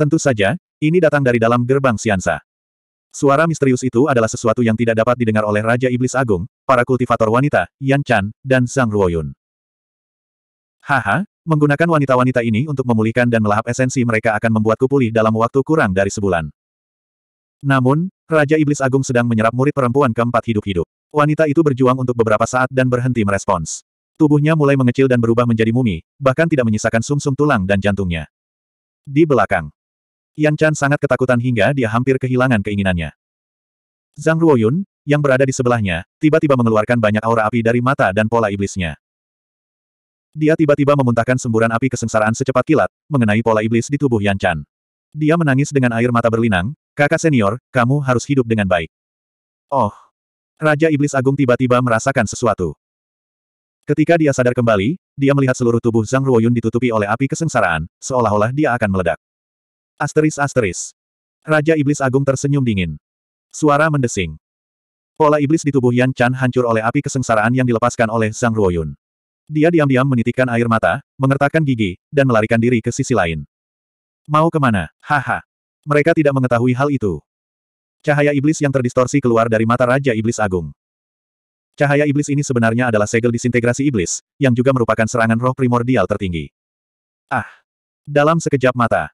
Tentu saja, ini datang dari dalam gerbang Siansa. Suara misterius itu adalah sesuatu yang tidak dapat didengar oleh Raja Iblis Agung, para kultivator wanita, Yan Chan, dan Zhang Ruoyun. Haha, menggunakan wanita-wanita ini untuk memulihkan dan melahap esensi mereka akan membuatku pulih dalam waktu kurang dari sebulan. Namun, Raja Iblis Agung sedang menyerap murid perempuan keempat hidup-hidup. Wanita itu berjuang untuk beberapa saat dan berhenti merespons. Tubuhnya mulai mengecil dan berubah menjadi mumi, bahkan tidak menyisakan sumsum -sum tulang dan jantungnya. Di belakang, Yan Chan sangat ketakutan hingga dia hampir kehilangan keinginannya. Zhang Ruoyun, yang berada di sebelahnya, tiba-tiba mengeluarkan banyak aura api dari mata dan pola iblisnya. Dia tiba-tiba memuntahkan semburan api kesengsaraan secepat kilat, mengenai pola iblis di tubuh Yan Chan. Dia menangis dengan air mata berlinang, kakak senior, kamu harus hidup dengan baik. Oh! Raja Iblis Agung tiba-tiba merasakan sesuatu. Ketika dia sadar kembali, dia melihat seluruh tubuh Zhang Ruoyun ditutupi oleh api kesengsaraan, seolah-olah dia akan meledak. Asteris asteris. Raja Iblis Agung tersenyum dingin. Suara mendesing. Pola iblis di tubuh Yan Chan hancur oleh api kesengsaraan yang dilepaskan oleh Zhang Ruoyun. Dia diam-diam menitikkan air mata, mengertakkan gigi, dan melarikan diri ke sisi lain. Mau kemana? Haha. Mereka tidak mengetahui hal itu. Cahaya iblis yang terdistorsi keluar dari mata Raja Iblis Agung. Cahaya iblis ini sebenarnya adalah segel disintegrasi iblis, yang juga merupakan serangan roh primordial tertinggi. Ah! Dalam sekejap mata,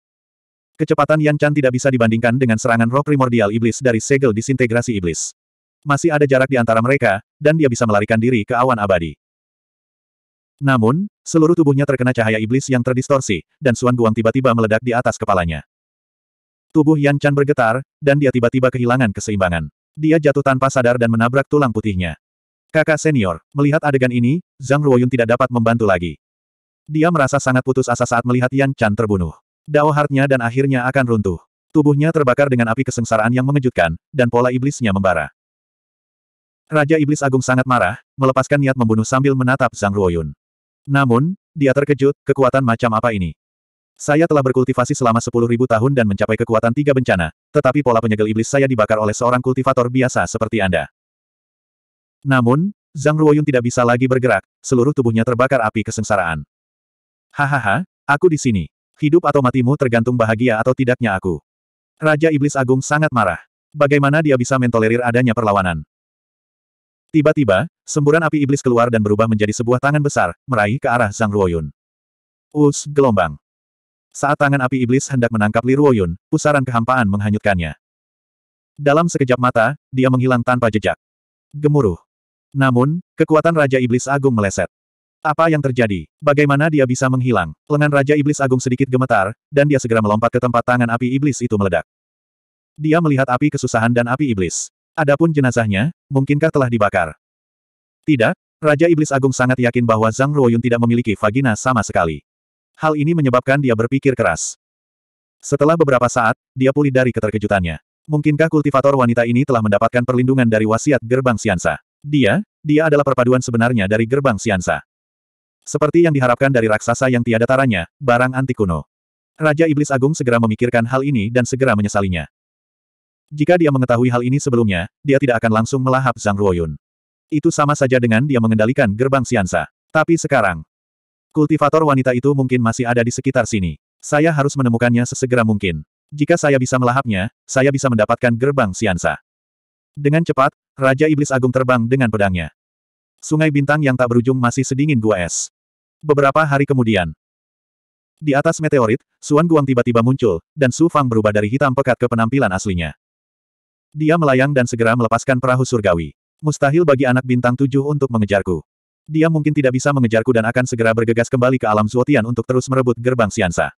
Kecepatan Yan Chan tidak bisa dibandingkan dengan serangan roh primordial iblis dari segel disintegrasi iblis. Masih ada jarak di antara mereka, dan dia bisa melarikan diri ke awan abadi. Namun, seluruh tubuhnya terkena cahaya iblis yang terdistorsi, dan Suan Guang tiba-tiba meledak di atas kepalanya. Tubuh Yan Chan bergetar, dan dia tiba-tiba kehilangan keseimbangan. Dia jatuh tanpa sadar dan menabrak tulang putihnya. Kakak senior, melihat adegan ini, Zhang Ruoyun tidak dapat membantu lagi. Dia merasa sangat putus asa saat melihat Yan Chan terbunuh. Dao hartnya dan akhirnya akan runtuh. Tubuhnya terbakar dengan api kesengsaraan yang mengejutkan, dan pola iblisnya membara. Raja Iblis Agung sangat marah, melepaskan niat membunuh sambil menatap Zhang Ruoyun. Namun, dia terkejut, kekuatan macam apa ini? Saya telah berkultivasi selama sepuluh ribu tahun dan mencapai kekuatan tiga bencana, tetapi pola penyegel iblis saya dibakar oleh seorang kultivator biasa seperti Anda. Namun, Zhang Ruoyun tidak bisa lagi bergerak, seluruh tubuhnya terbakar api kesengsaraan. Hahaha, aku di sini. Hidup atau matimu tergantung bahagia atau tidaknya aku. Raja Iblis Agung sangat marah. Bagaimana dia bisa mentolerir adanya perlawanan? Tiba-tiba, semburan api iblis keluar dan berubah menjadi sebuah tangan besar, meraih ke arah Zhang Ruoyun. Us, gelombang. Saat tangan api iblis hendak menangkap Li Ruoyun, pusaran kehampaan menghanyutkannya. Dalam sekejap mata, dia menghilang tanpa jejak. Gemuruh. Namun, kekuatan Raja Iblis Agung meleset. Apa yang terjadi? Bagaimana dia bisa menghilang? Lengan Raja Iblis Agung sedikit gemetar, dan dia segera melompat ke tempat tangan api iblis itu meledak. Dia melihat api kesusahan dan api iblis. Adapun jenazahnya, mungkinkah telah dibakar? Tidak, Raja Iblis Agung sangat yakin bahwa Zhang Ruoyun tidak memiliki vagina sama sekali. Hal ini menyebabkan dia berpikir keras. Setelah beberapa saat, dia pulih dari keterkejutannya. Mungkinkah kultivator wanita ini telah mendapatkan perlindungan dari wasiat gerbang Siansa? Dia, dia adalah perpaduan sebenarnya dari gerbang Siansa. Seperti yang diharapkan dari raksasa yang tiada taranya, barang antik kuno. Raja Iblis Agung segera memikirkan hal ini dan segera menyesalinya. Jika dia mengetahui hal ini sebelumnya, dia tidak akan langsung melahap Zhang Ruoyun. Itu sama saja dengan dia mengendalikan gerbang Siansa. Tapi sekarang, kultivator wanita itu mungkin masih ada di sekitar sini. Saya harus menemukannya sesegera mungkin. Jika saya bisa melahapnya, saya bisa mendapatkan gerbang Siansa. Dengan cepat, Raja Iblis Agung terbang dengan pedangnya. Sungai bintang yang tak berujung masih sedingin gua es. Beberapa hari kemudian. Di atas meteorit, Suan Guang tiba-tiba muncul, dan Su Fang berubah dari hitam pekat ke penampilan aslinya. Dia melayang dan segera melepaskan perahu surgawi. Mustahil bagi anak bintang tujuh untuk mengejarku. Dia mungkin tidak bisa mengejarku dan akan segera bergegas kembali ke alam Zuotian untuk terus merebut gerbang Siansa.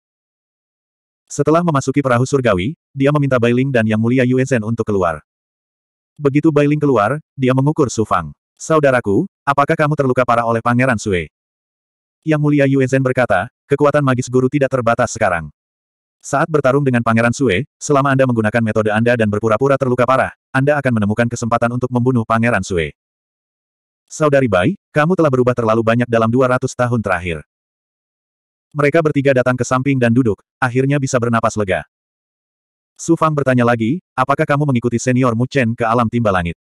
Setelah memasuki perahu surgawi, dia meminta Bailing dan Yang Mulia Yuezhen untuk keluar. Begitu Bailing keluar, dia mengukur Su Fang. Saudaraku, apakah kamu terluka parah oleh Pangeran Sue? Yang mulia Yuezhen berkata, kekuatan magis guru tidak terbatas sekarang. Saat bertarung dengan Pangeran Sue, selama Anda menggunakan metode Anda dan berpura-pura terluka parah, Anda akan menemukan kesempatan untuk membunuh Pangeran Sue. Saudari Bai, kamu telah berubah terlalu banyak dalam 200 tahun terakhir. Mereka bertiga datang ke samping dan duduk, akhirnya bisa bernapas lega. Su Fang bertanya lagi, apakah kamu mengikuti Senior Mu Chen ke alam timba langit?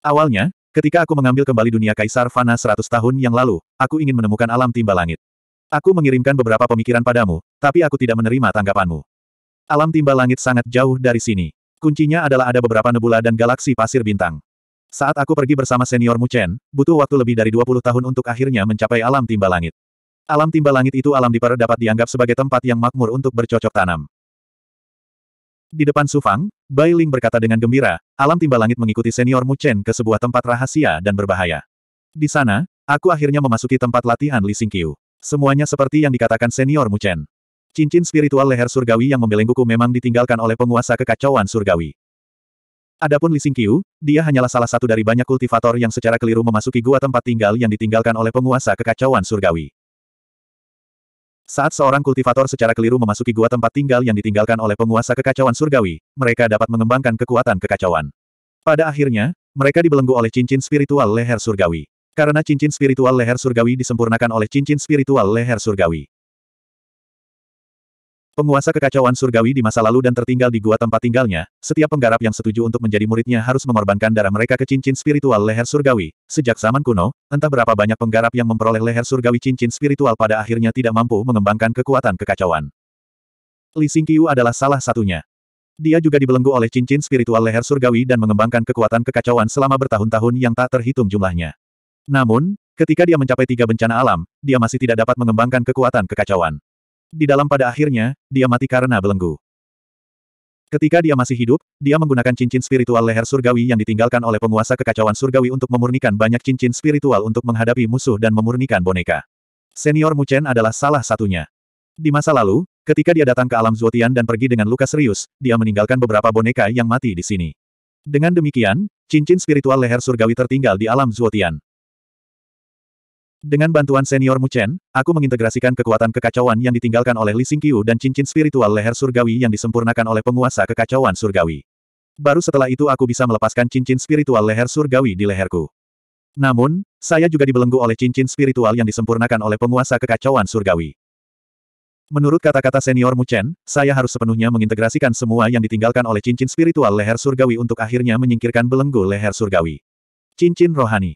Awalnya, Ketika aku mengambil kembali dunia Kaisar Fana 100 tahun yang lalu, aku ingin menemukan alam timba langit. Aku mengirimkan beberapa pemikiran padamu, tapi aku tidak menerima tanggapanmu. Alam timba langit sangat jauh dari sini. Kuncinya adalah ada beberapa nebula dan galaksi pasir bintang. Saat aku pergi bersama senior Chen, butuh waktu lebih dari 20 tahun untuk akhirnya mencapai alam timba langit. Alam timba langit itu alam diper dapat dianggap sebagai tempat yang makmur untuk bercocok tanam. Di depan Sufang, Bai Ling berkata dengan gembira, alam timba langit mengikuti senior Mu Chen ke sebuah tempat rahasia dan berbahaya. Di sana, aku akhirnya memasuki tempat latihan Li Xingqiu. Semuanya seperti yang dikatakan senior Mu Chen. Cincin spiritual leher surgawi yang membelengguku memang ditinggalkan oleh penguasa kekacauan surgawi. Adapun Li Xingqiu, dia hanyalah salah satu dari banyak kultivator yang secara keliru memasuki gua tempat tinggal yang ditinggalkan oleh penguasa kekacauan surgawi. Saat seorang kultivator secara keliru memasuki gua tempat tinggal yang ditinggalkan oleh penguasa kekacauan surgawi, mereka dapat mengembangkan kekuatan kekacauan. Pada akhirnya, mereka dibelenggu oleh cincin spiritual leher surgawi. Karena cincin spiritual leher surgawi disempurnakan oleh cincin spiritual leher surgawi. Penguasa kekacauan surgawi di masa lalu dan tertinggal di gua tempat tinggalnya, setiap penggarap yang setuju untuk menjadi muridnya harus mengorbankan darah mereka ke cincin spiritual leher surgawi. Sejak zaman kuno, entah berapa banyak penggarap yang memperoleh leher surgawi cincin spiritual pada akhirnya tidak mampu mengembangkan kekuatan kekacauan. Li Xingqiu adalah salah satunya. Dia juga dibelenggu oleh cincin spiritual leher surgawi dan mengembangkan kekuatan kekacauan selama bertahun-tahun yang tak terhitung jumlahnya. Namun, ketika dia mencapai tiga bencana alam, dia masih tidak dapat mengembangkan kekuatan kekacauan. Di dalam pada akhirnya, dia mati karena belenggu. Ketika dia masih hidup, dia menggunakan cincin spiritual leher surgawi yang ditinggalkan oleh penguasa kekacauan surgawi untuk memurnikan banyak cincin spiritual untuk menghadapi musuh dan memurnikan boneka. Senior Muchen adalah salah satunya. Di masa lalu, ketika dia datang ke alam Zuotian dan pergi dengan luka serius, dia meninggalkan beberapa boneka yang mati di sini. Dengan demikian, cincin spiritual leher surgawi tertinggal di alam Zuotian. Dengan bantuan senior Mu Chen, aku mengintegrasikan kekuatan kekacauan yang ditinggalkan oleh Li Xingqiu dan cincin spiritual leher surgawi yang disempurnakan oleh penguasa kekacauan surgawi. Baru setelah itu aku bisa melepaskan cincin spiritual leher surgawi di leherku. Namun, saya juga dibelenggu oleh cincin spiritual yang disempurnakan oleh penguasa kekacauan surgawi. Menurut kata-kata senior Mu Chen, saya harus sepenuhnya mengintegrasikan semua yang ditinggalkan oleh cincin spiritual leher surgawi untuk akhirnya menyingkirkan belenggu leher surgawi. Cincin rohani.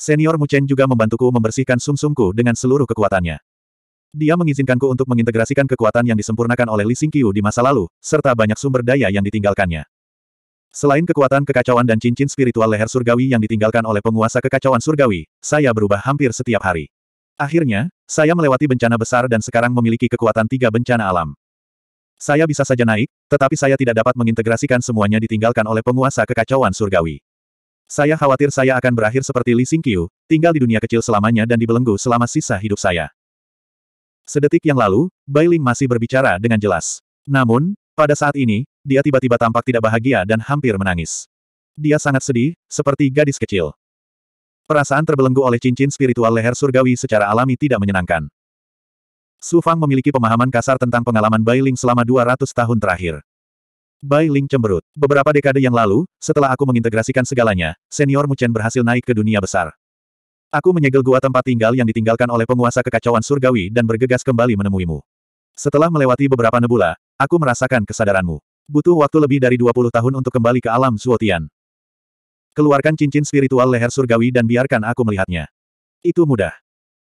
Senior Mu Chen juga membantuku membersihkan sumsumku dengan seluruh kekuatannya. Dia mengizinkanku untuk mengintegrasikan kekuatan yang disempurnakan oleh Li Xingqiu di masa lalu, serta banyak sumber daya yang ditinggalkannya. Selain kekuatan kekacauan dan cincin spiritual leher surgawi yang ditinggalkan oleh penguasa kekacauan surgawi, saya berubah hampir setiap hari. Akhirnya, saya melewati bencana besar dan sekarang memiliki kekuatan tiga bencana alam. Saya bisa saja naik, tetapi saya tidak dapat mengintegrasikan semuanya ditinggalkan oleh penguasa kekacauan surgawi. Saya khawatir saya akan berakhir seperti Li Xingqiu, tinggal di dunia kecil selamanya dan dibelenggu selama sisa hidup saya. Sedetik yang lalu, Bai Ling masih berbicara dengan jelas. Namun, pada saat ini, dia tiba-tiba tampak tidak bahagia dan hampir menangis. Dia sangat sedih, seperti gadis kecil. Perasaan terbelenggu oleh cincin spiritual leher surgawi secara alami tidak menyenangkan. Su Fang memiliki pemahaman kasar tentang pengalaman Bai Ling selama 200 tahun terakhir. Bai Ling cemberut. Beberapa dekade yang lalu, setelah aku mengintegrasikan segalanya, senior Chen berhasil naik ke dunia besar. Aku menyegel gua tempat tinggal yang ditinggalkan oleh penguasa kekacauan surgawi dan bergegas kembali menemuimu. Setelah melewati beberapa nebula, aku merasakan kesadaranmu. Butuh waktu lebih dari 20 tahun untuk kembali ke alam Zuotian. Keluarkan cincin spiritual leher surgawi dan biarkan aku melihatnya. Itu mudah.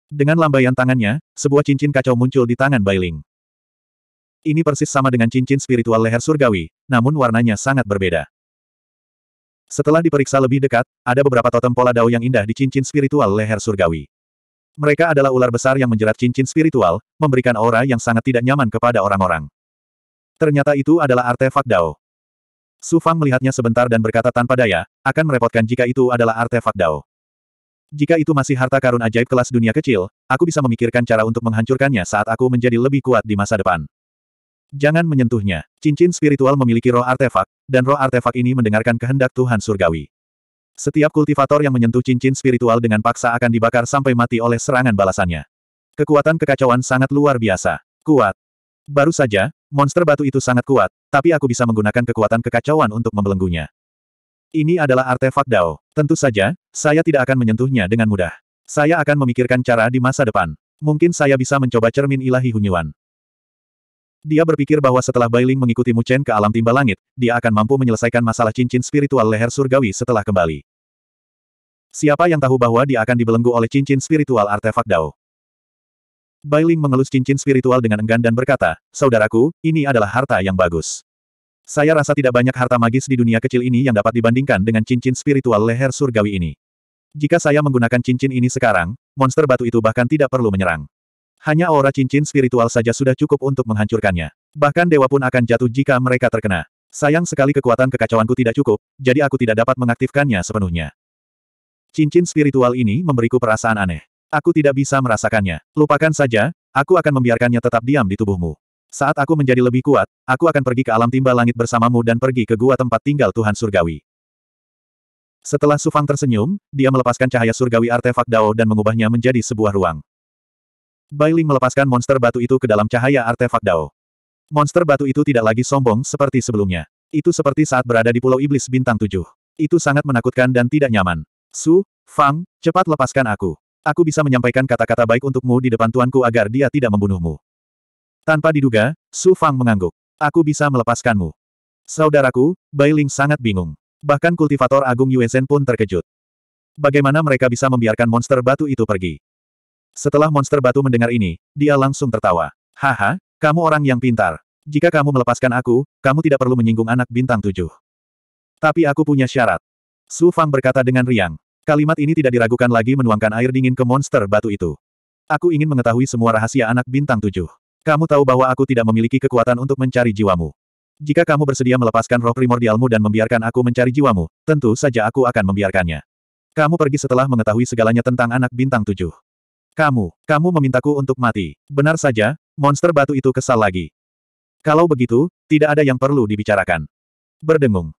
Dengan lambaian tangannya, sebuah cincin kacau muncul di tangan Bailing. Ini persis sama dengan cincin spiritual leher surgawi, namun warnanya sangat berbeda. Setelah diperiksa lebih dekat, ada beberapa totem pola dao yang indah di cincin spiritual leher surgawi. Mereka adalah ular besar yang menjerat cincin spiritual, memberikan aura yang sangat tidak nyaman kepada orang-orang. Ternyata itu adalah artefak dao. Su Fang melihatnya sebentar dan berkata tanpa daya, akan merepotkan jika itu adalah artefak Dao. Jika itu masih harta karun ajaib kelas dunia kecil, aku bisa memikirkan cara untuk menghancurkannya saat aku menjadi lebih kuat di masa depan. Jangan menyentuhnya. Cincin spiritual memiliki roh artefak, dan roh artefak ini mendengarkan kehendak Tuhan surgawi. Setiap kultivator yang menyentuh cincin spiritual dengan paksa akan dibakar sampai mati oleh serangan balasannya. Kekuatan kekacauan sangat luar biasa. Kuat. Baru saja, monster batu itu sangat kuat, tapi aku bisa menggunakan kekuatan kekacauan untuk membelenggunya. Ini adalah artefak Dao. Tentu saja, saya tidak akan menyentuhnya dengan mudah. Saya akan memikirkan cara di masa depan. Mungkin saya bisa mencoba cermin ilahi Hunyuan. Dia berpikir bahwa setelah Bailing mengikuti Mu Chen ke alam timba langit, dia akan mampu menyelesaikan masalah cincin spiritual leher surgawi setelah kembali. Siapa yang tahu bahwa dia akan dibelenggu oleh cincin spiritual artefak Dao? Bailing mengelus cincin spiritual dengan enggan dan berkata, Saudaraku, ini adalah harta yang bagus. Saya rasa tidak banyak harta magis di dunia kecil ini yang dapat dibandingkan dengan cincin spiritual leher surgawi ini. Jika saya menggunakan cincin ini sekarang, monster batu itu bahkan tidak perlu menyerang. Hanya aura cincin spiritual saja sudah cukup untuk menghancurkannya. Bahkan dewa pun akan jatuh jika mereka terkena. Sayang sekali kekuatan kekacauanku tidak cukup, jadi aku tidak dapat mengaktifkannya sepenuhnya. Cincin spiritual ini memberiku perasaan aneh. Aku tidak bisa merasakannya. Lupakan saja, aku akan membiarkannya tetap diam di tubuhmu. Saat aku menjadi lebih kuat, aku akan pergi ke alam timba langit bersamamu dan pergi ke gua tempat tinggal Tuhan Surgawi. Setelah Sufang tersenyum, dia melepaskan cahaya surgawi artefak Dao dan mengubahnya menjadi sebuah ruang. Bailing melepaskan monster batu itu ke dalam cahaya artefak Dao. Monster batu itu tidak lagi sombong seperti sebelumnya. Itu seperti saat berada di Pulau Iblis Bintang Tujuh. Itu sangat menakutkan dan tidak nyaman. Su, Fang, cepat lepaskan aku. Aku bisa menyampaikan kata-kata baik untukmu di depan tuanku agar dia tidak membunuhmu. Tanpa diduga, Su Fang mengangguk. Aku bisa melepaskanmu. Saudaraku, Bailing sangat bingung. Bahkan kultivator agung Yuezhen pun terkejut. Bagaimana mereka bisa membiarkan monster batu itu pergi? Setelah monster batu mendengar ini, dia langsung tertawa. Haha, kamu orang yang pintar. Jika kamu melepaskan aku, kamu tidak perlu menyinggung anak bintang tujuh. Tapi aku punya syarat. Su Fang berkata dengan riang. Kalimat ini tidak diragukan lagi menuangkan air dingin ke monster batu itu. Aku ingin mengetahui semua rahasia anak bintang tujuh. Kamu tahu bahwa aku tidak memiliki kekuatan untuk mencari jiwamu. Jika kamu bersedia melepaskan roh primordialmu dan membiarkan aku mencari jiwamu, tentu saja aku akan membiarkannya. Kamu pergi setelah mengetahui segalanya tentang anak bintang tujuh. Kamu, kamu memintaku untuk mati. Benar saja, monster batu itu kesal lagi. Kalau begitu, tidak ada yang perlu dibicarakan. Berdengung.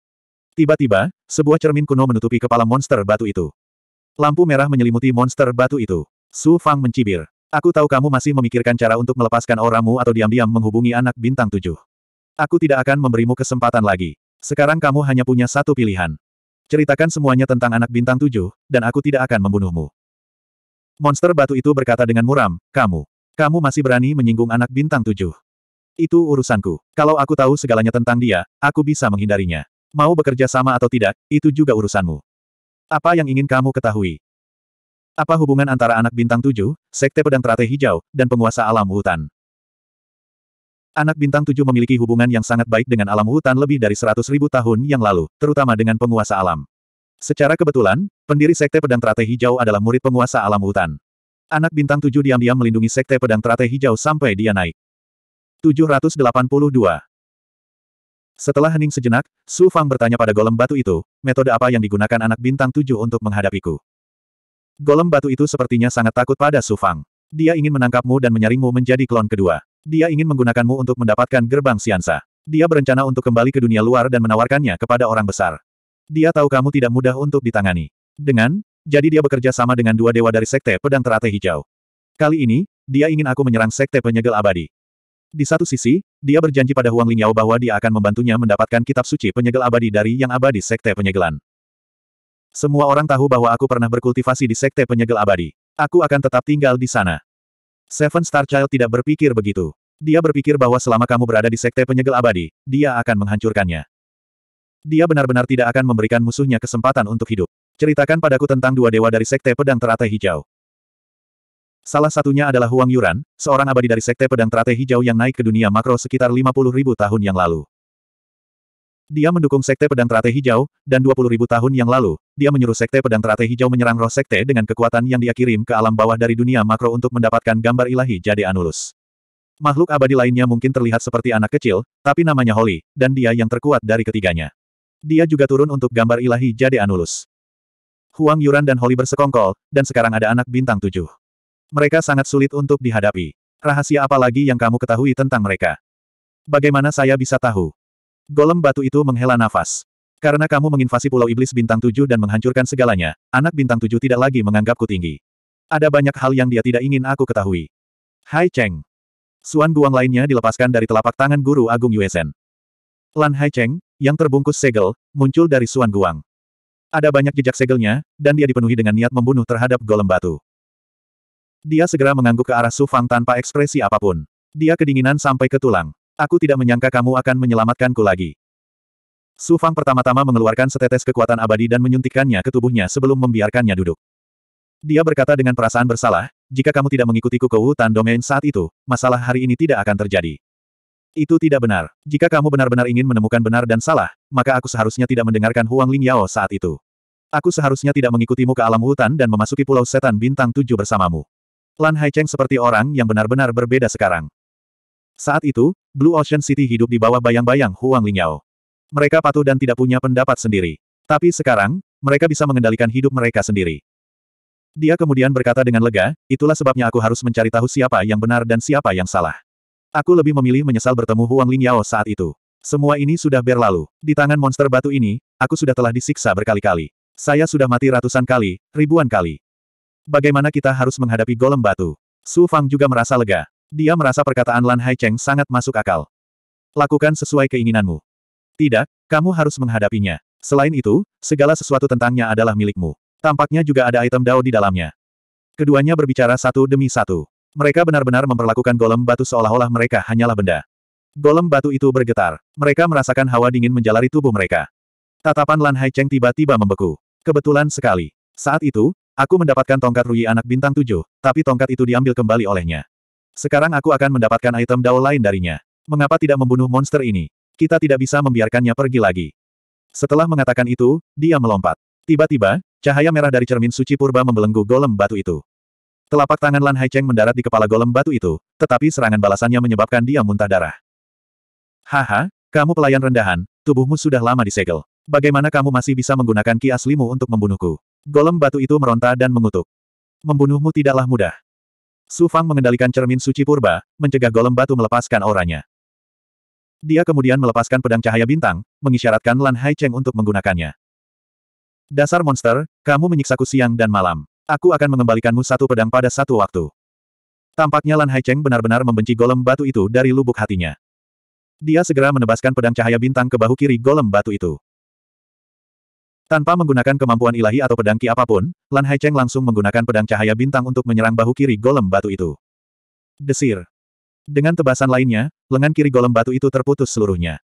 Tiba-tiba, sebuah cermin kuno menutupi kepala monster batu itu. Lampu merah menyelimuti monster batu itu. Su Fang mencibir. Aku tahu kamu masih memikirkan cara untuk melepaskan orangmu atau diam-diam menghubungi anak bintang tujuh. Aku tidak akan memberimu kesempatan lagi. Sekarang kamu hanya punya satu pilihan. Ceritakan semuanya tentang anak bintang tujuh, dan aku tidak akan membunuhmu. Monster batu itu berkata dengan muram, kamu. Kamu masih berani menyinggung anak bintang tujuh. Itu urusanku. Kalau aku tahu segalanya tentang dia, aku bisa menghindarinya. Mau bekerja sama atau tidak, itu juga urusanmu. Apa yang ingin kamu ketahui? Apa hubungan antara anak bintang tujuh, sekte pedang teratai hijau, dan penguasa alam hutan? Anak bintang tujuh memiliki hubungan yang sangat baik dengan alam hutan lebih dari seratus ribu tahun yang lalu, terutama dengan penguasa alam. Secara kebetulan, pendiri Sekte Pedang Teratai Hijau adalah murid penguasa alam hutan. Anak bintang tujuh diam-diam melindungi Sekte Pedang Teratai Hijau sampai dia naik. 782 Setelah hening sejenak, Su Fang bertanya pada golem batu itu, metode apa yang digunakan anak bintang tujuh untuk menghadapiku? Golem batu itu sepertinya sangat takut pada Su Fang. Dia ingin menangkapmu dan menyaringmu menjadi klon kedua. Dia ingin menggunakanmu untuk mendapatkan gerbang siansa. Dia berencana untuk kembali ke dunia luar dan menawarkannya kepada orang besar. Dia tahu kamu tidak mudah untuk ditangani. Dengan, jadi dia bekerja sama dengan dua dewa dari Sekte Pedang Teratai Hijau. Kali ini, dia ingin aku menyerang Sekte Penyegel Abadi. Di satu sisi, dia berjanji pada Huang Lingyao bahwa dia akan membantunya mendapatkan kitab suci penyegel abadi dari yang abadi Sekte Penyegelan. Semua orang tahu bahwa aku pernah berkultivasi di Sekte Penyegel Abadi. Aku akan tetap tinggal di sana. Seven Star Child tidak berpikir begitu. Dia berpikir bahwa selama kamu berada di Sekte Penyegel Abadi, dia akan menghancurkannya. Dia benar-benar tidak akan memberikan musuhnya kesempatan untuk hidup. Ceritakan padaku tentang dua dewa dari Sekte Pedang Teratai Hijau. Salah satunya adalah Huang Yuran, seorang abadi dari Sekte Pedang Teratai Hijau yang naik ke dunia makro sekitar 50 ribu tahun yang lalu. Dia mendukung Sekte Pedang Teratai Hijau, dan 20 ribu tahun yang lalu, dia menyuruh Sekte Pedang Teratai Hijau menyerang roh Sekte dengan kekuatan yang dia kirim ke alam bawah dari dunia makro untuk mendapatkan gambar ilahi Jade Anulus. Makhluk abadi lainnya mungkin terlihat seperti anak kecil, tapi namanya Holly, dan dia yang terkuat dari ketiganya. Dia juga turun untuk gambar ilahi Jade Anulus. Huang Yuran dan Holly bersekongkol, dan sekarang ada anak bintang tujuh. Mereka sangat sulit untuk dihadapi. Rahasia apa lagi yang kamu ketahui tentang mereka? Bagaimana saya bisa tahu? Golem batu itu menghela nafas. Karena kamu menginvasi pulau iblis bintang tujuh dan menghancurkan segalanya, anak bintang tujuh tidak lagi menganggapku tinggi. Ada banyak hal yang dia tidak ingin aku ketahui. Hai Cheng. Suan Guang lainnya dilepaskan dari telapak tangan guru agung Yuesen. Lan Hai Cheng, yang terbungkus segel, muncul dari Suan Guang. Ada banyak jejak segelnya, dan dia dipenuhi dengan niat membunuh terhadap golem batu. Dia segera mengangguk ke arah Su Fang tanpa ekspresi apapun. Dia kedinginan sampai ke tulang. Aku tidak menyangka kamu akan menyelamatkanku lagi. Su Fang pertama-tama mengeluarkan setetes kekuatan abadi dan menyuntikkannya ke tubuhnya sebelum membiarkannya duduk. Dia berkata dengan perasaan bersalah, jika kamu tidak mengikutiku ke hutan Domain saat itu, masalah hari ini tidak akan terjadi. Itu tidak benar. Jika kamu benar-benar ingin menemukan benar dan salah, maka aku seharusnya tidak mendengarkan Huang Lingyao saat itu. Aku seharusnya tidak mengikutimu ke alam hutan dan memasuki pulau setan bintang tujuh bersamamu. Lan Haicheng seperti orang yang benar-benar berbeda sekarang. Saat itu, Blue Ocean City hidup di bawah bayang-bayang Huang Lingyao. Mereka patuh dan tidak punya pendapat sendiri. Tapi sekarang, mereka bisa mengendalikan hidup mereka sendiri. Dia kemudian berkata dengan lega, itulah sebabnya aku harus mencari tahu siapa yang benar dan siapa yang salah. Aku lebih memilih menyesal bertemu Huang Lingyao saat itu. Semua ini sudah berlalu. Di tangan monster batu ini, aku sudah telah disiksa berkali-kali. Saya sudah mati ratusan kali, ribuan kali. Bagaimana kita harus menghadapi golem batu? Su Fang juga merasa lega. Dia merasa perkataan Lan Hai Cheng sangat masuk akal. Lakukan sesuai keinginanmu. Tidak, kamu harus menghadapinya. Selain itu, segala sesuatu tentangnya adalah milikmu. Tampaknya juga ada item Dao di dalamnya. Keduanya berbicara satu demi satu. Mereka benar-benar memperlakukan golem batu seolah-olah mereka hanyalah benda. Golem batu itu bergetar. Mereka merasakan hawa dingin menjalari tubuh mereka. Tatapan Lan Hai Cheng tiba-tiba membeku. Kebetulan sekali. Saat itu, aku mendapatkan tongkat Rui anak bintang tujuh, tapi tongkat itu diambil kembali olehnya. Sekarang aku akan mendapatkan item dao lain darinya. Mengapa tidak membunuh monster ini? Kita tidak bisa membiarkannya pergi lagi. Setelah mengatakan itu, dia melompat. Tiba-tiba, cahaya merah dari cermin suci purba membelenggu golem batu itu. Telapak tangan Lan Haicheng mendarat di kepala golem batu itu, tetapi serangan balasannya menyebabkan dia muntah darah. Haha, kamu pelayan rendahan, tubuhmu sudah lama disegel. Bagaimana kamu masih bisa menggunakan ki aslimu untuk membunuhku? Golem batu itu meronta dan mengutuk. Membunuhmu tidaklah mudah. Su Fang mengendalikan cermin suci purba, mencegah golem batu melepaskan auranya. Dia kemudian melepaskan pedang cahaya bintang, mengisyaratkan Lan Haicheng untuk menggunakannya. Dasar monster, kamu menyiksaku siang dan malam. Aku akan mengembalikanmu satu pedang pada satu waktu. Tampaknya Lan Haicheng benar-benar membenci golem batu itu dari lubuk hatinya. Dia segera menebaskan pedang cahaya bintang ke bahu kiri golem batu itu. Tanpa menggunakan kemampuan ilahi atau pedang ki apapun, Lan Haicheng langsung menggunakan pedang cahaya bintang untuk menyerang bahu kiri golem batu itu. Desir. Dengan tebasan lainnya, lengan kiri golem batu itu terputus seluruhnya.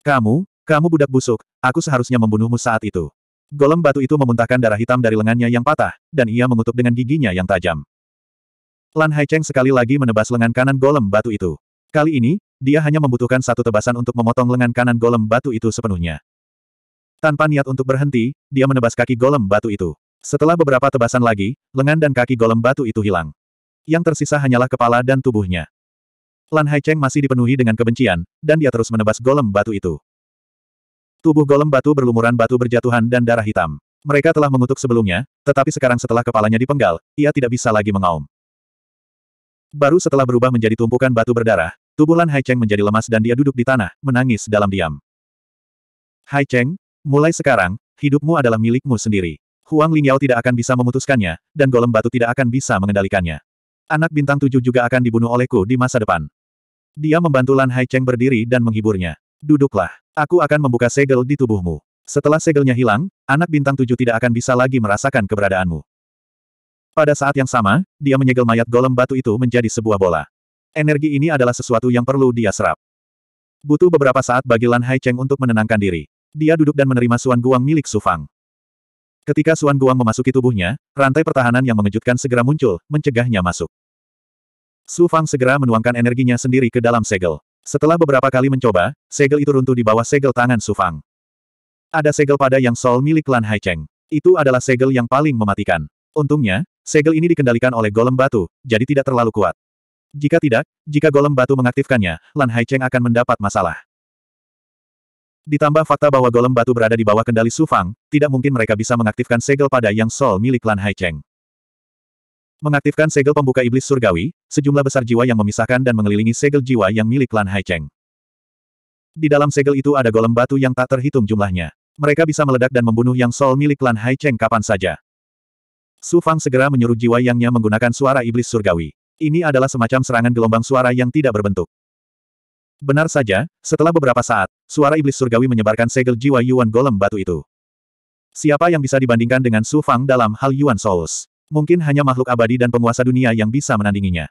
Kamu, kamu budak busuk, aku seharusnya membunuhmu saat itu. Golem batu itu memuntahkan darah hitam dari lengannya yang patah, dan ia mengutuk dengan giginya yang tajam. Lan Haicheng sekali lagi menebas lengan kanan golem batu itu. Kali ini, dia hanya membutuhkan satu tebasan untuk memotong lengan kanan golem batu itu sepenuhnya. Tanpa niat untuk berhenti, dia menebas kaki golem batu itu. Setelah beberapa tebasan lagi, lengan dan kaki golem batu itu hilang. Yang tersisa hanyalah kepala dan tubuhnya. Lan Haicheng masih dipenuhi dengan kebencian, dan dia terus menebas golem batu itu. Tubuh golem batu berlumuran batu berjatuhan dan darah hitam. Mereka telah mengutuk sebelumnya, tetapi sekarang setelah kepalanya dipenggal, ia tidak bisa lagi mengaum. Baru setelah berubah menjadi tumpukan batu berdarah, tubuh Lan Haicheng menjadi lemas dan dia duduk di tanah, menangis dalam diam. Haicheng, mulai sekarang, hidupmu adalah milikmu sendiri. Huang Lingyao tidak akan bisa memutuskannya, dan golem batu tidak akan bisa mengendalikannya. Anak bintang tujuh juga akan dibunuh olehku di masa depan. Dia membantu Lan Haicheng berdiri dan menghiburnya. Duduklah. Aku akan membuka segel di tubuhmu. Setelah segelnya hilang, anak bintang tujuh tidak akan bisa lagi merasakan keberadaanmu. Pada saat yang sama, dia menyegel mayat golem batu itu menjadi sebuah bola. Energi ini adalah sesuatu yang perlu dia serap. Butuh beberapa saat bagi Lan Haicheng untuk menenangkan diri. Dia duduk dan menerima suan guang milik Su Fang. Ketika suan guang memasuki tubuhnya, rantai pertahanan yang mengejutkan segera muncul, mencegahnya masuk. Su Fang segera menuangkan energinya sendiri ke dalam segel. Setelah beberapa kali mencoba, segel itu runtuh di bawah segel tangan Sufang. Ada segel pada yang sol milik Lan Haicheng. Itu adalah segel yang paling mematikan. Untungnya, segel ini dikendalikan oleh golem batu, jadi tidak terlalu kuat. Jika tidak, jika golem batu mengaktifkannya, Lan Haicheng akan mendapat masalah. Ditambah fakta bahwa golem batu berada di bawah kendali Sufang, tidak mungkin mereka bisa mengaktifkan segel pada yang sol milik Lan Haicheng. Mengaktifkan segel pembuka iblis surgawi, sejumlah besar jiwa yang memisahkan dan mengelilingi segel jiwa yang milik klan Haicheng. Di dalam segel itu ada golem batu yang tak terhitung jumlahnya. Mereka bisa meledak dan membunuh yang sol milik klan Haicheng kapan saja. Su Fang segera menyuruh jiwa yangnya menggunakan suara iblis surgawi. Ini adalah semacam serangan gelombang suara yang tidak berbentuk. Benar saja, setelah beberapa saat, suara iblis surgawi menyebarkan segel jiwa Yuan Golem batu itu. Siapa yang bisa dibandingkan dengan Su Fang dalam hal Yuan Souls? Mungkin hanya makhluk abadi dan penguasa dunia yang bisa menandinginya.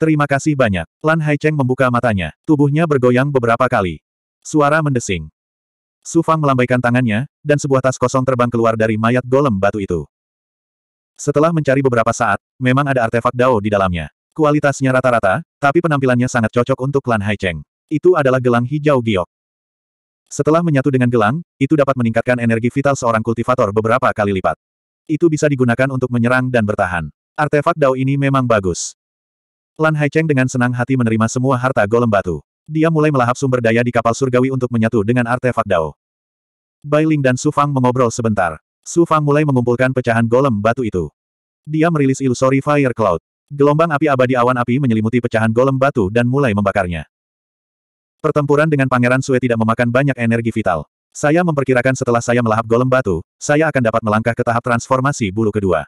Terima kasih banyak. Lan Haicheng membuka matanya. Tubuhnya bergoyang beberapa kali. Suara mendesing. Su Fang melambaikan tangannya, dan sebuah tas kosong terbang keluar dari mayat golem batu itu. Setelah mencari beberapa saat, memang ada artefak Dao di dalamnya. Kualitasnya rata-rata, tapi penampilannya sangat cocok untuk Lan Haicheng. Itu adalah gelang hijau giok. Setelah menyatu dengan gelang, itu dapat meningkatkan energi vital seorang kultivator beberapa kali lipat itu bisa digunakan untuk menyerang dan bertahan. Artefak Dao ini memang bagus. Lan Haicheng dengan senang hati menerima semua harta golem batu. Dia mulai melahap sumber daya di kapal surgawi untuk menyatu dengan artefak Dao. Bai Ling dan Su Fang mengobrol sebentar. Su Fang mulai mengumpulkan pecahan golem batu itu. Dia merilis ilusori fire cloud. Gelombang api abadi awan api menyelimuti pecahan golem batu dan mulai membakarnya. Pertempuran dengan Pangeran Sue tidak memakan banyak energi vital. Saya memperkirakan setelah saya melahap golem batu, saya akan dapat melangkah ke tahap transformasi bulu kedua.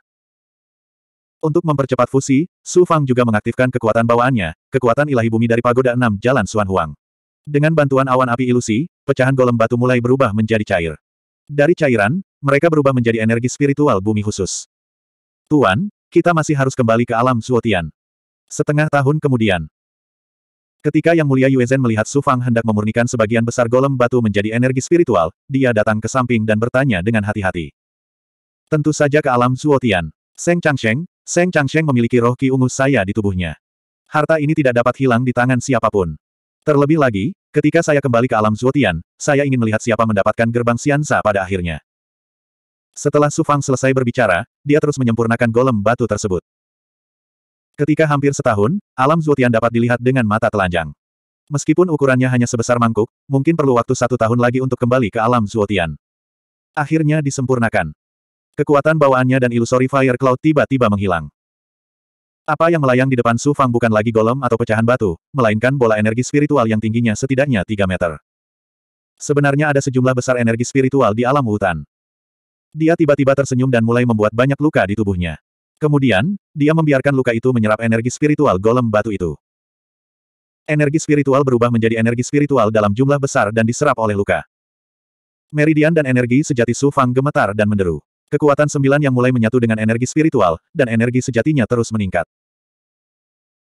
Untuk mempercepat fusi, Su Fang juga mengaktifkan kekuatan bawaannya, kekuatan ilahi bumi dari pagoda enam Jalan Suan Huang. Dengan bantuan awan api ilusi, pecahan golem batu mulai berubah menjadi cair. Dari cairan, mereka berubah menjadi energi spiritual bumi khusus. Tuan, kita masih harus kembali ke alam Suotian. Setengah tahun kemudian, Ketika Yang Mulia Yuezen melihat Su Fang hendak memurnikan sebagian besar golem batu menjadi energi spiritual, dia datang ke samping dan bertanya dengan hati-hati. Tentu saja ke alam Zuotian. Seng Changsheng, Seng Changsheng memiliki roh ki ungu saya di tubuhnya. Harta ini tidak dapat hilang di tangan siapapun. Terlebih lagi, ketika saya kembali ke alam Zuotian, saya ingin melihat siapa mendapatkan gerbang Sa pada akhirnya. Setelah Su Fang selesai berbicara, dia terus menyempurnakan golem batu tersebut. Ketika hampir setahun, alam Zuotian dapat dilihat dengan mata telanjang. Meskipun ukurannya hanya sebesar mangkuk, mungkin perlu waktu satu tahun lagi untuk kembali ke alam Zuotian. Akhirnya disempurnakan. Kekuatan bawaannya dan ilusori Fire Cloud tiba-tiba menghilang. Apa yang melayang di depan Su Fang bukan lagi golem atau pecahan batu, melainkan bola energi spiritual yang tingginya setidaknya 3 meter. Sebenarnya ada sejumlah besar energi spiritual di alam hutan. Dia tiba-tiba tersenyum dan mulai membuat banyak luka di tubuhnya. Kemudian, dia membiarkan luka itu menyerap energi spiritual golem batu itu. Energi spiritual berubah menjadi energi spiritual dalam jumlah besar dan diserap oleh luka. Meridian dan energi sejati Su Fang gemetar dan menderu. Kekuatan sembilan yang mulai menyatu dengan energi spiritual, dan energi sejatinya terus meningkat.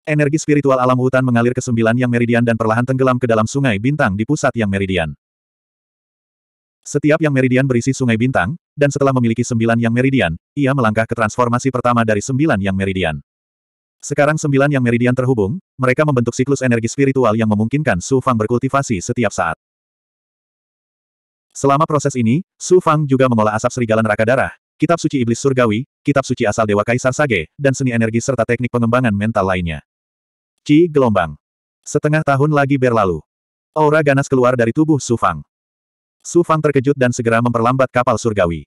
Energi spiritual alam hutan mengalir ke sembilan yang meridian dan perlahan tenggelam ke dalam sungai bintang di pusat yang meridian. Setiap yang meridian berisi sungai bintang, dan setelah memiliki sembilan yang meridian, ia melangkah ke transformasi pertama dari sembilan yang meridian. Sekarang sembilan yang meridian terhubung, mereka membentuk siklus energi spiritual yang memungkinkan Su Fang berkultivasi setiap saat. Selama proses ini, Su Fang juga mengolah asap serigala neraka darah, kitab suci iblis surgawi, kitab suci asal dewa kaisar Sage, dan seni energi serta teknik pengembangan mental lainnya. Ci Gelombang. Setengah tahun lagi berlalu. Aura ganas keluar dari tubuh Su Fang. Su Fang terkejut dan segera memperlambat kapal surgawi.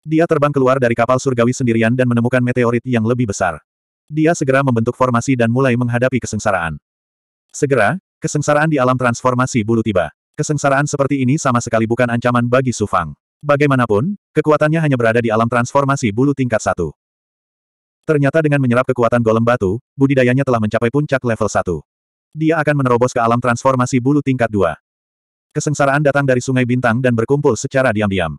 Dia terbang keluar dari kapal surgawi sendirian dan menemukan meteorit yang lebih besar. Dia segera membentuk formasi dan mulai menghadapi kesengsaraan. Segera, kesengsaraan di alam transformasi bulu tiba. Kesengsaraan seperti ini sama sekali bukan ancaman bagi Su Fang. Bagaimanapun, kekuatannya hanya berada di alam transformasi bulu tingkat satu. Ternyata dengan menyerap kekuatan golem batu, budidayanya telah mencapai puncak level 1. Dia akan menerobos ke alam transformasi bulu tingkat 2. Kesengsaraan datang dari Sungai Bintang dan berkumpul secara diam-diam.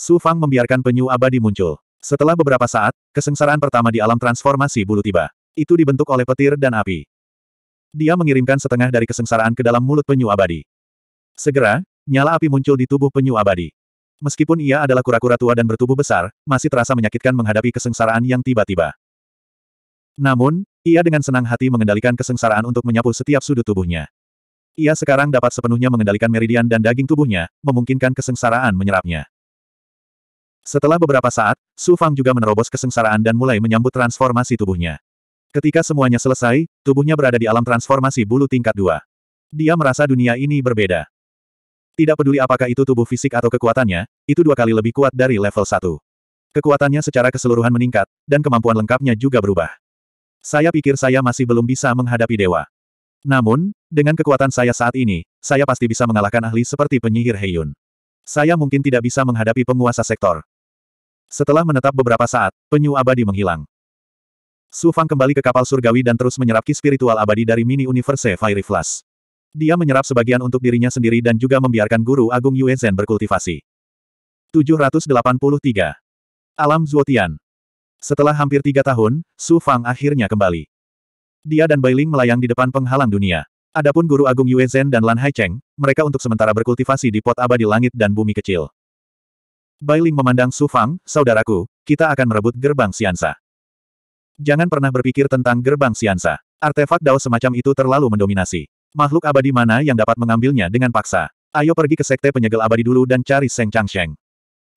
Su Fang membiarkan penyu abadi muncul. Setelah beberapa saat, kesengsaraan pertama di alam transformasi bulu tiba. Itu dibentuk oleh petir dan api. Dia mengirimkan setengah dari kesengsaraan ke dalam mulut penyu abadi. Segera, nyala api muncul di tubuh penyu abadi. Meskipun ia adalah kura-kura tua dan bertubuh besar, masih terasa menyakitkan menghadapi kesengsaraan yang tiba-tiba. Namun, ia dengan senang hati mengendalikan kesengsaraan untuk menyapu setiap sudut tubuhnya. Ia sekarang dapat sepenuhnya mengendalikan meridian dan daging tubuhnya, memungkinkan kesengsaraan menyerapnya. Setelah beberapa saat, Su Fang juga menerobos kesengsaraan dan mulai menyambut transformasi tubuhnya. Ketika semuanya selesai, tubuhnya berada di alam transformasi bulu tingkat dua. Dia merasa dunia ini berbeda. Tidak peduli apakah itu tubuh fisik atau kekuatannya, itu dua kali lebih kuat dari level satu. Kekuatannya secara keseluruhan meningkat, dan kemampuan lengkapnya juga berubah. Saya pikir saya masih belum bisa menghadapi dewa. Namun, dengan kekuatan saya saat ini, saya pasti bisa mengalahkan ahli seperti penyihir Heyun. Saya mungkin tidak bisa menghadapi penguasa sektor. Setelah menetap beberapa saat, penyu abadi menghilang. Su Fang kembali ke kapal surgawi dan terus menyerap ki spiritual abadi dari mini universe Fiery Flash. Dia menyerap sebagian untuk dirinya sendiri dan juga membiarkan guru agung Yue Zhen berkultivasi. 783. Alam Zuotian. Setelah hampir tiga tahun, Su Fang akhirnya kembali. Dia dan Bailing melayang di depan penghalang dunia. Adapun Guru Agung Yue Zhen dan Lan Haicheng, mereka untuk sementara berkultivasi di pot abadi langit dan bumi kecil. Bailing memandang Su Fang, saudaraku, kita akan merebut gerbang Siansa. Jangan pernah berpikir tentang gerbang Siansa. Artefak Dao semacam itu terlalu mendominasi. Makhluk abadi mana yang dapat mengambilnya dengan paksa? Ayo pergi ke sekte penyegel abadi dulu dan cari Seng Changsheng.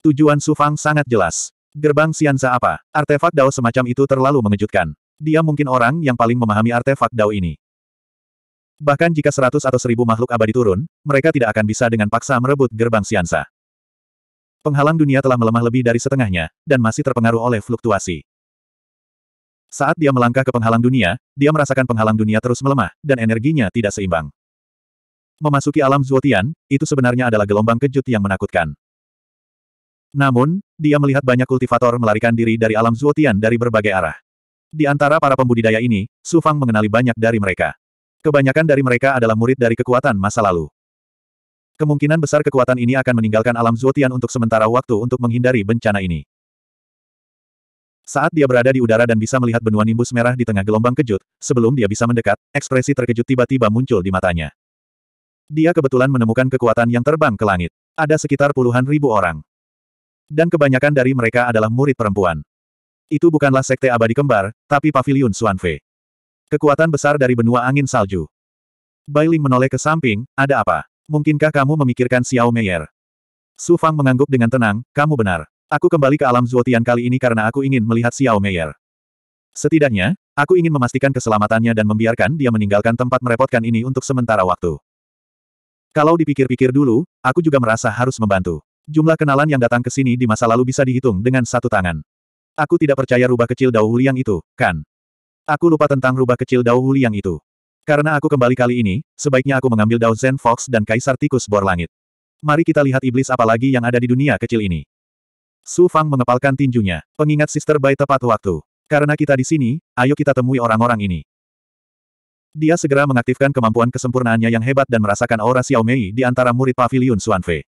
Tujuan Su Fang sangat jelas. Gerbang Siansa apa? Artefak Dao semacam itu terlalu mengejutkan. Dia mungkin orang yang paling memahami artefak Dao ini. Bahkan jika seratus atau seribu makhluk abadi turun, mereka tidak akan bisa dengan paksa merebut gerbang Siansa. Penghalang dunia telah melemah lebih dari setengahnya, dan masih terpengaruh oleh fluktuasi. Saat dia melangkah ke penghalang dunia, dia merasakan penghalang dunia terus melemah, dan energinya tidak seimbang. Memasuki alam Zuotian, itu sebenarnya adalah gelombang kejut yang menakutkan. Namun, dia melihat banyak kultivator melarikan diri dari alam Zuotian dari berbagai arah. Di antara para pembudidaya ini, Su Fang mengenali banyak dari mereka. Kebanyakan dari mereka adalah murid dari kekuatan masa lalu. Kemungkinan besar kekuatan ini akan meninggalkan alam Zuotian untuk sementara waktu untuk menghindari bencana ini. Saat dia berada di udara dan bisa melihat benua nimbus merah di tengah gelombang kejut, sebelum dia bisa mendekat, ekspresi terkejut tiba-tiba muncul di matanya. Dia kebetulan menemukan kekuatan yang terbang ke langit. Ada sekitar puluhan ribu orang. Dan kebanyakan dari mereka adalah murid perempuan. Itu bukanlah sekte abadi kembar, tapi pavilion Suanfe. Kekuatan besar dari benua angin salju. Bailing menoleh ke samping, ada apa? Mungkinkah kamu memikirkan Xiao Meier? Su Fang mengangguk dengan tenang, kamu benar. Aku kembali ke alam Zuotian kali ini karena aku ingin melihat Xiao Meier. Setidaknya, aku ingin memastikan keselamatannya dan membiarkan dia meninggalkan tempat merepotkan ini untuk sementara waktu. Kalau dipikir-pikir dulu, aku juga merasa harus membantu. Jumlah kenalan yang datang ke sini di masa lalu bisa dihitung dengan satu tangan. Aku tidak percaya rubah kecil Dao Huliang itu, kan? Aku lupa tentang rubah kecil Dao Huliang itu. Karena aku kembali kali ini, sebaiknya aku mengambil Dao Zen Fox dan Kaisar Tikus Bor Langit. Mari kita lihat iblis apalagi yang ada di dunia kecil ini. Su Fang mengepalkan tinjunya, pengingat Sister Bai tepat waktu. Karena kita di sini, ayo kita temui orang-orang ini. Dia segera mengaktifkan kemampuan kesempurnaannya yang hebat dan merasakan aura Xiao Mei di antara murid pavilion Xuanfei.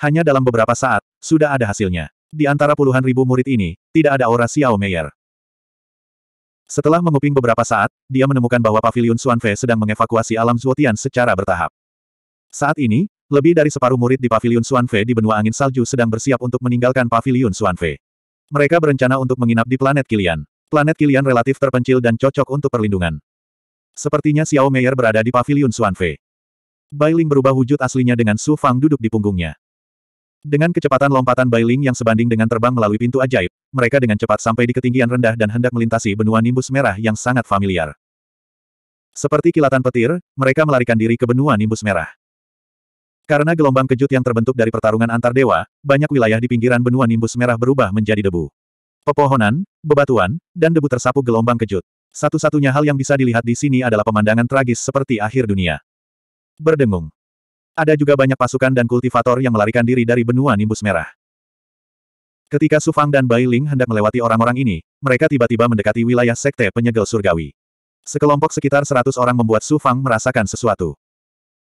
Hanya dalam beberapa saat, sudah ada hasilnya. Di antara puluhan ribu murid ini, tidak ada aura Xiao Meier. Setelah menguping beberapa saat, dia menemukan bahwa pavilion Suanfe sedang mengevakuasi alam Zuotian secara bertahap. Saat ini, lebih dari separuh murid di pavilion Suanfe di benua angin salju sedang bersiap untuk meninggalkan pavilion Suanfe. Mereka berencana untuk menginap di planet Kilian. Planet Kilian relatif terpencil dan cocok untuk perlindungan. Sepertinya Xiao Meier berada di pavilion Suanfe. Bailing berubah wujud aslinya dengan Su Fang duduk di punggungnya. Dengan kecepatan lompatan Bailing yang sebanding dengan terbang melalui pintu ajaib, mereka dengan cepat sampai di ketinggian rendah dan hendak melintasi benua nimbus merah yang sangat familiar. Seperti kilatan petir, mereka melarikan diri ke benua nimbus merah. Karena gelombang kejut yang terbentuk dari pertarungan antar dewa, banyak wilayah di pinggiran benua nimbus merah berubah menjadi debu. Pepohonan, bebatuan, dan debu tersapu gelombang kejut. Satu-satunya hal yang bisa dilihat di sini adalah pemandangan tragis seperti akhir dunia. Berdengung. Ada juga banyak pasukan dan kultivator yang melarikan diri dari benua nimbus merah. Ketika Sufang dan Bai Ling hendak melewati orang-orang ini, mereka tiba-tiba mendekati wilayah sekte penyegel surgawi. Sekelompok sekitar seratus orang membuat Sufang merasakan sesuatu.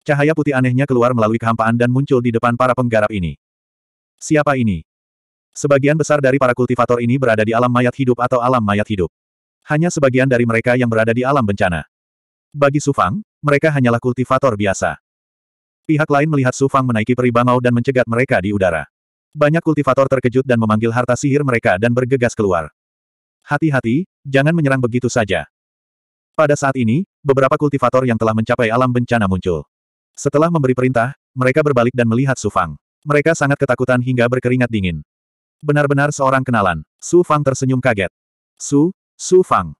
Cahaya putih anehnya keluar melalui kehampaan dan muncul di depan para penggarap ini. Siapa ini? Sebagian besar dari para kultivator ini berada di alam mayat hidup atau alam mayat hidup. Hanya sebagian dari mereka yang berada di alam bencana. Bagi Sufang, mereka hanyalah kultivator biasa. Pihak lain melihat Su Fang menaiki peribangau dan mencegat mereka di udara. Banyak kultivator terkejut dan memanggil harta sihir mereka dan bergegas keluar. Hati-hati, jangan menyerang begitu saja. Pada saat ini, beberapa kultivator yang telah mencapai alam bencana muncul. Setelah memberi perintah, mereka berbalik dan melihat Su Fang. Mereka sangat ketakutan hingga berkeringat dingin. Benar-benar seorang kenalan, Su Fang tersenyum kaget. Su, Su Fang.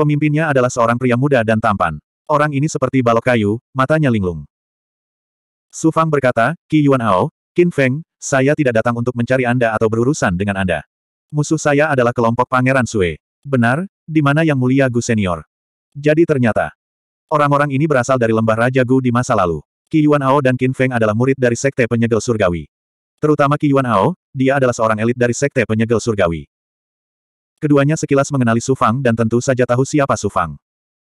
Pemimpinnya adalah seorang pria muda dan tampan. Orang ini seperti balok kayu, matanya linglung. Su Fang berkata, Ki Yuan Ao, Qin Feng, saya tidak datang untuk mencari Anda atau berurusan dengan Anda. Musuh saya adalah kelompok Pangeran Sue. Benar, di mana yang mulia Gu Senior? Jadi ternyata, orang-orang ini berasal dari lembah Raja Gu di masa lalu. Ki Yuan Ao dan Qin Feng adalah murid dari Sekte Penyegel Surgawi. Terutama Ki Yuan Ao, dia adalah seorang elit dari Sekte Penyegel Surgawi. Keduanya sekilas mengenali Su Fang dan tentu saja tahu siapa Su Fang.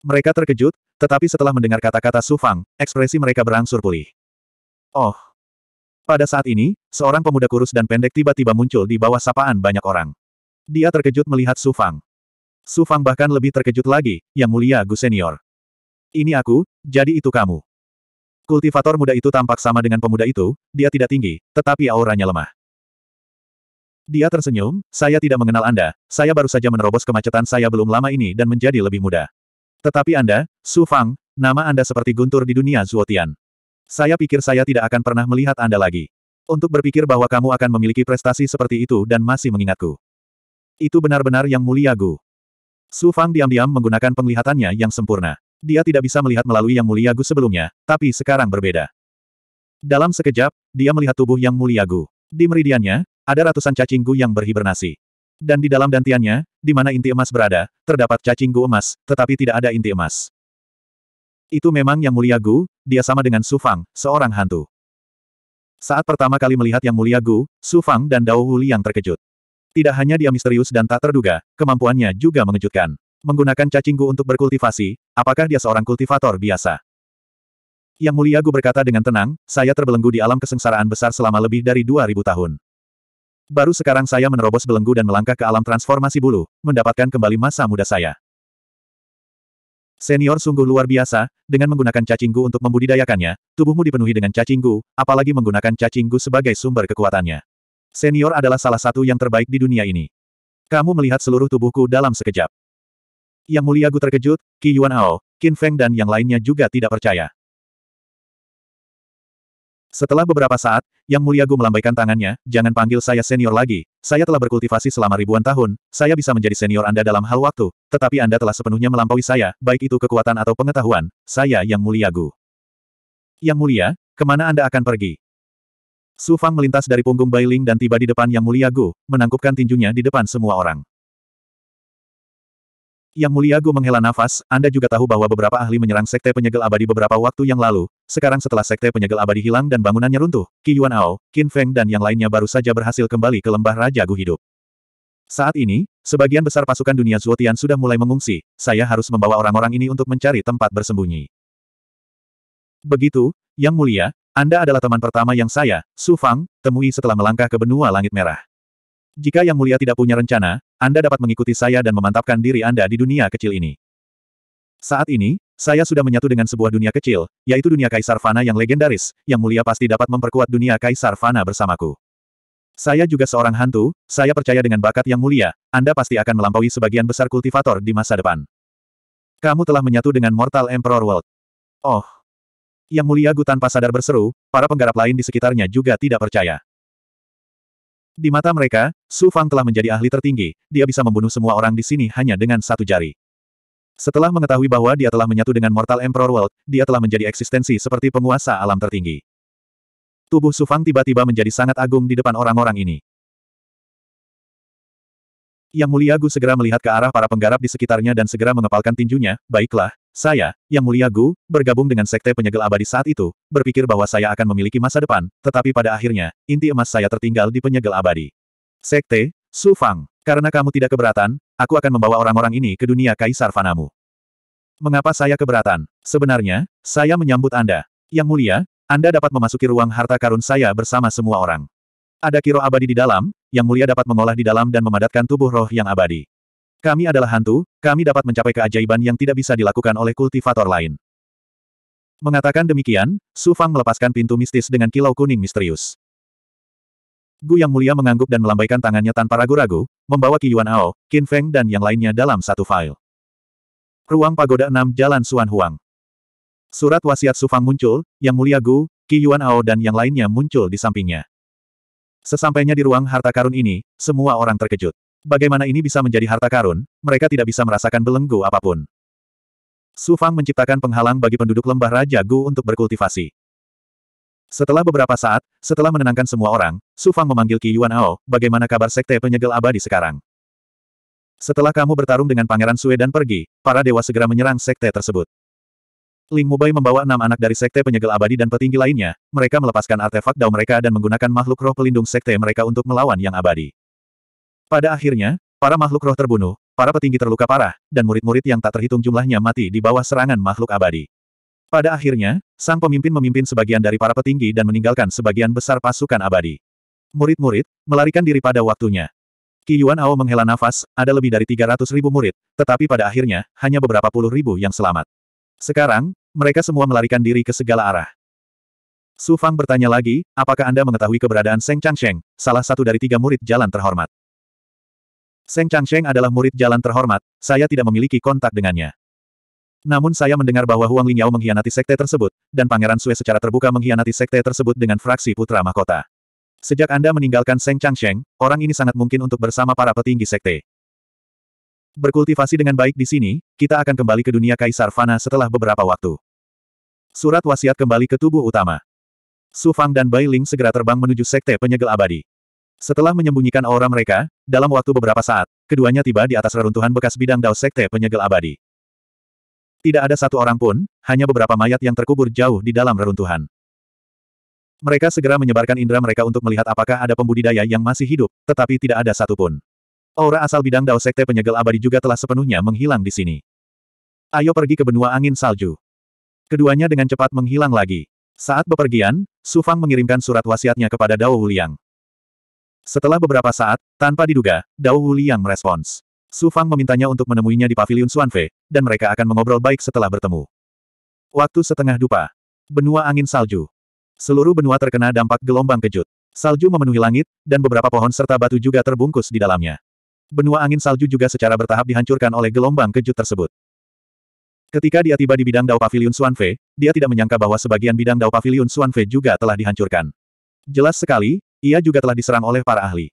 Mereka terkejut, tetapi setelah mendengar kata-kata Su Fang, ekspresi mereka berangsur pulih. Oh. Pada saat ini, seorang pemuda kurus dan pendek tiba-tiba muncul di bawah sapaan banyak orang. Dia terkejut melihat Su Fang. Su Fang bahkan lebih terkejut lagi, Yang Mulia Gu Senior. Ini aku, jadi itu kamu. Kultivator muda itu tampak sama dengan pemuda itu, dia tidak tinggi, tetapi auranya lemah. Dia tersenyum, saya tidak mengenal Anda, saya baru saja menerobos kemacetan saya belum lama ini dan menjadi lebih muda. Tetapi Anda, Su Fang, nama Anda seperti guntur di dunia Zuotian. Saya pikir saya tidak akan pernah melihat Anda lagi. Untuk berpikir bahwa kamu akan memiliki prestasi seperti itu dan masih mengingatku. Itu benar-benar yang mulia Gu. Su Fang diam-diam menggunakan penglihatannya yang sempurna. Dia tidak bisa melihat melalui yang mulia Gu sebelumnya, tapi sekarang berbeda. Dalam sekejap, dia melihat tubuh yang mulia Gu. Di meridiannya, ada ratusan cacing Gu yang berhibernasi. Dan di dalam dantiannya, di mana inti emas berada, terdapat cacing Gu emas, tetapi tidak ada inti emas. Itu memang Yang Mulia Gu, dia sama dengan Su Fang, seorang hantu. Saat pertama kali melihat Yang Mulia Gu, Su Fang dan Dao Huli yang terkejut. Tidak hanya dia misterius dan tak terduga, kemampuannya juga mengejutkan. Menggunakan cacing Gu untuk berkultivasi, apakah dia seorang kultivator biasa? Yang Mulia Gu berkata dengan tenang, saya terbelenggu di alam kesengsaraan besar selama lebih dari 2000 tahun. Baru sekarang saya menerobos belenggu dan melangkah ke alam transformasi bulu, mendapatkan kembali masa muda saya. Senior sungguh luar biasa, dengan menggunakan cacinggu untuk membudidayakannya, tubuhmu dipenuhi dengan cacinggu, apalagi menggunakan cacinggu sebagai sumber kekuatannya. Senior adalah salah satu yang terbaik di dunia ini. Kamu melihat seluruh tubuhku dalam sekejap. Yang mulia Gu terkejut, Qi Yuan Ao, Qin Feng dan yang lainnya juga tidak percaya. Setelah beberapa saat, Yang Mulia Gu melambaikan tangannya, jangan panggil saya senior lagi, saya telah berkultivasi selama ribuan tahun, saya bisa menjadi senior Anda dalam hal waktu, tetapi Anda telah sepenuhnya melampaui saya, baik itu kekuatan atau pengetahuan, saya Yang Mulia Gu. Yang Mulia, kemana Anda akan pergi? Su Fang melintas dari punggung Bailing dan tiba di depan Yang Mulia Gu, menangkupkan tinjunya di depan semua orang. Yang mulia Gu menghela nafas, Anda juga tahu bahwa beberapa ahli menyerang Sekte Penyegel Abadi beberapa waktu yang lalu, sekarang setelah Sekte Penyegel Abadi hilang dan bangunannya runtuh, Qi Yuan Ao, Qin Feng dan yang lainnya baru saja berhasil kembali ke lembah Raja Gu hidup. Saat ini, sebagian besar pasukan dunia Zuotian sudah mulai mengungsi, saya harus membawa orang-orang ini untuk mencari tempat bersembunyi. Begitu, Yang Mulia, Anda adalah teman pertama yang saya, Su Fang, temui setelah melangkah ke benua langit merah. Jika Yang Mulia tidak punya rencana, anda dapat mengikuti saya dan memantapkan diri Anda di dunia kecil ini. Saat ini, saya sudah menyatu dengan sebuah dunia kecil, yaitu dunia Kaisar Fana yang legendaris, yang mulia pasti dapat memperkuat dunia Kaisar Fana bersamaku. Saya juga seorang hantu, saya percaya dengan bakat yang mulia, Anda pasti akan melampaui sebagian besar kultivator di masa depan. Kamu telah menyatu dengan Mortal Emperor World. Oh. Yang mulia Gu tanpa sadar berseru, para penggarap lain di sekitarnya juga tidak percaya. Di mata mereka, Su Fang telah menjadi ahli tertinggi, dia bisa membunuh semua orang di sini hanya dengan satu jari. Setelah mengetahui bahwa dia telah menyatu dengan Mortal Emperor World, dia telah menjadi eksistensi seperti penguasa alam tertinggi. Tubuh Su Fang tiba-tiba menjadi sangat agung di depan orang-orang ini. Yang Mulia Gu segera melihat ke arah para penggarap di sekitarnya dan segera mengepalkan tinjunya, baiklah, saya, Yang Mulia Gu, bergabung dengan Sekte Penyegel Abadi saat itu, berpikir bahwa saya akan memiliki masa depan, tetapi pada akhirnya, inti emas saya tertinggal di Penyegel Abadi. Sekte, Su Fang, karena kamu tidak keberatan, aku akan membawa orang-orang ini ke dunia Kaisar Fanamu. Mengapa saya keberatan? Sebenarnya, saya menyambut Anda. Yang Mulia, Anda dapat memasuki ruang harta karun saya bersama semua orang. Ada kiro abadi di dalam, yang mulia dapat mengolah di dalam dan memadatkan tubuh roh yang abadi. Kami adalah hantu, kami dapat mencapai keajaiban yang tidak bisa dilakukan oleh kultivator lain. Mengatakan demikian, Su Fang melepaskan pintu mistis dengan kilau kuning misterius. Gu Yang Mulia mengangguk dan melambaikan tangannya tanpa ragu-ragu, membawa Qi Yuan Ao, Qin Feng dan yang lainnya dalam satu file. Ruang Pagoda 6 Jalan Suan Huang. Surat wasiat Su Fang muncul, Yang Mulia Gu, Qi Yuan Ao dan yang lainnya muncul di sampingnya. Sesampainya di ruang harta karun ini, semua orang terkejut. Bagaimana ini bisa menjadi harta karun, mereka tidak bisa merasakan belenggu apapun. Su Fang menciptakan penghalang bagi penduduk lembah Raja Gu untuk berkultivasi. Setelah beberapa saat, setelah menenangkan semua orang, Su Fang memanggil Qi Yuan Ao, bagaimana kabar sekte penyegel abadi sekarang? Setelah kamu bertarung dengan Pangeran Sue dan pergi, para dewa segera menyerang sekte tersebut. Ling Mubai membawa enam anak dari Sekte Penyegel Abadi dan petinggi lainnya, mereka melepaskan artefak dao mereka dan menggunakan makhluk roh pelindung Sekte mereka untuk melawan Yang Abadi. Pada akhirnya, para makhluk roh terbunuh, para petinggi terluka parah, dan murid-murid yang tak terhitung jumlahnya mati di bawah serangan makhluk abadi. Pada akhirnya, sang pemimpin memimpin sebagian dari para petinggi dan meninggalkan sebagian besar pasukan abadi. Murid-murid, melarikan diri pada waktunya. Ki Yuan Ao menghela nafas, ada lebih dari 300 ribu murid, tetapi pada akhirnya, hanya beberapa puluh ribu yang selamat. Sekarang, mereka semua melarikan diri ke segala arah. Su Fang bertanya lagi, apakah Anda mengetahui keberadaan Seng Changsheng, salah satu dari tiga murid jalan terhormat? Seng Changsheng adalah murid jalan terhormat, saya tidak memiliki kontak dengannya. Namun saya mendengar bahwa Huang Lingyao mengkhianati sekte tersebut, dan Pangeran Sue secara terbuka mengkhianati sekte tersebut dengan fraksi putra mahkota. Sejak Anda meninggalkan Seng Changsheng, orang ini sangat mungkin untuk bersama para petinggi sekte berkultivasi dengan baik di sini, kita akan kembali ke dunia Kaisar Fana setelah beberapa waktu. Surat wasiat kembali ke tubuh utama. Su Fang dan Bai Ling segera terbang menuju Sekte Penyegel Abadi. Setelah menyembunyikan aura mereka, dalam waktu beberapa saat, keduanya tiba di atas reruntuhan bekas bidang Dao Sekte Penyegel Abadi. Tidak ada satu orang pun, hanya beberapa mayat yang terkubur jauh di dalam reruntuhan. Mereka segera menyebarkan indera mereka untuk melihat apakah ada pembudidaya yang masih hidup, tetapi tidak ada satupun. Aura asal bidang Dao Sekte Penyegel Abadi juga telah sepenuhnya menghilang di sini. Ayo pergi ke benua angin salju. Keduanya dengan cepat menghilang lagi. Saat bepergian, Su Fang mengirimkan surat wasiatnya kepada Dao Wuliang. Setelah beberapa saat, tanpa diduga, Dao Wuliang merespons. Su Fang memintanya untuk menemuinya di Paviliun Suanfe, dan mereka akan mengobrol baik setelah bertemu. Waktu setengah dupa. Benua angin salju. Seluruh benua terkena dampak gelombang kejut. Salju memenuhi langit, dan beberapa pohon serta batu juga terbungkus di dalamnya. Benua angin salju juga secara bertahap dihancurkan oleh gelombang kejut tersebut. Ketika dia tiba di bidang Dao Pavilion Suanfe, dia tidak menyangka bahwa sebagian bidang Dao Pavilion Suanfe juga telah dihancurkan. Jelas sekali, ia juga telah diserang oleh para ahli.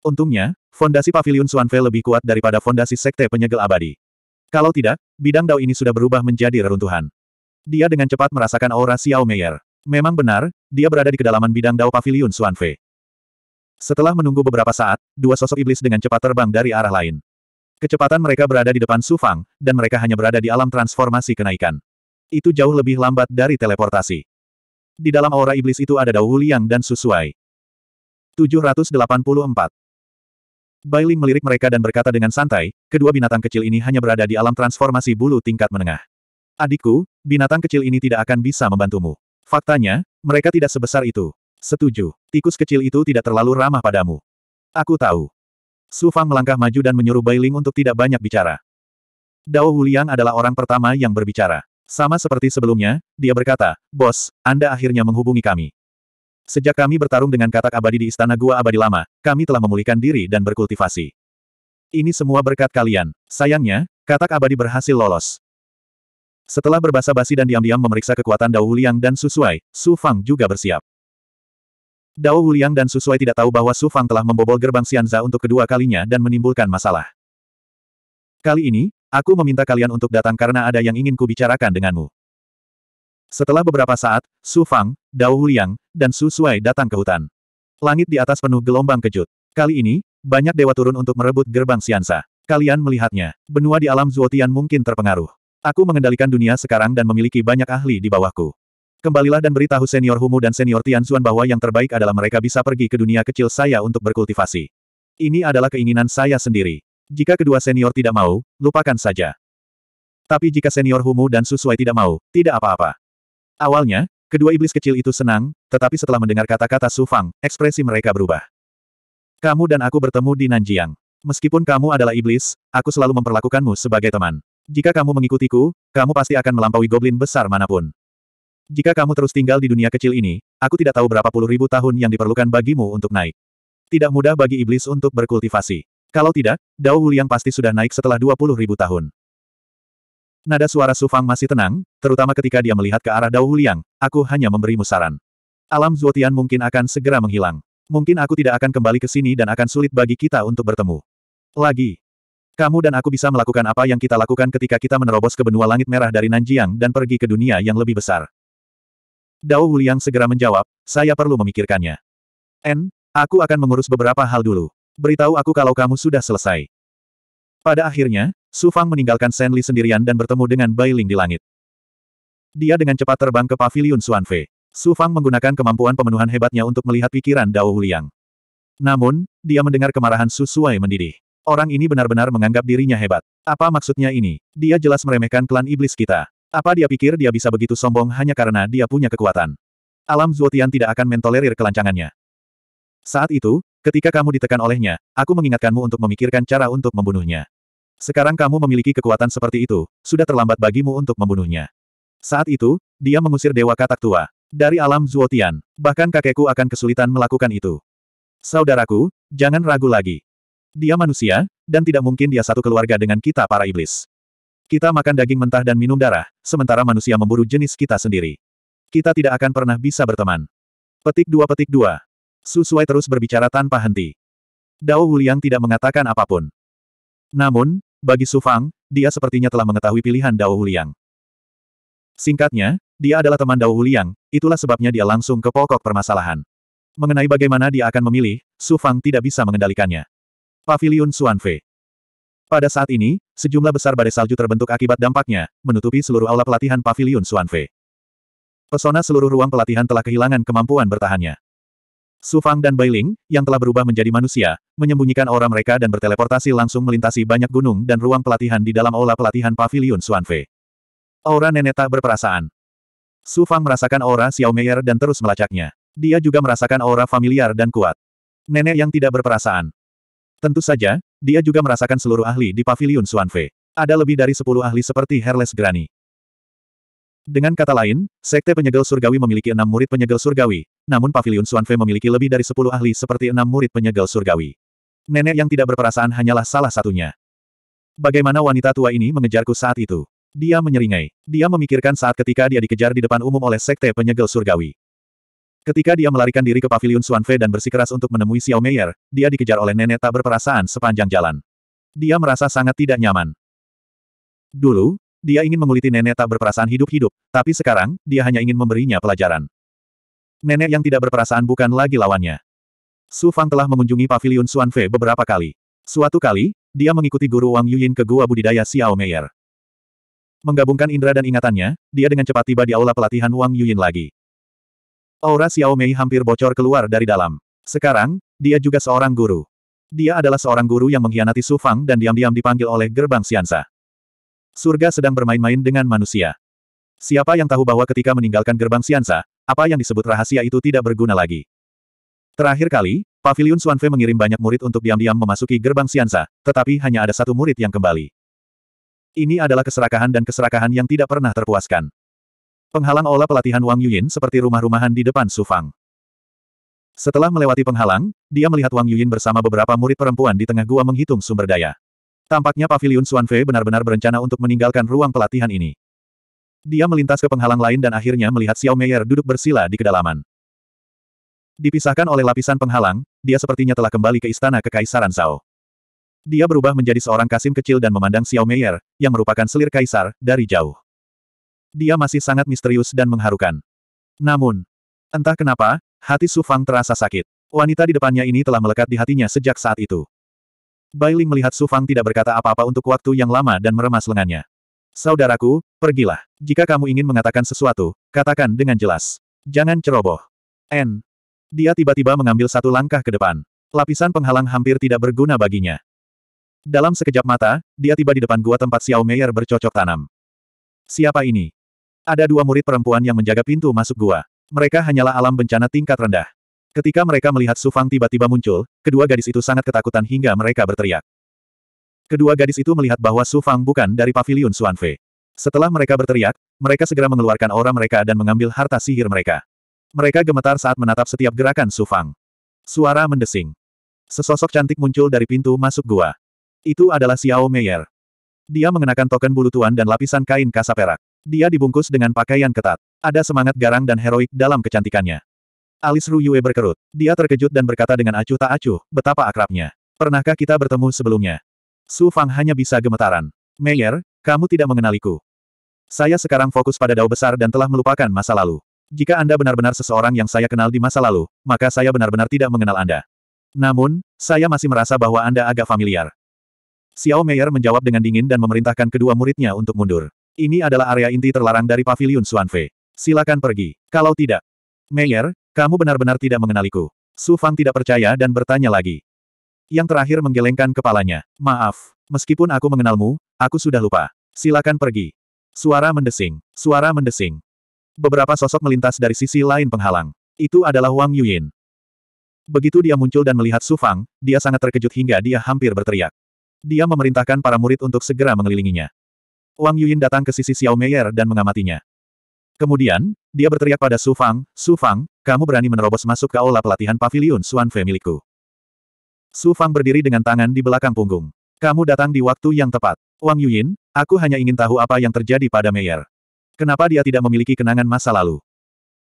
Untungnya, fondasi Pavilion Suanfe lebih kuat daripada fondasi Sekte Penyegel Abadi. Kalau tidak, bidang Dao ini sudah berubah menjadi reruntuhan. Dia dengan cepat merasakan aura Xiao Meier. Memang benar, dia berada di kedalaman bidang Dao Pavilion Suanfe. Setelah menunggu beberapa saat, dua sosok iblis dengan cepat terbang dari arah lain. Kecepatan mereka berada di depan Sufang, dan mereka hanya berada di alam transformasi kenaikan. Itu jauh lebih lambat dari teleportasi. Di dalam aura iblis itu ada Dao Liang dan Susuai. 784. Bailing melirik mereka dan berkata dengan santai, kedua binatang kecil ini hanya berada di alam transformasi bulu tingkat menengah. Adikku, binatang kecil ini tidak akan bisa membantumu. Faktanya, mereka tidak sebesar itu. Setuju. Tikus kecil itu tidak terlalu ramah padamu. Aku tahu. Su Fang melangkah maju dan menyuruh Bailing untuk tidak banyak bicara. Dao Huliang adalah orang pertama yang berbicara. Sama seperti sebelumnya, dia berkata, Bos, Anda akhirnya menghubungi kami. Sejak kami bertarung dengan katak abadi di Istana Gua Abadi Lama, kami telah memulihkan diri dan berkultivasi. Ini semua berkat kalian. Sayangnya, katak abadi berhasil lolos. Setelah berbasa basi dan diam-diam memeriksa kekuatan Dao Huliang dan Su Sui, Su Fang juga bersiap. Dao Wuliang dan Su tidak tahu bahwa Su Fang telah membobol gerbang Xianza untuk kedua kalinya dan menimbulkan masalah. Kali ini, aku meminta kalian untuk datang karena ada yang ingin kubicarakan denganmu. Setelah beberapa saat, Su Fang, Dao Wuliang, dan Su datang ke hutan. Langit di atas penuh gelombang kejut. Kali ini, banyak dewa turun untuk merebut gerbang Xianza. Kalian melihatnya, benua di alam Zuotian mungkin terpengaruh. Aku mengendalikan dunia sekarang dan memiliki banyak ahli di bawahku. Kembalilah dan beritahu senior Humu dan senior Tianzuan bahwa yang terbaik adalah mereka bisa pergi ke dunia kecil saya untuk berkultivasi. Ini adalah keinginan saya sendiri. Jika kedua senior tidak mau, lupakan saja. Tapi jika senior Humu dan Susuai tidak mau, tidak apa-apa. Awalnya, kedua iblis kecil itu senang, tetapi setelah mendengar kata-kata Su Fang, ekspresi mereka berubah. Kamu dan aku bertemu di Nanjiang. Meskipun kamu adalah iblis, aku selalu memperlakukanmu sebagai teman. Jika kamu mengikutiku, kamu pasti akan melampaui goblin besar manapun. Jika kamu terus tinggal di dunia kecil ini, aku tidak tahu berapa puluh ribu tahun yang diperlukan bagimu untuk naik. Tidak mudah bagi iblis untuk berkultivasi. Kalau tidak, Dao Wuliang pasti sudah naik setelah dua puluh ribu tahun. Nada suara Sufang masih tenang, terutama ketika dia melihat ke arah Dao Wuliang, aku hanya memberimu saran. Alam Zuotian mungkin akan segera menghilang. Mungkin aku tidak akan kembali ke sini dan akan sulit bagi kita untuk bertemu. Lagi. Kamu dan aku bisa melakukan apa yang kita lakukan ketika kita menerobos ke benua langit merah dari Nanjiang dan pergi ke dunia yang lebih besar. Dao Huliang segera menjawab, saya perlu memikirkannya. N, aku akan mengurus beberapa hal dulu. Beritahu aku kalau kamu sudah selesai. Pada akhirnya, Su Fang meninggalkan Shen Li sendirian dan bertemu dengan Bai Ling di langit. Dia dengan cepat terbang ke Paviliun pavilion Fei. Su Fang menggunakan kemampuan pemenuhan hebatnya untuk melihat pikiran Dao Huliang. Namun, dia mendengar kemarahan Su Suai mendidih. Orang ini benar-benar menganggap dirinya hebat. Apa maksudnya ini? Dia jelas meremehkan klan iblis kita. Apa dia pikir dia bisa begitu sombong hanya karena dia punya kekuatan? Alam Zuotian tidak akan mentolerir kelancangannya. Saat itu, ketika kamu ditekan olehnya, aku mengingatkanmu untuk memikirkan cara untuk membunuhnya. Sekarang kamu memiliki kekuatan seperti itu, sudah terlambat bagimu untuk membunuhnya. Saat itu, dia mengusir Dewa Katak Tua. Dari alam Zuotian, bahkan kakekku akan kesulitan melakukan itu. Saudaraku, jangan ragu lagi. Dia manusia, dan tidak mungkin dia satu keluarga dengan kita para iblis. Kita makan daging mentah dan minum darah, sementara manusia memburu jenis kita sendiri. Kita tidak akan pernah bisa berteman. Petik dua petik dua. Susuai terus berbicara tanpa henti. Dao Wuliang tidak mengatakan apapun. Namun, bagi Su Fang, dia sepertinya telah mengetahui pilihan Dao Wuliang. Singkatnya, dia adalah teman Dao Wuliang, itulah sebabnya dia langsung ke pokok permasalahan. Mengenai bagaimana dia akan memilih, Su Fang tidak bisa mengendalikannya. Pavilion Suanfe pada saat ini, sejumlah besar badai salju terbentuk akibat dampaknya, menutupi seluruh aula pelatihan pavilion Suanfe. Pesona seluruh ruang pelatihan telah kehilangan kemampuan bertahannya. Sufang dan Bailing, yang telah berubah menjadi manusia, menyembunyikan aura mereka dan berteleportasi langsung melintasi banyak gunung dan ruang pelatihan di dalam aula pelatihan pavilion Suanfe. Aura nenek tak berperasaan. Sufang merasakan aura Xiao Meier dan terus melacaknya. Dia juga merasakan aura familiar dan kuat. Nenek yang tidak berperasaan. Tentu saja, dia juga merasakan seluruh ahli di pavilion Suanfe. Ada lebih dari sepuluh ahli seperti Herles Grani. Dengan kata lain, Sekte Penyegel Surgawi memiliki enam murid penyegel surgawi, namun pavilion Suanfe memiliki lebih dari sepuluh ahli seperti enam murid penyegel surgawi. Nenek yang tidak berperasaan hanyalah salah satunya. Bagaimana wanita tua ini mengejarku saat itu? Dia menyeringai. Dia memikirkan saat ketika dia dikejar di depan umum oleh Sekte Penyegel Surgawi. Ketika dia melarikan diri ke pavilion Fe dan bersikeras untuk menemui Xiao Meier, dia dikejar oleh nenek tak berperasaan sepanjang jalan. Dia merasa sangat tidak nyaman. Dulu, dia ingin menguliti nenek tak berperasaan hidup-hidup, tapi sekarang, dia hanya ingin memberinya pelajaran. Nenek yang tidak berperasaan bukan lagi lawannya. Su Fang telah mengunjungi pavilion Fe beberapa kali. Suatu kali, dia mengikuti guru Wang Yuyin ke gua budidaya Xiao Meier. Menggabungkan indera dan ingatannya, dia dengan cepat tiba di aula pelatihan Wang Yuyin lagi. Aura Xiao Mei hampir bocor keluar dari dalam. Sekarang, dia juga seorang guru. Dia adalah seorang guru yang mengkhianati Su Fang dan diam-diam dipanggil oleh gerbang Siansa. Surga sedang bermain-main dengan manusia. Siapa yang tahu bahwa ketika meninggalkan gerbang Siansa, apa yang disebut rahasia itu tidak berguna lagi. Terakhir kali, Pavilion Suanfe mengirim banyak murid untuk diam-diam memasuki gerbang Siansa, tetapi hanya ada satu murid yang kembali. Ini adalah keserakahan dan keserakahan yang tidak pernah terpuaskan. Penghalang olah pelatihan Wang Yuyin seperti rumah-rumahan di depan Sufang. Setelah melewati penghalang, dia melihat Wang Yuyin bersama beberapa murid perempuan di tengah gua menghitung sumber daya. Tampaknya Paviliun Fei benar-benar berencana untuk meninggalkan ruang pelatihan ini. Dia melintas ke penghalang lain dan akhirnya melihat Xiao Meier duduk bersila di kedalaman. Dipisahkan oleh lapisan penghalang, dia sepertinya telah kembali ke istana kekaisaran Zhao. Dia berubah menjadi seorang kasim kecil dan memandang Xiao Meier, yang merupakan selir kaisar, dari jauh. Dia masih sangat misterius dan mengharukan. Namun, entah kenapa, hati Su Fang terasa sakit. Wanita di depannya ini telah melekat di hatinya sejak saat itu. Bailing melihat Su Fang tidak berkata apa-apa untuk waktu yang lama dan meremas lengannya. Saudaraku, pergilah. Jika kamu ingin mengatakan sesuatu, katakan dengan jelas. Jangan ceroboh. N. Dia tiba-tiba mengambil satu langkah ke depan. Lapisan penghalang hampir tidak berguna baginya. Dalam sekejap mata, dia tiba di depan gua tempat Xiao Meier bercocok tanam. Siapa ini? Ada dua murid perempuan yang menjaga pintu masuk gua. Mereka hanyalah alam bencana tingkat rendah. Ketika mereka melihat Sufang tiba-tiba muncul, kedua gadis itu sangat ketakutan hingga mereka berteriak. Kedua gadis itu melihat bahwa Sufang bukan dari pavilion Suanfe. Setelah mereka berteriak, mereka segera mengeluarkan aura mereka dan mengambil harta sihir mereka. Mereka gemetar saat menatap setiap gerakan Sufang. Suara mendesing. Sesosok cantik muncul dari pintu masuk gua. Itu adalah Xiao Meier. Dia mengenakan token bulu tuan dan lapisan kain kasa perak. Dia dibungkus dengan pakaian ketat. Ada semangat garang dan heroik dalam kecantikannya. Alis Ru Yue berkerut. Dia terkejut dan berkata dengan acuh tak acuh, betapa akrabnya. Pernahkah kita bertemu sebelumnya? Su Fang hanya bisa gemetaran. Meyer, kamu tidak mengenaliku. Saya sekarang fokus pada dao besar dan telah melupakan masa lalu. Jika Anda benar-benar seseorang yang saya kenal di masa lalu, maka saya benar-benar tidak mengenal Anda. Namun, saya masih merasa bahwa Anda agak familiar. Xiao Meyer menjawab dengan dingin dan memerintahkan kedua muridnya untuk mundur. Ini adalah area inti terlarang dari pavilion Suanfe. Silakan pergi. Kalau tidak. Meyer, kamu benar-benar tidak mengenaliku. Su Fang tidak percaya dan bertanya lagi. Yang terakhir menggelengkan kepalanya. Maaf. Meskipun aku mengenalmu, aku sudah lupa. Silakan pergi. Suara mendesing. Suara mendesing. Beberapa sosok melintas dari sisi lain penghalang. Itu adalah Wang Yuyin. Begitu dia muncul dan melihat Su Fang, dia sangat terkejut hingga dia hampir berteriak. Dia memerintahkan para murid untuk segera mengelilinginya. Wang Yuyin datang ke sisi Xiao Meier dan mengamatinya. Kemudian, dia berteriak pada Su Fang, Su Fang, kamu berani menerobos masuk ke aula pelatihan pavilion Suan Fe milikku. Su Fang berdiri dengan tangan di belakang punggung. Kamu datang di waktu yang tepat. Wang Yuyin, aku hanya ingin tahu apa yang terjadi pada Meier. Kenapa dia tidak memiliki kenangan masa lalu?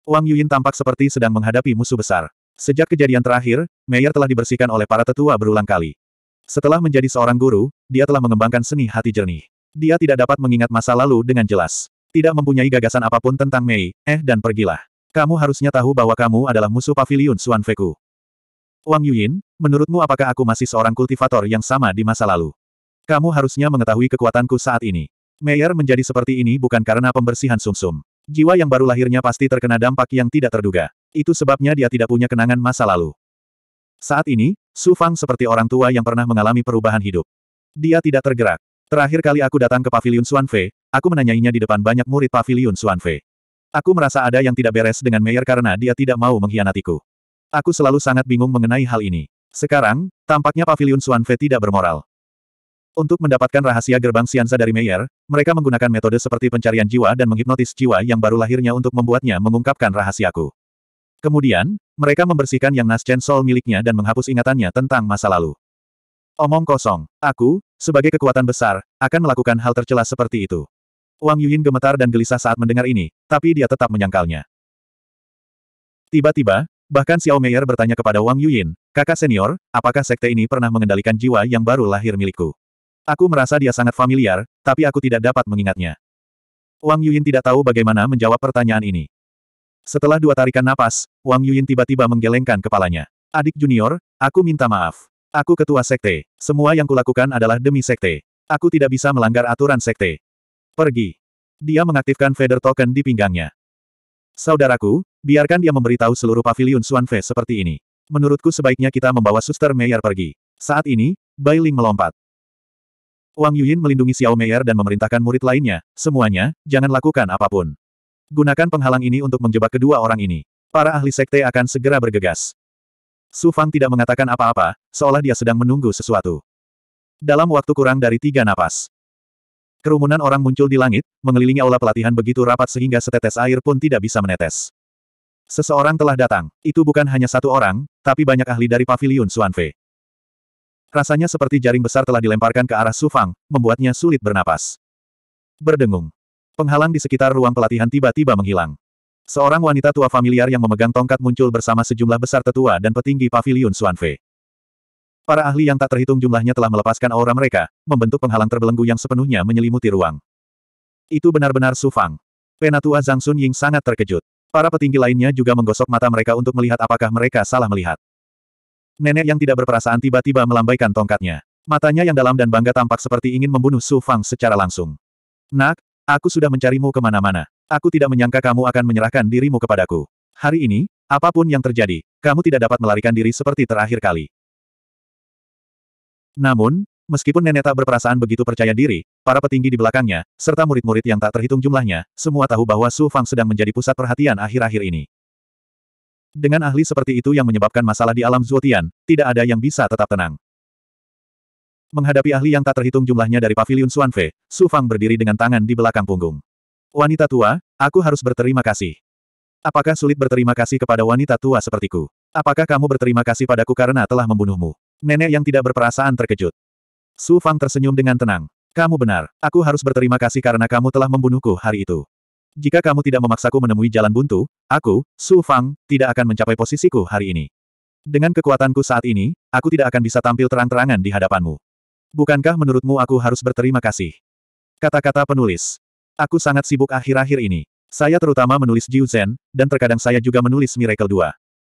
Wang Yuyin tampak seperti sedang menghadapi musuh besar. Sejak kejadian terakhir, Meier telah dibersihkan oleh para tetua berulang kali. Setelah menjadi seorang guru, dia telah mengembangkan seni hati jernih. Dia tidak dapat mengingat masa lalu dengan jelas. Tidak mempunyai gagasan apapun tentang Mei, eh dan pergilah. Kamu harusnya tahu bahwa kamu adalah musuh pavilion Suan Feku. Wang Yuyin, menurutmu apakah aku masih seorang kultivator yang sama di masa lalu? Kamu harusnya mengetahui kekuatanku saat ini. Meyer menjadi seperti ini bukan karena pembersihan sumsum. -sum. Jiwa yang baru lahirnya pasti terkena dampak yang tidak terduga. Itu sebabnya dia tidak punya kenangan masa lalu. Saat ini, Su Fang seperti orang tua yang pernah mengalami perubahan hidup. Dia tidak tergerak. Terakhir kali aku datang ke Paviliun Suanfe, aku menanyainya di depan banyak murid Paviliun Suanfe. Aku merasa ada yang tidak beres dengan Meyer karena dia tidak mau mengkhianatiku. Aku selalu sangat bingung mengenai hal ini. Sekarang, tampaknya Paviliun Suanfe tidak bermoral. Untuk mendapatkan rahasia gerbang Sianza dari Meyer, mereka menggunakan metode seperti pencarian jiwa dan menghipnotis jiwa yang baru lahirnya untuk membuatnya mengungkapkan rahasiaku. Kemudian, mereka membersihkan yang Naschen Sol miliknya dan menghapus ingatannya tentang masa lalu. Omong kosong, aku, sebagai kekuatan besar, akan melakukan hal tercela seperti itu. Wang Yuyin gemetar dan gelisah saat mendengar ini, tapi dia tetap menyangkalnya. Tiba-tiba, bahkan Xiao Meier bertanya kepada Wang Yuyin, kakak senior, apakah sekte ini pernah mengendalikan jiwa yang baru lahir milikku? Aku merasa dia sangat familiar, tapi aku tidak dapat mengingatnya. Wang Yuyin tidak tahu bagaimana menjawab pertanyaan ini. Setelah dua tarikan napas, Wang Yuyin tiba-tiba menggelengkan kepalanya. Adik junior, aku minta maaf. Aku ketua sekte. Semua yang kulakukan adalah demi sekte. Aku tidak bisa melanggar aturan sekte. Pergi. Dia mengaktifkan feather token di pinggangnya. Saudaraku, biarkan dia memberitahu seluruh pavilion Suanfe seperti ini. Menurutku sebaiknya kita membawa Suster Meyer pergi. Saat ini, Ling melompat. Wang Yuyin melindungi Xiao Meyer dan memerintahkan murid lainnya, semuanya, jangan lakukan apapun. Gunakan penghalang ini untuk menjebak kedua orang ini. Para ahli sekte akan segera bergegas. Su Fang tidak mengatakan apa-apa, seolah dia sedang menunggu sesuatu. Dalam waktu kurang dari tiga napas. Kerumunan orang muncul di langit, mengelilingi aula pelatihan begitu rapat sehingga setetes air pun tidak bisa menetes. Seseorang telah datang. Itu bukan hanya satu orang, tapi banyak ahli dari paviliun Suanfe. Rasanya seperti jaring besar telah dilemparkan ke arah Su Fang, membuatnya sulit bernapas. Berdengung. Penghalang di sekitar ruang pelatihan tiba-tiba menghilang. Seorang wanita tua familiar yang memegang tongkat muncul bersama sejumlah besar tetua dan petinggi pavilion Suanfe. Para ahli yang tak terhitung jumlahnya telah melepaskan aura mereka, membentuk penghalang terbelenggu yang sepenuhnya menyelimuti ruang. Itu benar-benar Sufang. Penatua Zhang Sun Ying sangat terkejut. Para petinggi lainnya juga menggosok mata mereka untuk melihat apakah mereka salah melihat. Nenek yang tidak berperasaan tiba-tiba melambaikan tongkatnya. Matanya yang dalam dan bangga tampak seperti ingin membunuh Sufang secara langsung. Nak, aku sudah mencarimu kemana-mana. Aku tidak menyangka kamu akan menyerahkan dirimu kepadaku. Hari ini, apapun yang terjadi, kamu tidak dapat melarikan diri seperti terakhir kali. Namun, meskipun nenek tak berperasaan begitu percaya diri, para petinggi di belakangnya, serta murid-murid yang tak terhitung jumlahnya, semua tahu bahwa Su Fang sedang menjadi pusat perhatian akhir-akhir ini. Dengan ahli seperti itu yang menyebabkan masalah di alam Zuotian, tidak ada yang bisa tetap tenang. Menghadapi ahli yang tak terhitung jumlahnya dari pavilion Suanfe, Su Fang berdiri dengan tangan di belakang punggung. Wanita tua, aku harus berterima kasih. Apakah sulit berterima kasih kepada wanita tua sepertiku? Apakah kamu berterima kasih padaku karena telah membunuhmu? Nenek yang tidak berperasaan terkejut. Su Fang tersenyum dengan tenang. Kamu benar, aku harus berterima kasih karena kamu telah membunuhku hari itu. Jika kamu tidak memaksaku menemui jalan buntu, aku, Su Fang, tidak akan mencapai posisiku hari ini. Dengan kekuatanku saat ini, aku tidak akan bisa tampil terang-terangan di hadapanmu. Bukankah menurutmu aku harus berterima kasih? Kata-kata penulis. Aku sangat sibuk akhir-akhir ini. Saya terutama menulis Jiu Zen, dan terkadang saya juga menulis Miracle 2.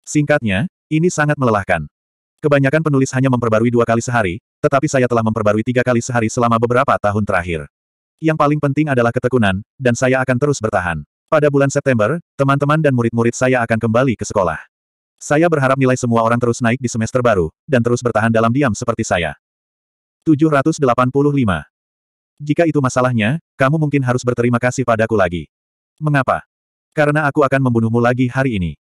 Singkatnya, ini sangat melelahkan. Kebanyakan penulis hanya memperbarui dua kali sehari, tetapi saya telah memperbarui tiga kali sehari selama beberapa tahun terakhir. Yang paling penting adalah ketekunan, dan saya akan terus bertahan. Pada bulan September, teman-teman dan murid-murid saya akan kembali ke sekolah. Saya berharap nilai semua orang terus naik di semester baru, dan terus bertahan dalam diam seperti saya. 785 jika itu masalahnya, kamu mungkin harus berterima kasih padaku lagi. Mengapa? Karena aku akan membunuhmu lagi hari ini.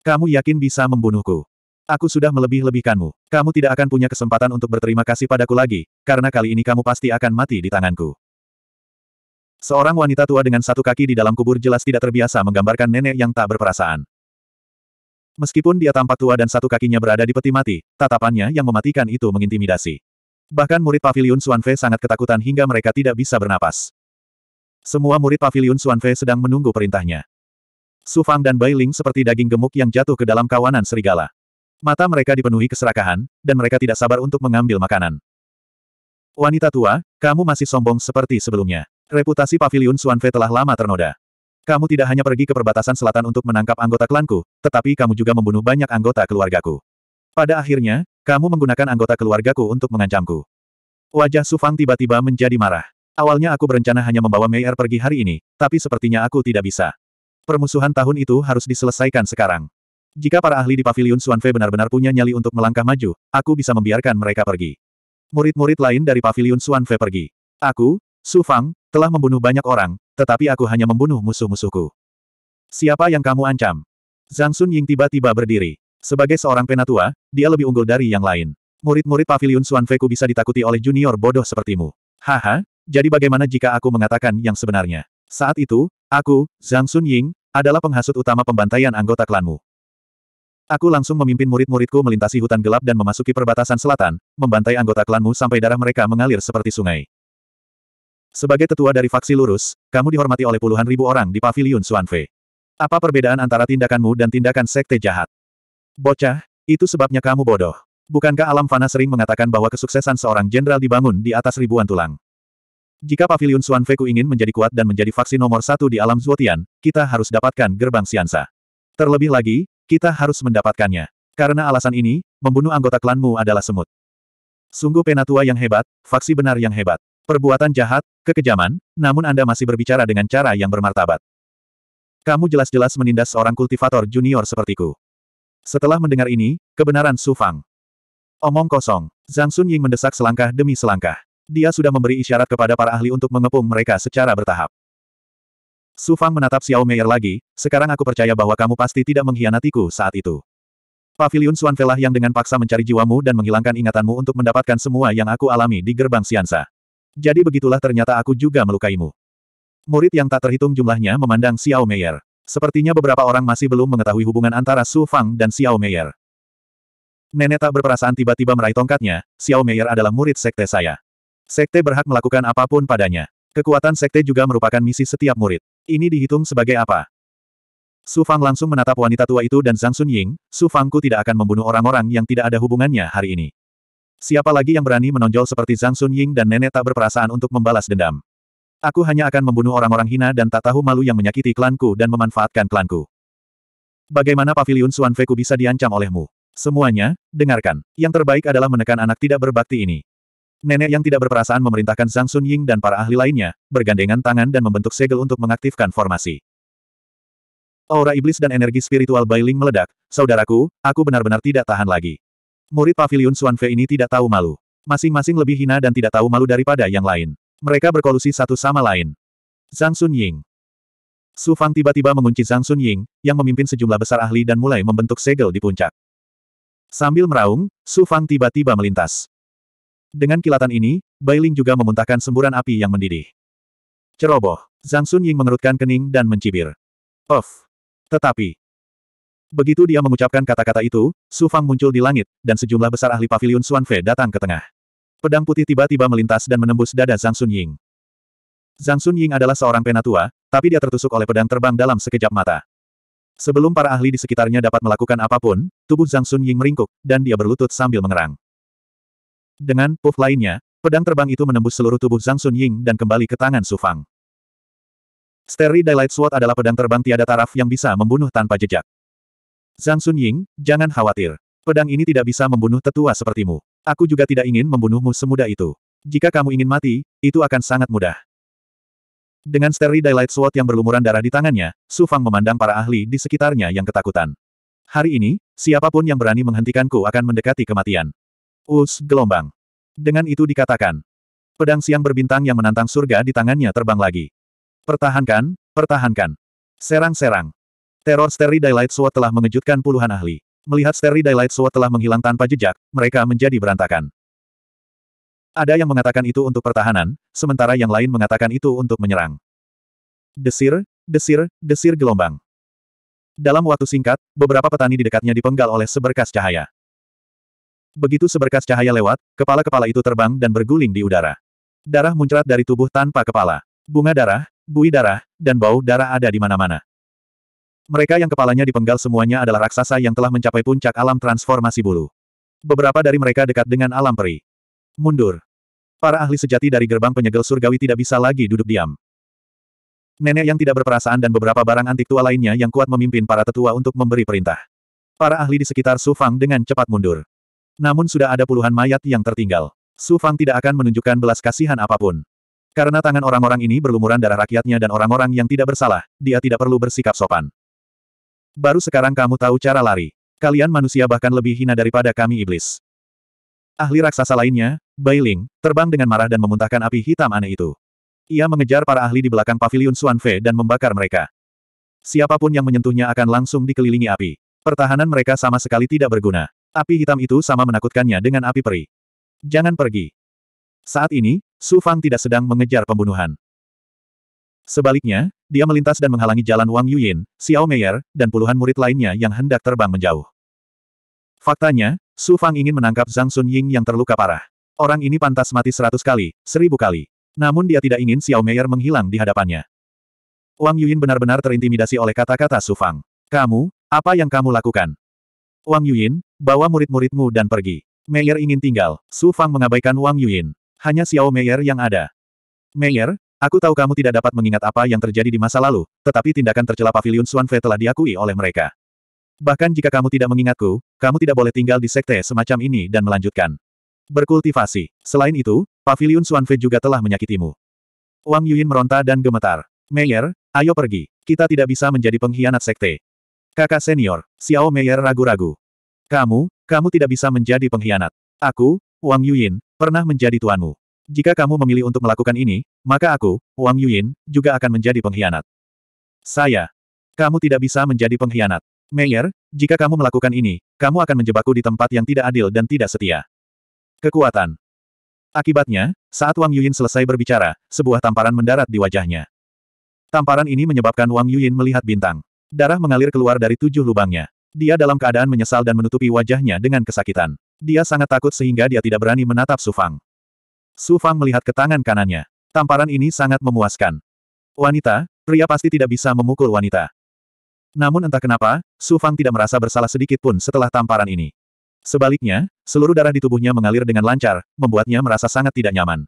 Kamu yakin bisa membunuhku? Aku sudah melebih-lebihkanmu. Kamu tidak akan punya kesempatan untuk berterima kasih padaku lagi, karena kali ini kamu pasti akan mati di tanganku. Seorang wanita tua dengan satu kaki di dalam kubur jelas tidak terbiasa menggambarkan nenek yang tak berperasaan. Meskipun dia tampak tua dan satu kakinya berada di peti mati, tatapannya yang mematikan itu mengintimidasi. Bahkan murid pavilion Suanfe sangat ketakutan hingga mereka tidak bisa bernapas. Semua murid pavilion Suanfe sedang menunggu perintahnya. Su Fang dan Bai Ling seperti daging gemuk yang jatuh ke dalam kawanan serigala. Mata mereka dipenuhi keserakahan, dan mereka tidak sabar untuk mengambil makanan. Wanita tua, kamu masih sombong seperti sebelumnya. Reputasi pavilion Suanfe telah lama ternoda. Kamu tidak hanya pergi ke perbatasan selatan untuk menangkap anggota klanku, tetapi kamu juga membunuh banyak anggota keluargaku. Pada akhirnya, kamu menggunakan anggota keluargaku untuk mengancamku. Wajah Sufang tiba-tiba menjadi marah. Awalnya aku berencana hanya membawa Mei Er pergi hari ini, tapi sepertinya aku tidak bisa. Permusuhan tahun itu harus diselesaikan sekarang. Jika para ahli di pavilion Suanfe benar-benar punya nyali untuk melangkah maju, aku bisa membiarkan mereka pergi. Murid-murid lain dari pavilion Suanfe pergi. Aku, Su Fang, telah membunuh banyak orang, tetapi aku hanya membunuh musuh-musuhku. Siapa yang kamu ancam? Zhang Sun Ying tiba-tiba berdiri. Sebagai seorang penatua, dia lebih unggul dari yang lain. Murid-murid pavilion Suanfeku bisa ditakuti oleh junior bodoh sepertimu. Haha, jadi bagaimana jika aku mengatakan yang sebenarnya? Saat itu, aku, Zhang Sun Ying, adalah penghasut utama pembantaian anggota klanmu. Aku langsung memimpin murid-muridku melintasi hutan gelap dan memasuki perbatasan selatan, membantai anggota klanmu sampai darah mereka mengalir seperti sungai. Sebagai tetua dari faksi lurus, kamu dihormati oleh puluhan ribu orang di pavilion Suanfe. Apa perbedaan antara tindakanmu dan tindakan sekte jahat? Bocah, itu sebabnya kamu bodoh. Bukankah alam fana sering mengatakan bahwa kesuksesan seorang jenderal dibangun di atas ribuan tulang? Jika pavilion ku ingin menjadi kuat dan menjadi faksi nomor satu di alam Zuotian, kita harus dapatkan gerbang Siansa. Terlebih lagi, kita harus mendapatkannya. Karena alasan ini, membunuh anggota klanmu adalah semut. Sungguh penatua yang hebat, faksi benar yang hebat. Perbuatan jahat, kekejaman, namun Anda masih berbicara dengan cara yang bermartabat. Kamu jelas-jelas menindas seorang kultivator junior sepertiku. Setelah mendengar ini, kebenaran Su Fang. Omong kosong, Zhang Sun Ying mendesak selangkah demi selangkah. Dia sudah memberi isyarat kepada para ahli untuk mengepung mereka secara bertahap. Su Fang menatap Xiao Meier lagi, sekarang aku percaya bahwa kamu pasti tidak mengkhianatiku saat itu. Pavilion Suan Velah yang dengan paksa mencari jiwamu dan menghilangkan ingatanmu untuk mendapatkan semua yang aku alami di gerbang Siansa. Jadi begitulah ternyata aku juga melukaimu. Murid yang tak terhitung jumlahnya memandang Xiao Meier. Sepertinya beberapa orang masih belum mengetahui hubungan antara Su Fang dan Xiao Meier. Nenek tak berperasaan tiba-tiba meraih tongkatnya, Xiao Meier adalah murid sekte saya. Sekte berhak melakukan apapun padanya. Kekuatan sekte juga merupakan misi setiap murid. Ini dihitung sebagai apa? Su Fang langsung menatap wanita tua itu dan Zhang Sun Ying, Su Fangku tidak akan membunuh orang-orang yang tidak ada hubungannya hari ini. Siapa lagi yang berani menonjol seperti Zhang Sun Ying dan nenek tak berperasaan untuk membalas dendam? Aku hanya akan membunuh orang-orang hina dan tak tahu malu yang menyakiti klanku dan memanfaatkan klanku. Bagaimana pavilion Feku bisa diancam olehmu? Semuanya, dengarkan. Yang terbaik adalah menekan anak tidak berbakti ini. Nenek yang tidak berperasaan memerintahkan Zhang Sun Ying dan para ahli lainnya, bergandengan tangan dan membentuk segel untuk mengaktifkan formasi. Aura iblis dan energi spiritual Bailing meledak, saudaraku, aku benar-benar tidak tahan lagi. Murid pavilion Suanfe ini tidak tahu malu. Masing-masing lebih hina dan tidak tahu malu daripada yang lain. Mereka berkolusi satu sama lain. Zhang Sun Ying. Su Fang tiba-tiba mengunci Zhang Sun Ying, yang memimpin sejumlah besar ahli dan mulai membentuk segel di puncak. Sambil meraung, Su Fang tiba-tiba melintas. Dengan kilatan ini, Bai Ling juga memuntahkan semburan api yang mendidih. Ceroboh. Zhang Sun Ying mengerutkan kening dan mencibir. Of. Tetapi. Begitu dia mengucapkan kata-kata itu, Su Fang muncul di langit, dan sejumlah besar ahli pavilion Suan Fe datang ke tengah. Pedang putih tiba-tiba melintas dan menembus dada Zhang Sun Ying. Zhang Sun Ying adalah seorang penatua, tapi dia tertusuk oleh pedang terbang dalam sekejap mata. Sebelum para ahli di sekitarnya dapat melakukan apapun, tubuh Zhang Sun Ying meringkuk, dan dia berlutut sambil mengerang. Dengan puff lainnya, pedang terbang itu menembus seluruh tubuh Zhang Sun Ying dan kembali ke tangan Su Fang. Steri Daylight Sword adalah pedang terbang tiada taraf yang bisa membunuh tanpa jejak. Zhang Sun Ying, jangan khawatir. Pedang ini tidak bisa membunuh tetua sepertimu. Aku juga tidak ingin membunuhmu semudah itu. Jika kamu ingin mati, itu akan sangat mudah. Dengan steri Daylight Sword yang berlumuran darah di tangannya, Su Fang memandang para ahli di sekitarnya yang ketakutan. Hari ini, siapapun yang berani menghentikanku akan mendekati kematian. Us gelombang. Dengan itu dikatakan. Pedang siang berbintang yang menantang surga di tangannya terbang lagi. Pertahankan, pertahankan. Serang-serang. Teror steri Daylight Sword telah mengejutkan puluhan ahli. Melihat Sterry Daylight Sword telah menghilang tanpa jejak, mereka menjadi berantakan. Ada yang mengatakan itu untuk pertahanan, sementara yang lain mengatakan itu untuk menyerang. Desir, desir, desir gelombang. Dalam waktu singkat, beberapa petani di dekatnya dipenggal oleh seberkas cahaya. Begitu seberkas cahaya lewat, kepala-kepala itu terbang dan berguling di udara. Darah muncrat dari tubuh tanpa kepala. Bunga darah, bui darah, dan bau darah ada di mana-mana. Mereka yang kepalanya dipenggal semuanya adalah raksasa yang telah mencapai puncak alam transformasi bulu. Beberapa dari mereka dekat dengan alam peri. Mundur. Para ahli sejati dari gerbang penyegel surgawi tidak bisa lagi duduk diam. Nenek yang tidak berperasaan dan beberapa barang antik tua lainnya yang kuat memimpin para tetua untuk memberi perintah. Para ahli di sekitar Su Fang dengan cepat mundur. Namun sudah ada puluhan mayat yang tertinggal. Su Fang tidak akan menunjukkan belas kasihan apapun. Karena tangan orang-orang ini berlumuran darah rakyatnya dan orang-orang yang tidak bersalah, dia tidak perlu bersikap sopan. Baru sekarang kamu tahu cara lari. Kalian manusia bahkan lebih hina daripada kami iblis. Ahli raksasa lainnya, Bai Ling, terbang dengan marah dan memuntahkan api hitam aneh itu. Ia mengejar para ahli di belakang pavilion Xuan Fe dan membakar mereka. Siapapun yang menyentuhnya akan langsung dikelilingi api. Pertahanan mereka sama sekali tidak berguna. Api hitam itu sama menakutkannya dengan api peri. Jangan pergi. Saat ini, Su Fang tidak sedang mengejar pembunuhan. Sebaliknya, dia melintas dan menghalangi jalan Wang Yuyin, Xiao Meier, dan puluhan murid lainnya yang hendak terbang menjauh. Faktanya, Su Fang ingin menangkap Zhang Sun Ying yang terluka parah. Orang ini pantas mati seratus kali, seribu kali. Namun dia tidak ingin Xiao Meier menghilang di hadapannya. Wang Yuyin benar-benar terintimidasi oleh kata-kata Su Fang. Kamu, apa yang kamu lakukan? Wang Yuyin, bawa murid-muridmu dan pergi. Meier ingin tinggal, Su Fang mengabaikan Wang Yuyin. Hanya Xiao Meier yang ada. Meier, Aku tahu kamu tidak dapat mengingat apa yang terjadi di masa lalu, tetapi tindakan tercela Paviliun Swanfe telah diakui oleh mereka. Bahkan jika kamu tidak mengingatku, kamu tidak boleh tinggal di sekte semacam ini dan melanjutkan. Berkultivasi. Selain itu, Paviliun Swanfe juga telah menyakitimu. Wang Yuyin meronta dan gemetar. Meyer, ayo pergi. Kita tidak bisa menjadi pengkhianat sekte. Kakak senior, Xiao Meyer ragu-ragu. Kamu, kamu tidak bisa menjadi pengkhianat. Aku, Wang Yuyin, pernah menjadi tuanmu. Jika kamu memilih untuk melakukan ini, maka aku, Wang Yuyin, juga akan menjadi pengkhianat. Saya. Kamu tidak bisa menjadi pengkhianat. Meyer, jika kamu melakukan ini, kamu akan menjebakku di tempat yang tidak adil dan tidak setia. Kekuatan. Akibatnya, saat Wang Yuyin selesai berbicara, sebuah tamparan mendarat di wajahnya. Tamparan ini menyebabkan Wang Yuyin melihat bintang. Darah mengalir keluar dari tujuh lubangnya. Dia dalam keadaan menyesal dan menutupi wajahnya dengan kesakitan. Dia sangat takut sehingga dia tidak berani menatap Sufang. Su Fang melihat ke tangan kanannya. Tamparan ini sangat memuaskan. Wanita, pria pasti tidak bisa memukul wanita. Namun entah kenapa, Su Fang tidak merasa bersalah sedikit pun setelah tamparan ini. Sebaliknya, seluruh darah di tubuhnya mengalir dengan lancar, membuatnya merasa sangat tidak nyaman.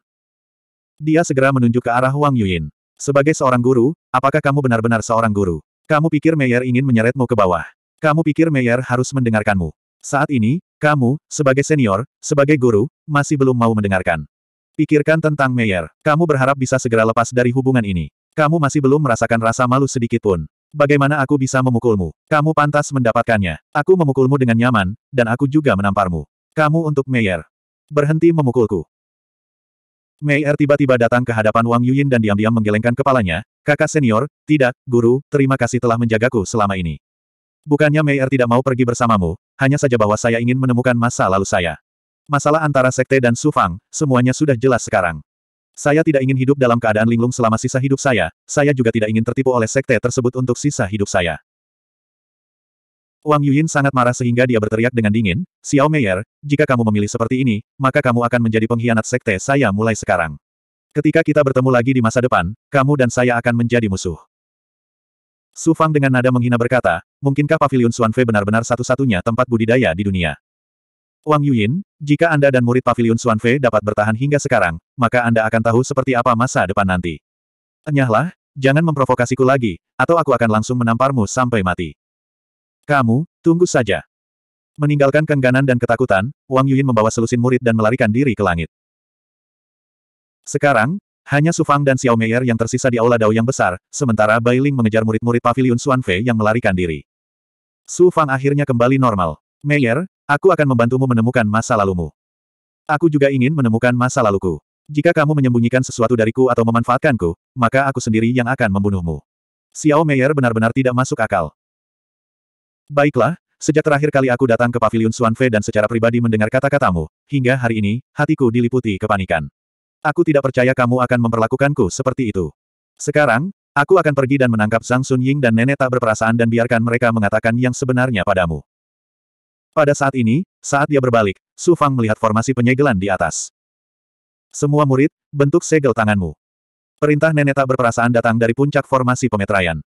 Dia segera menunjuk ke arah Wang Yuyin. Sebagai seorang guru, apakah kamu benar-benar seorang guru? Kamu pikir Meyer ingin menyeretmu ke bawah? Kamu pikir Meyer harus mendengarkanmu? Saat ini, kamu, sebagai senior, sebagai guru, masih belum mau mendengarkan. Pikirkan tentang Meyer. Kamu berharap bisa segera lepas dari hubungan ini. Kamu masih belum merasakan rasa malu sedikit pun. Bagaimana aku bisa memukulmu? Kamu pantas mendapatkannya. Aku memukulmu dengan nyaman, dan aku juga menamparmu. Kamu untuk Meyer. Berhenti memukulku. Meyer tiba-tiba datang ke hadapan Wang Yuyin dan diam-diam menggelengkan kepalanya, kakak senior, tidak, guru, terima kasih telah menjagaku selama ini. Bukannya Meyer tidak mau pergi bersamamu, hanya saja bahwa saya ingin menemukan masa lalu saya. Masalah antara sekte dan Sufang, semuanya sudah jelas sekarang. Saya tidak ingin hidup dalam keadaan linglung selama sisa hidup saya, saya juga tidak ingin tertipu oleh sekte tersebut untuk sisa hidup saya. Wang Yuyin sangat marah sehingga dia berteriak dengan dingin, Xiao Meier, jika kamu memilih seperti ini, maka kamu akan menjadi pengkhianat sekte saya mulai sekarang. Ketika kita bertemu lagi di masa depan, kamu dan saya akan menjadi musuh. Su Fang dengan nada menghina berkata, mungkinkah Pavilion Suanfe benar-benar satu-satunya tempat budidaya di dunia? Wang Yuyin, jika Anda dan murid Paviliun Xuanfei dapat bertahan hingga sekarang, maka Anda akan tahu seperti apa masa depan nanti. Enyahlah, jangan memprovokasiku lagi, atau aku akan langsung menamparmu sampai mati. Kamu, tunggu saja. Meninggalkan kengganan dan ketakutan, Wang Yuyin membawa selusin murid dan melarikan diri ke langit. Sekarang, hanya Su Fang dan Xiao Meier yang tersisa di Aula Dao yang besar, sementara Bai Ling mengejar murid-murid Paviliun Xuanfei yang melarikan diri. Su Fang akhirnya kembali normal. Meyer, Aku akan membantumu menemukan masa lalumu. Aku juga ingin menemukan masa laluku. Jika kamu menyembunyikan sesuatu dariku atau memanfaatkanku, maka aku sendiri yang akan membunuhmu. Xiao Meier benar-benar tidak masuk akal. Baiklah, sejak terakhir kali aku datang ke paviliun Suanfe dan secara pribadi mendengar kata-katamu, hingga hari ini, hatiku diliputi kepanikan. Aku tidak percaya kamu akan memperlakukanku seperti itu. Sekarang, aku akan pergi dan menangkap Zhang Sun Ying dan nenek tak berperasaan dan biarkan mereka mengatakan yang sebenarnya padamu. Pada saat ini, saat dia berbalik, Su Fang melihat formasi penyegelan di atas. Semua murid, bentuk segel tanganmu. Perintah nenek tak berperasaan datang dari puncak formasi pemetraian.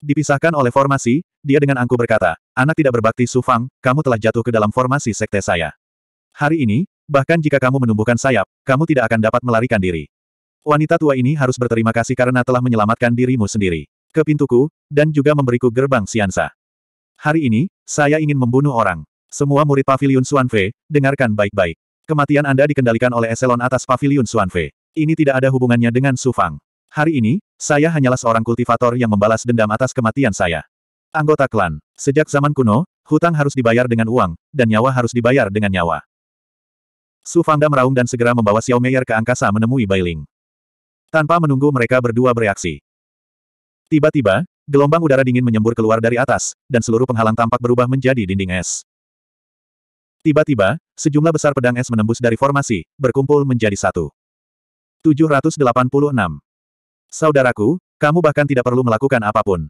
Dipisahkan oleh formasi, dia dengan angku berkata, Anak tidak berbakti Su Fang, kamu telah jatuh ke dalam formasi sekte saya. Hari ini, bahkan jika kamu menumbuhkan sayap, kamu tidak akan dapat melarikan diri. Wanita tua ini harus berterima kasih karena telah menyelamatkan dirimu sendiri. Ke pintuku, dan juga memberiku gerbang siansa. Hari ini, saya ingin membunuh orang. Semua murid Paviliun Suanfe, dengarkan baik-baik. Kematian Anda dikendalikan oleh eselon atas Paviliun Suanfe. Ini tidak ada hubungannya dengan Sufang. Hari ini, saya hanyalah seorang kultivator yang membalas dendam atas kematian saya. Anggota klan. Sejak zaman kuno, hutang harus dibayar dengan uang, dan nyawa harus dibayar dengan nyawa. Su Fangda meraung dan segera membawa Xiao Meier ke angkasa menemui Bailing. Tanpa menunggu mereka berdua bereaksi. Tiba-tiba, Gelombang udara dingin menyembur keluar dari atas, dan seluruh penghalang tampak berubah menjadi dinding es. Tiba-tiba, sejumlah besar pedang es menembus dari formasi, berkumpul menjadi satu. 786. Saudaraku, kamu bahkan tidak perlu melakukan apapun.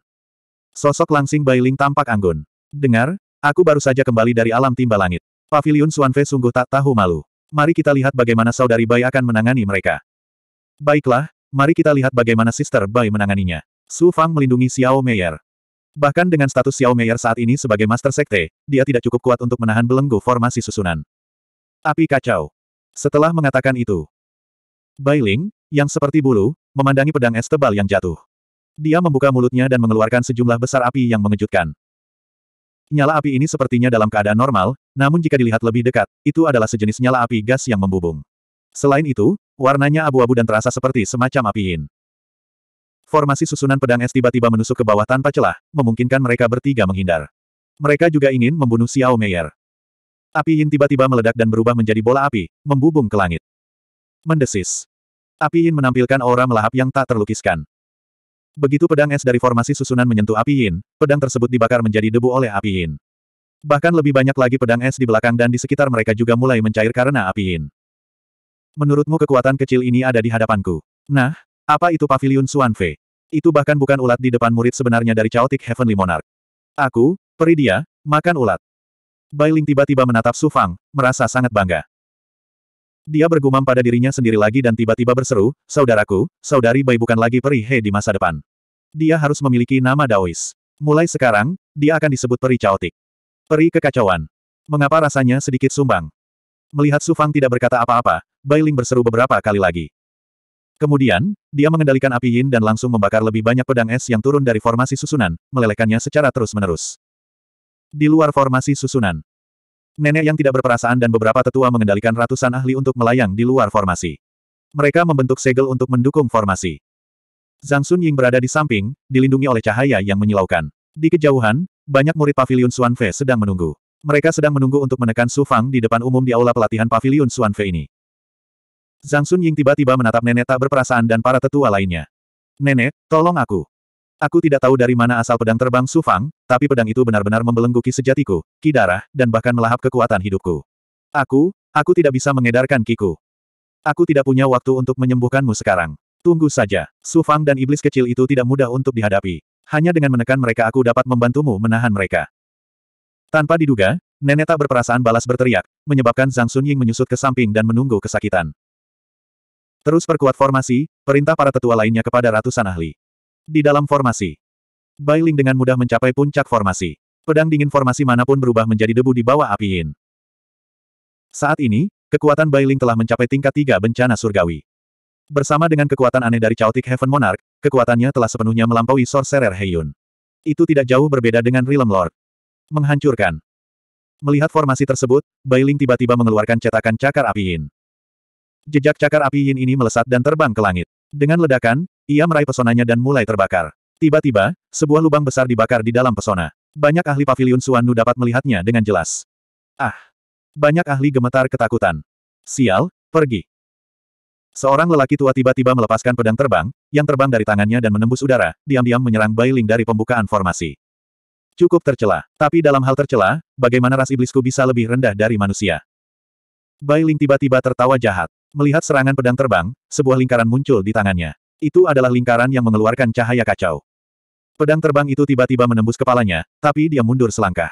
Sosok langsing Bailing tampak anggun. Dengar, aku baru saja kembali dari alam timba langit. Pavilion Suanfe sungguh tak tahu malu. Mari kita lihat bagaimana saudari Bai akan menangani mereka. Baiklah, mari kita lihat bagaimana Sister Bai menanganinya. Su Fang melindungi Xiao Meier. Bahkan dengan status Xiao Meier saat ini sebagai Master Sekte, dia tidak cukup kuat untuk menahan belenggu formasi susunan. Api kacau. Setelah mengatakan itu, Bai Ling, yang seperti bulu, memandangi pedang es tebal yang jatuh. Dia membuka mulutnya dan mengeluarkan sejumlah besar api yang mengejutkan. Nyala api ini sepertinya dalam keadaan normal, namun jika dilihat lebih dekat, itu adalah sejenis nyala api gas yang membubung. Selain itu, warnanya abu-abu dan terasa seperti semacam api Formasi susunan pedang es tiba-tiba menusuk ke bawah tanpa celah, memungkinkan mereka bertiga menghindar. Mereka juga ingin membunuh Xiao Meier. Api Yin tiba-tiba meledak dan berubah menjadi bola api, membubung ke langit. Mendesis. Api Yin menampilkan aura melahap yang tak terlukiskan. Begitu pedang es dari formasi susunan menyentuh api Yin, pedang tersebut dibakar menjadi debu oleh api Yin. Bahkan lebih banyak lagi pedang es di belakang dan di sekitar mereka juga mulai mencair karena api Yin. Menurutmu kekuatan kecil ini ada di hadapanku? Nah, apa itu pavilion Suanfe? Itu bahkan bukan ulat di depan murid sebenarnya dari Chaotic Heavenly Monarch. Aku, peri dia, makan ulat. Bailing tiba-tiba menatap Su Fang, merasa sangat bangga. Dia bergumam pada dirinya sendiri lagi dan tiba-tiba berseru, Saudaraku, saudari Bai bukan lagi peri He di masa depan. Dia harus memiliki nama Daois. Mulai sekarang, dia akan disebut peri Chaotic. Peri kekacauan. Mengapa rasanya sedikit sumbang? Melihat Su Fang tidak berkata apa-apa, Bailing berseru beberapa kali lagi. Kemudian, dia mengendalikan api yin dan langsung membakar lebih banyak pedang es yang turun dari formasi susunan, melelehkannya secara terus-menerus. Di luar formasi susunan, nenek yang tidak berperasaan dan beberapa tetua mengendalikan ratusan ahli untuk melayang di luar formasi. Mereka membentuk segel untuk mendukung formasi. Zhang Sun Ying berada di samping, dilindungi oleh cahaya yang menyilaukan. Di kejauhan, banyak murid pavilion Xuan Fe sedang menunggu. Mereka sedang menunggu untuk menekan Su Fang di depan umum di aula pelatihan pavilion Xuan Fe ini. Zhang Sun Ying tiba-tiba menatap nenek tak berperasaan dan para tetua lainnya. Nenek, tolong aku. Aku tidak tahu dari mana asal pedang terbang Su Fang, tapi pedang itu benar-benar membelenggu ki sejatiku, ki darah, dan bahkan melahap kekuatan hidupku. Aku, aku tidak bisa mengedarkan kiku. Aku tidak punya waktu untuk menyembuhkanmu sekarang. Tunggu saja. Su Fang dan iblis kecil itu tidak mudah untuk dihadapi. Hanya dengan menekan mereka aku dapat membantumu menahan mereka. Tanpa diduga, nenek tak berperasaan balas berteriak, menyebabkan Zhang Sun Ying menyusut ke samping dan menunggu kesakitan. Terus perkuat formasi, perintah para tetua lainnya kepada ratusan ahli. Di dalam formasi, Bailing dengan mudah mencapai puncak formasi. Pedang dingin formasi manapun berubah menjadi debu di bawah api Yin. Saat ini, kekuatan Bailing telah mencapai tingkat tiga bencana surgawi. Bersama dengan kekuatan aneh dari Chaotic Heaven Monarch, kekuatannya telah sepenuhnya melampaui Sorcerer Heyun. Itu tidak jauh berbeda dengan Realm Lord. Menghancurkan. Melihat formasi tersebut, Bailing tiba-tiba mengeluarkan cetakan cakar api Yin. Jejak cakar api yin ini melesat dan terbang ke langit. Dengan ledakan, ia meraih pesonanya dan mulai terbakar. Tiba-tiba, sebuah lubang besar dibakar di dalam pesona. Banyak ahli pavilion Suanu dapat melihatnya dengan jelas. Ah! Banyak ahli gemetar ketakutan. Sial, pergi. Seorang lelaki tua tiba-tiba melepaskan pedang terbang, yang terbang dari tangannya dan menembus udara, diam-diam menyerang Bailing dari pembukaan formasi. Cukup tercela, tapi dalam hal tercela, bagaimana ras iblisku bisa lebih rendah dari manusia? Bailing tiba-tiba tertawa jahat. Melihat serangan pedang terbang, sebuah lingkaran muncul di tangannya. Itu adalah lingkaran yang mengeluarkan cahaya kacau. Pedang terbang itu tiba-tiba menembus kepalanya, tapi dia mundur selangkah.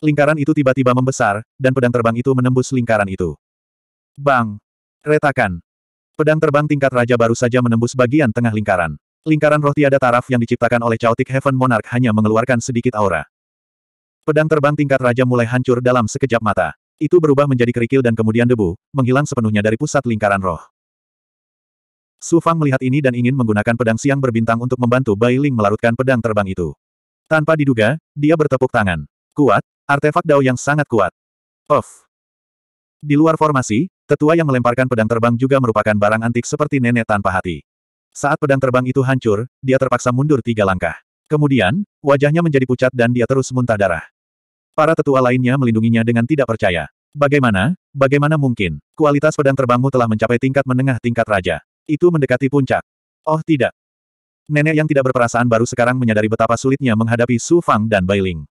Lingkaran itu tiba-tiba membesar, dan pedang terbang itu menembus lingkaran itu. Bang! Retakan! Pedang terbang tingkat raja baru saja menembus bagian tengah lingkaran. Lingkaran roh tiada taraf yang diciptakan oleh Chaotic Heaven Monarch hanya mengeluarkan sedikit aura. Pedang terbang tingkat raja mulai hancur dalam sekejap mata. Itu berubah menjadi kerikil dan kemudian debu, menghilang sepenuhnya dari pusat lingkaran roh. Su Fang melihat ini dan ingin menggunakan pedang siang berbintang untuk membantu Bai Ling melarutkan pedang terbang itu. Tanpa diduga, dia bertepuk tangan. Kuat, artefak Dao yang sangat kuat. Of. Di luar formasi, tetua yang melemparkan pedang terbang juga merupakan barang antik seperti nenek tanpa hati. Saat pedang terbang itu hancur, dia terpaksa mundur tiga langkah. Kemudian, wajahnya menjadi pucat dan dia terus muntah darah. Para tetua lainnya melindunginya dengan tidak percaya. Bagaimana, bagaimana mungkin, kualitas pedang terbangmu telah mencapai tingkat menengah tingkat raja. Itu mendekati puncak. Oh tidak. Nenek yang tidak berperasaan baru sekarang menyadari betapa sulitnya menghadapi Su Fang dan Bai Ling.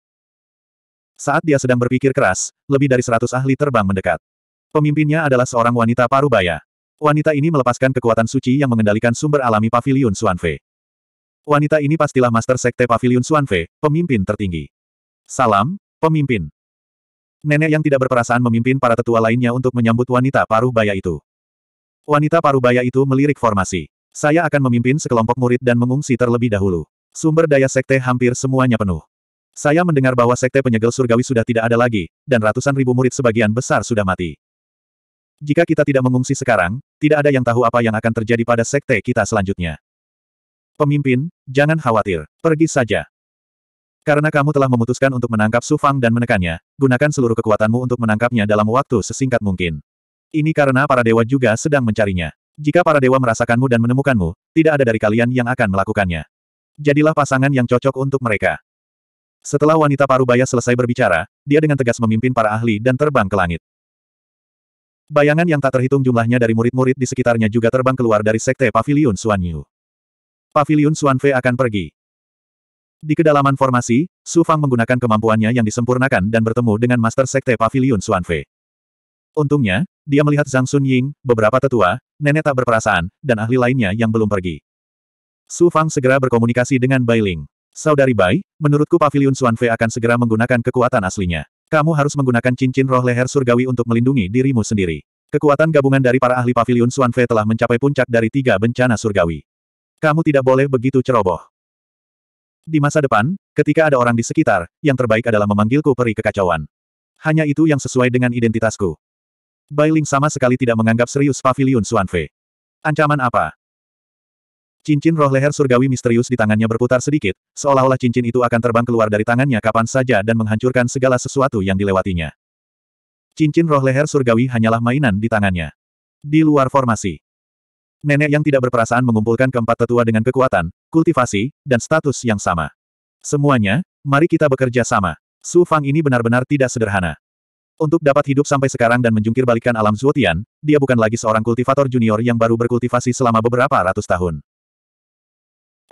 Saat dia sedang berpikir keras, lebih dari seratus ahli terbang mendekat. Pemimpinnya adalah seorang wanita parubaya. Wanita ini melepaskan kekuatan suci yang mengendalikan sumber alami Paviliun Suanfe. Wanita ini pastilah Master Sekte Paviliun Suanfe, pemimpin tertinggi. Salam, Pemimpin. Nenek yang tidak berperasaan memimpin para tetua lainnya untuk menyambut wanita paruh baya itu. Wanita paruh baya itu melirik formasi. Saya akan memimpin sekelompok murid dan mengungsi terlebih dahulu. Sumber daya sekte hampir semuanya penuh. Saya mendengar bahwa sekte penyegel surgawi sudah tidak ada lagi, dan ratusan ribu murid sebagian besar sudah mati. Jika kita tidak mengungsi sekarang, tidak ada yang tahu apa yang akan terjadi pada sekte kita selanjutnya. Pemimpin, jangan khawatir, pergi saja. Karena kamu telah memutuskan untuk menangkap Su Fang dan menekannya, gunakan seluruh kekuatanmu untuk menangkapnya dalam waktu sesingkat mungkin. Ini karena para dewa juga sedang mencarinya. Jika para dewa merasakanmu dan menemukanmu, tidak ada dari kalian yang akan melakukannya. Jadilah pasangan yang cocok untuk mereka. Setelah wanita parubaya selesai berbicara, dia dengan tegas memimpin para ahli dan terbang ke langit. Bayangan yang tak terhitung jumlahnya dari murid-murid di sekitarnya juga terbang keluar dari sekte Pavilion Suan Yu. Pavilion Suan Fei akan pergi. Di kedalaman formasi, Su Fang menggunakan kemampuannya yang disempurnakan dan bertemu dengan Master Sekte Pavilion Fei. Untungnya, dia melihat Zhang Sun Ying, beberapa tetua, nenek tak berperasaan, dan ahli lainnya yang belum pergi. Su Fang segera berkomunikasi dengan Bai Ling. Saudari Bai, menurutku Pavilion Fei akan segera menggunakan kekuatan aslinya. Kamu harus menggunakan cincin roh leher surgawi untuk melindungi dirimu sendiri. Kekuatan gabungan dari para ahli Pavilion Fei telah mencapai puncak dari tiga bencana surgawi. Kamu tidak boleh begitu ceroboh. Di masa depan, ketika ada orang di sekitar, yang terbaik adalah memanggilku peri kekacauan. Hanya itu yang sesuai dengan identitasku. Bailing sama sekali tidak menganggap serius pavilion Suanfe. Ancaman apa? Cincin roh leher surgawi misterius di tangannya berputar sedikit, seolah-olah cincin itu akan terbang keluar dari tangannya kapan saja dan menghancurkan segala sesuatu yang dilewatinya. Cincin roh leher surgawi hanyalah mainan di tangannya. Di luar formasi. Nenek yang tidak berperasaan mengumpulkan keempat tetua dengan kekuatan, kultivasi, dan status yang sama. Semuanya, mari kita bekerja sama. Su Fang ini benar-benar tidak sederhana. Untuk dapat hidup sampai sekarang dan menjungkir balikan alam Zuotian, dia bukan lagi seorang kultivator junior yang baru berkultivasi selama beberapa ratus tahun.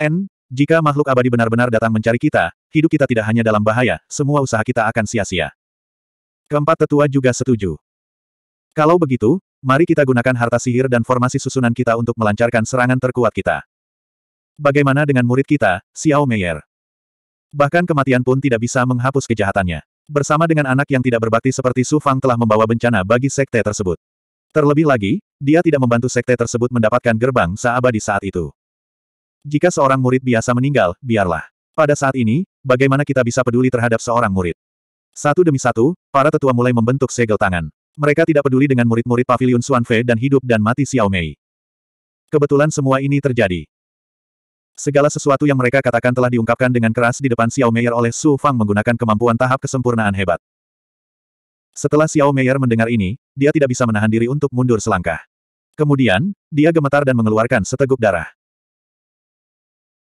N, jika makhluk abadi benar-benar datang mencari kita, hidup kita tidak hanya dalam bahaya, semua usaha kita akan sia-sia. Keempat tetua juga setuju. Kalau begitu, Mari kita gunakan harta sihir dan formasi susunan kita untuk melancarkan serangan terkuat kita. Bagaimana dengan murid kita, Xiao Meier? Bahkan kematian pun tidak bisa menghapus kejahatannya. Bersama dengan anak yang tidak berbakti seperti Su Fang telah membawa bencana bagi sekte tersebut. Terlebih lagi, dia tidak membantu sekte tersebut mendapatkan gerbang seabadi saat itu. Jika seorang murid biasa meninggal, biarlah. Pada saat ini, bagaimana kita bisa peduli terhadap seorang murid? Satu demi satu, para tetua mulai membentuk segel tangan. Mereka tidak peduli dengan murid-murid pavilion Fei dan hidup dan mati Xiao Mei. Kebetulan semua ini terjadi. Segala sesuatu yang mereka katakan telah diungkapkan dengan keras di depan Xiao Meier oleh Su Fang menggunakan kemampuan tahap kesempurnaan hebat. Setelah Xiao Meier mendengar ini, dia tidak bisa menahan diri untuk mundur selangkah. Kemudian, dia gemetar dan mengeluarkan seteguk darah.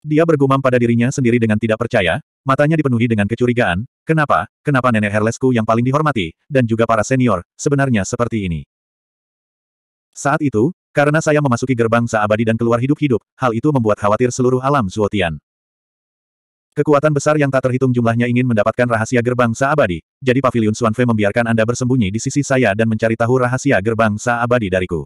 Dia bergumam pada dirinya sendiri dengan tidak percaya, matanya dipenuhi dengan kecurigaan, kenapa, kenapa nenek Herlesku yang paling dihormati, dan juga para senior, sebenarnya seperti ini. Saat itu, karena saya memasuki gerbang seabadi dan keluar hidup-hidup, hal itu membuat khawatir seluruh alam Zuotian. Kekuatan besar yang tak terhitung jumlahnya ingin mendapatkan rahasia gerbang seabadi, jadi Pavilion Suanfe membiarkan Anda bersembunyi di sisi saya dan mencari tahu rahasia gerbang seabadi dariku.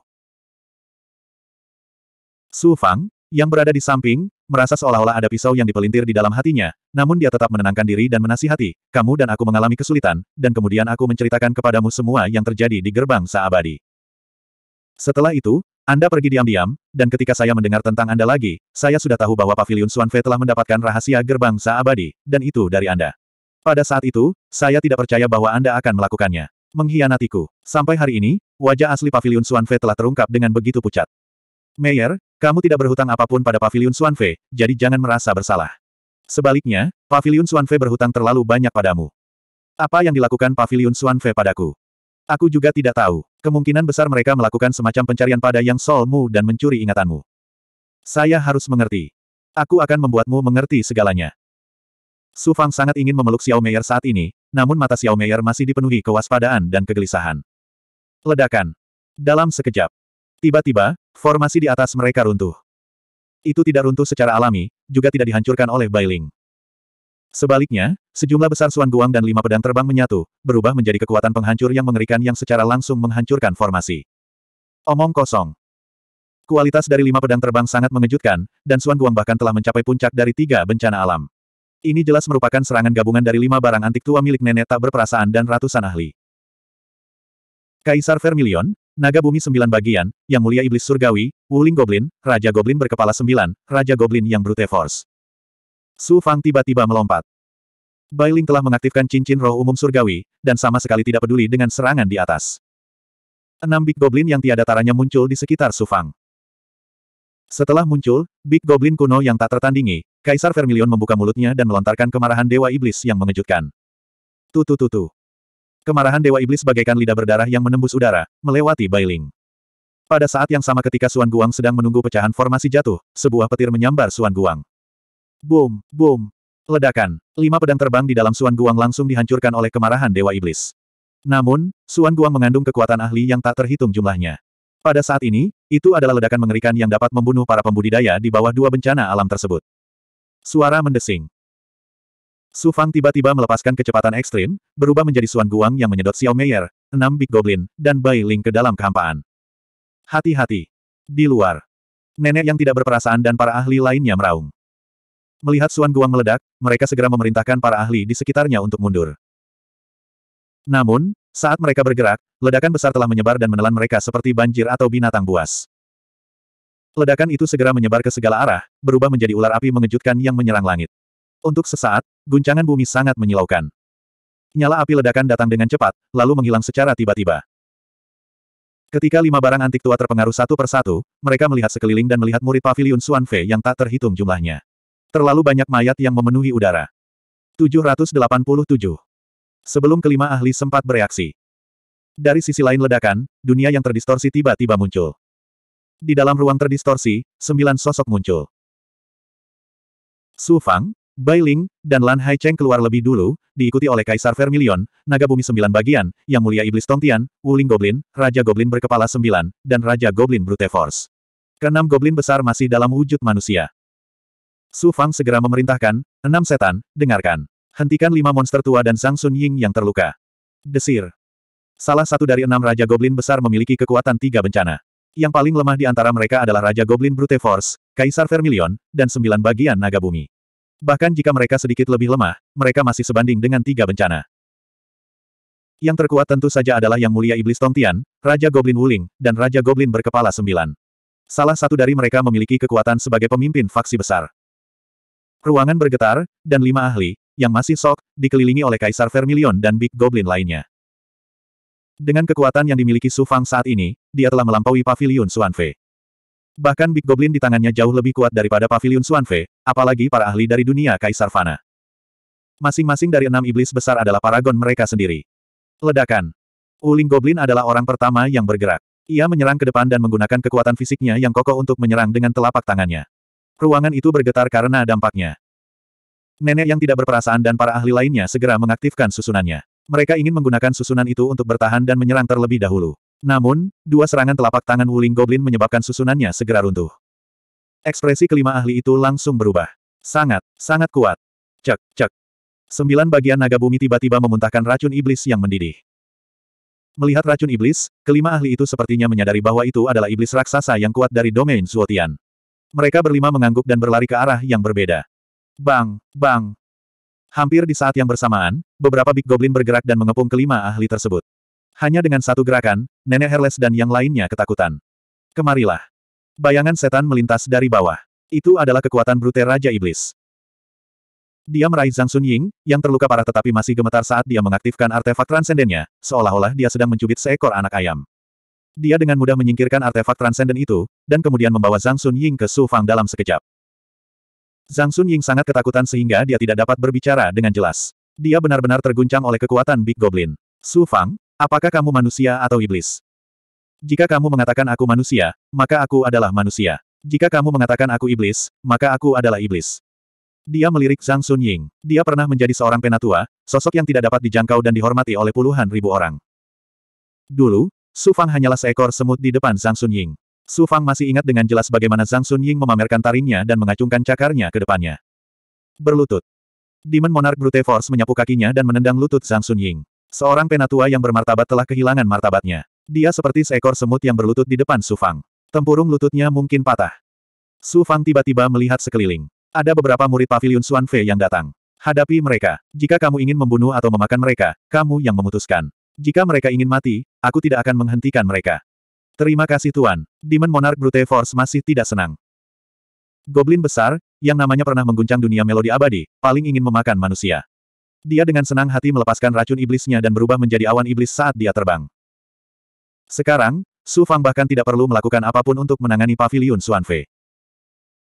Su Fang, yang berada di samping, merasa seolah-olah ada pisau yang dipelintir di dalam hatinya, namun dia tetap menenangkan diri dan menasihati, kamu dan aku mengalami kesulitan, dan kemudian aku menceritakan kepadamu semua yang terjadi di gerbang Saabadi. Setelah itu, Anda pergi diam-diam, dan ketika saya mendengar tentang Anda lagi, saya sudah tahu bahwa Paviliun Suanfe telah mendapatkan rahasia gerbang Saabadi, dan itu dari Anda. Pada saat itu, saya tidak percaya bahwa Anda akan melakukannya. Mengkhianatiku. Sampai hari ini, wajah asli Paviliun Suanfe telah terungkap dengan begitu pucat. Meyer, kamu tidak berhutang apapun pada Paviliun Suanfe, jadi jangan merasa bersalah. Sebaliknya, Paviliun Suanfe berhutang terlalu banyak padamu. Apa yang dilakukan Paviliun Suanfe padaku? Aku juga tidak tahu. Kemungkinan besar mereka melakukan semacam pencarian pada Yang Solmu dan mencuri ingatanmu. Saya harus mengerti. Aku akan membuatmu mengerti segalanya. Su Fang sangat ingin memeluk Xiao Meier saat ini, namun mata Xiao Meier masih dipenuhi kewaspadaan dan kegelisahan. Ledakan. Dalam sekejap, Tiba-tiba, formasi di atas mereka runtuh. Itu tidak runtuh secara alami, juga tidak dihancurkan oleh Bailing. Sebaliknya, sejumlah besar Suan Guang dan lima pedang terbang menyatu, berubah menjadi kekuatan penghancur yang mengerikan yang secara langsung menghancurkan formasi. Omong kosong. Kualitas dari lima pedang terbang sangat mengejutkan, dan Suan Guang bahkan telah mencapai puncak dari tiga bencana alam. Ini jelas merupakan serangan gabungan dari lima barang antik tua milik nenek tak berperasaan dan ratusan ahli. Kaisar Vermilion, Naga Bumi Sembilan Bagian, Yang Mulia Iblis Surgawi, Wuling Goblin, Raja Goblin berkepala sembilan, Raja Goblin yang Brute Force. Su Fang tiba-tiba melompat. Bailing telah mengaktifkan cincin roh umum surgawi, dan sama sekali tidak peduli dengan serangan di atas. Enam Big Goblin yang tiada taranya muncul di sekitar Su Fang. Setelah muncul, Big Goblin kuno yang tak tertandingi, Kaisar Vermilion membuka mulutnya dan melontarkan kemarahan Dewa Iblis yang mengejutkan. Tutu tutu. Kemarahan Dewa Iblis bagaikan lidah berdarah yang menembus udara, melewati Bailing. Pada saat yang sama ketika Suan Guang sedang menunggu pecahan formasi jatuh, sebuah petir menyambar Suan Guang. Boom, boom. Ledakan. Lima pedang terbang di dalam Suan Guang langsung dihancurkan oleh kemarahan Dewa Iblis. Namun, Suan Guang mengandung kekuatan ahli yang tak terhitung jumlahnya. Pada saat ini, itu adalah ledakan mengerikan yang dapat membunuh para pembudidaya di bawah dua bencana alam tersebut. Suara mendesing. Su Fang tiba-tiba melepaskan kecepatan ekstrim, berubah menjadi Suan Guang yang menyedot Xiao Meier, enam Big Goblin, dan Bai Ling ke dalam kehampaan. Hati-hati. Di luar. Nenek yang tidak berperasaan dan para ahli lainnya meraung. Melihat Suan Guang meledak, mereka segera memerintahkan para ahli di sekitarnya untuk mundur. Namun, saat mereka bergerak, ledakan besar telah menyebar dan menelan mereka seperti banjir atau binatang buas. Ledakan itu segera menyebar ke segala arah, berubah menjadi ular api mengejutkan yang menyerang langit. Untuk sesaat, guncangan bumi sangat menyilaukan. Nyala api ledakan datang dengan cepat, lalu menghilang secara tiba-tiba. Ketika lima barang antik tua terpengaruh satu persatu, mereka melihat sekeliling dan melihat murid pavilion Suan Fei yang tak terhitung jumlahnya. Terlalu banyak mayat yang memenuhi udara. 787. Sebelum kelima ahli sempat bereaksi. Dari sisi lain ledakan, dunia yang terdistorsi tiba-tiba muncul. Di dalam ruang terdistorsi, sembilan sosok muncul. Su Fang, Bai Ling, dan Lan Hai Cheng keluar lebih dulu, diikuti oleh Kaisar Vermilion, Naga Bumi Sembilan Bagian, Yang Mulia Iblis Tongtian, Wuling Goblin, Raja Goblin Berkepala Sembilan, dan Raja Goblin Brute Force. Keenam Goblin besar masih dalam wujud manusia. Su Fang segera memerintahkan, enam setan, dengarkan. Hentikan lima monster tua dan Sang Sun Ying yang terluka. Desir. Salah satu dari enam Raja Goblin besar memiliki kekuatan tiga bencana. Yang paling lemah di antara mereka adalah Raja Goblin Brute Force, Kaisar Vermilion, dan sembilan bagian naga bumi. Bahkan jika mereka sedikit lebih lemah, mereka masih sebanding dengan tiga bencana. Yang terkuat tentu saja adalah Yang Mulia Iblis Tongtian, Raja Goblin Wuling, dan Raja Goblin berkepala sembilan. Salah satu dari mereka memiliki kekuatan sebagai pemimpin faksi besar. Ruangan bergetar, dan lima ahli, yang masih sok, dikelilingi oleh Kaisar Vermilion dan Big Goblin lainnya. Dengan kekuatan yang dimiliki Su Fang saat ini, dia telah melampaui pavilion Suan Fei. Bahkan Big Goblin di tangannya jauh lebih kuat daripada pavilion Suanfe, apalagi para ahli dari dunia Kaisar Fana. Masing-masing dari enam iblis besar adalah paragon mereka sendiri. Ledakan. Uling Goblin adalah orang pertama yang bergerak. Ia menyerang ke depan dan menggunakan kekuatan fisiknya yang kokoh untuk menyerang dengan telapak tangannya. Ruangan itu bergetar karena dampaknya. Nenek yang tidak berperasaan dan para ahli lainnya segera mengaktifkan susunannya. Mereka ingin menggunakan susunan itu untuk bertahan dan menyerang terlebih dahulu. Namun, dua serangan telapak tangan Wuling Goblin menyebabkan susunannya segera runtuh. Ekspresi kelima ahli itu langsung berubah. Sangat, sangat kuat. Cek, cek. Sembilan bagian naga bumi tiba-tiba memuntahkan racun iblis yang mendidih. Melihat racun iblis, kelima ahli itu sepertinya menyadari bahwa itu adalah iblis raksasa yang kuat dari domain Zuotian. Mereka berlima mengangguk dan berlari ke arah yang berbeda. Bang, bang. Hampir di saat yang bersamaan, beberapa Big Goblin bergerak dan mengepung kelima ahli tersebut. Hanya dengan satu gerakan, Nenek Herles dan yang lainnya ketakutan. Kemarilah. Bayangan setan melintas dari bawah. Itu adalah kekuatan Brute Raja Iblis. Dia meraih Zhang Sun Ying, yang terluka parah tetapi masih gemetar saat dia mengaktifkan artefak transendennya, seolah-olah dia sedang mencubit seekor anak ayam. Dia dengan mudah menyingkirkan artefak transenden itu, dan kemudian membawa Zhang Sun Ying ke Su Fang dalam sekejap. Zhang Sun Ying sangat ketakutan sehingga dia tidak dapat berbicara dengan jelas. Dia benar-benar terguncang oleh kekuatan Big Goblin. Su Fang, Apakah kamu manusia atau iblis? Jika kamu mengatakan aku manusia, maka aku adalah manusia. Jika kamu mengatakan aku iblis, maka aku adalah iblis. Dia melirik Zhang Sunying. Dia pernah menjadi seorang penatua, sosok yang tidak dapat dijangkau dan dihormati oleh puluhan ribu orang. Dulu, Su Fang hanyalah seekor semut di depan Zhang Sunying. Ying. Su Fang masih ingat dengan jelas bagaimana Zhang Sunying memamerkan taringnya dan mengacungkan cakarnya ke depannya. Berlutut. Demon Monarch Brute Force menyapu kakinya dan menendang lutut Zhang Sunying. Seorang penatua yang bermartabat telah kehilangan martabatnya. Dia seperti seekor semut yang berlutut di depan Sufang. Tempurung lututnya mungkin patah. Sufang tiba-tiba melihat sekeliling. Ada beberapa murid pavilion Xuan Fei yang datang. Hadapi mereka. Jika kamu ingin membunuh atau memakan mereka, kamu yang memutuskan. Jika mereka ingin mati, aku tidak akan menghentikan mereka. Terima kasih Tuan. Demon Monarch Brute Force masih tidak senang. Goblin besar, yang namanya pernah mengguncang dunia melodi abadi, paling ingin memakan manusia. Dia dengan senang hati melepaskan racun iblisnya dan berubah menjadi awan iblis saat dia terbang. Sekarang, Su Fang bahkan tidak perlu melakukan apapun untuk menangani pavilion Fei.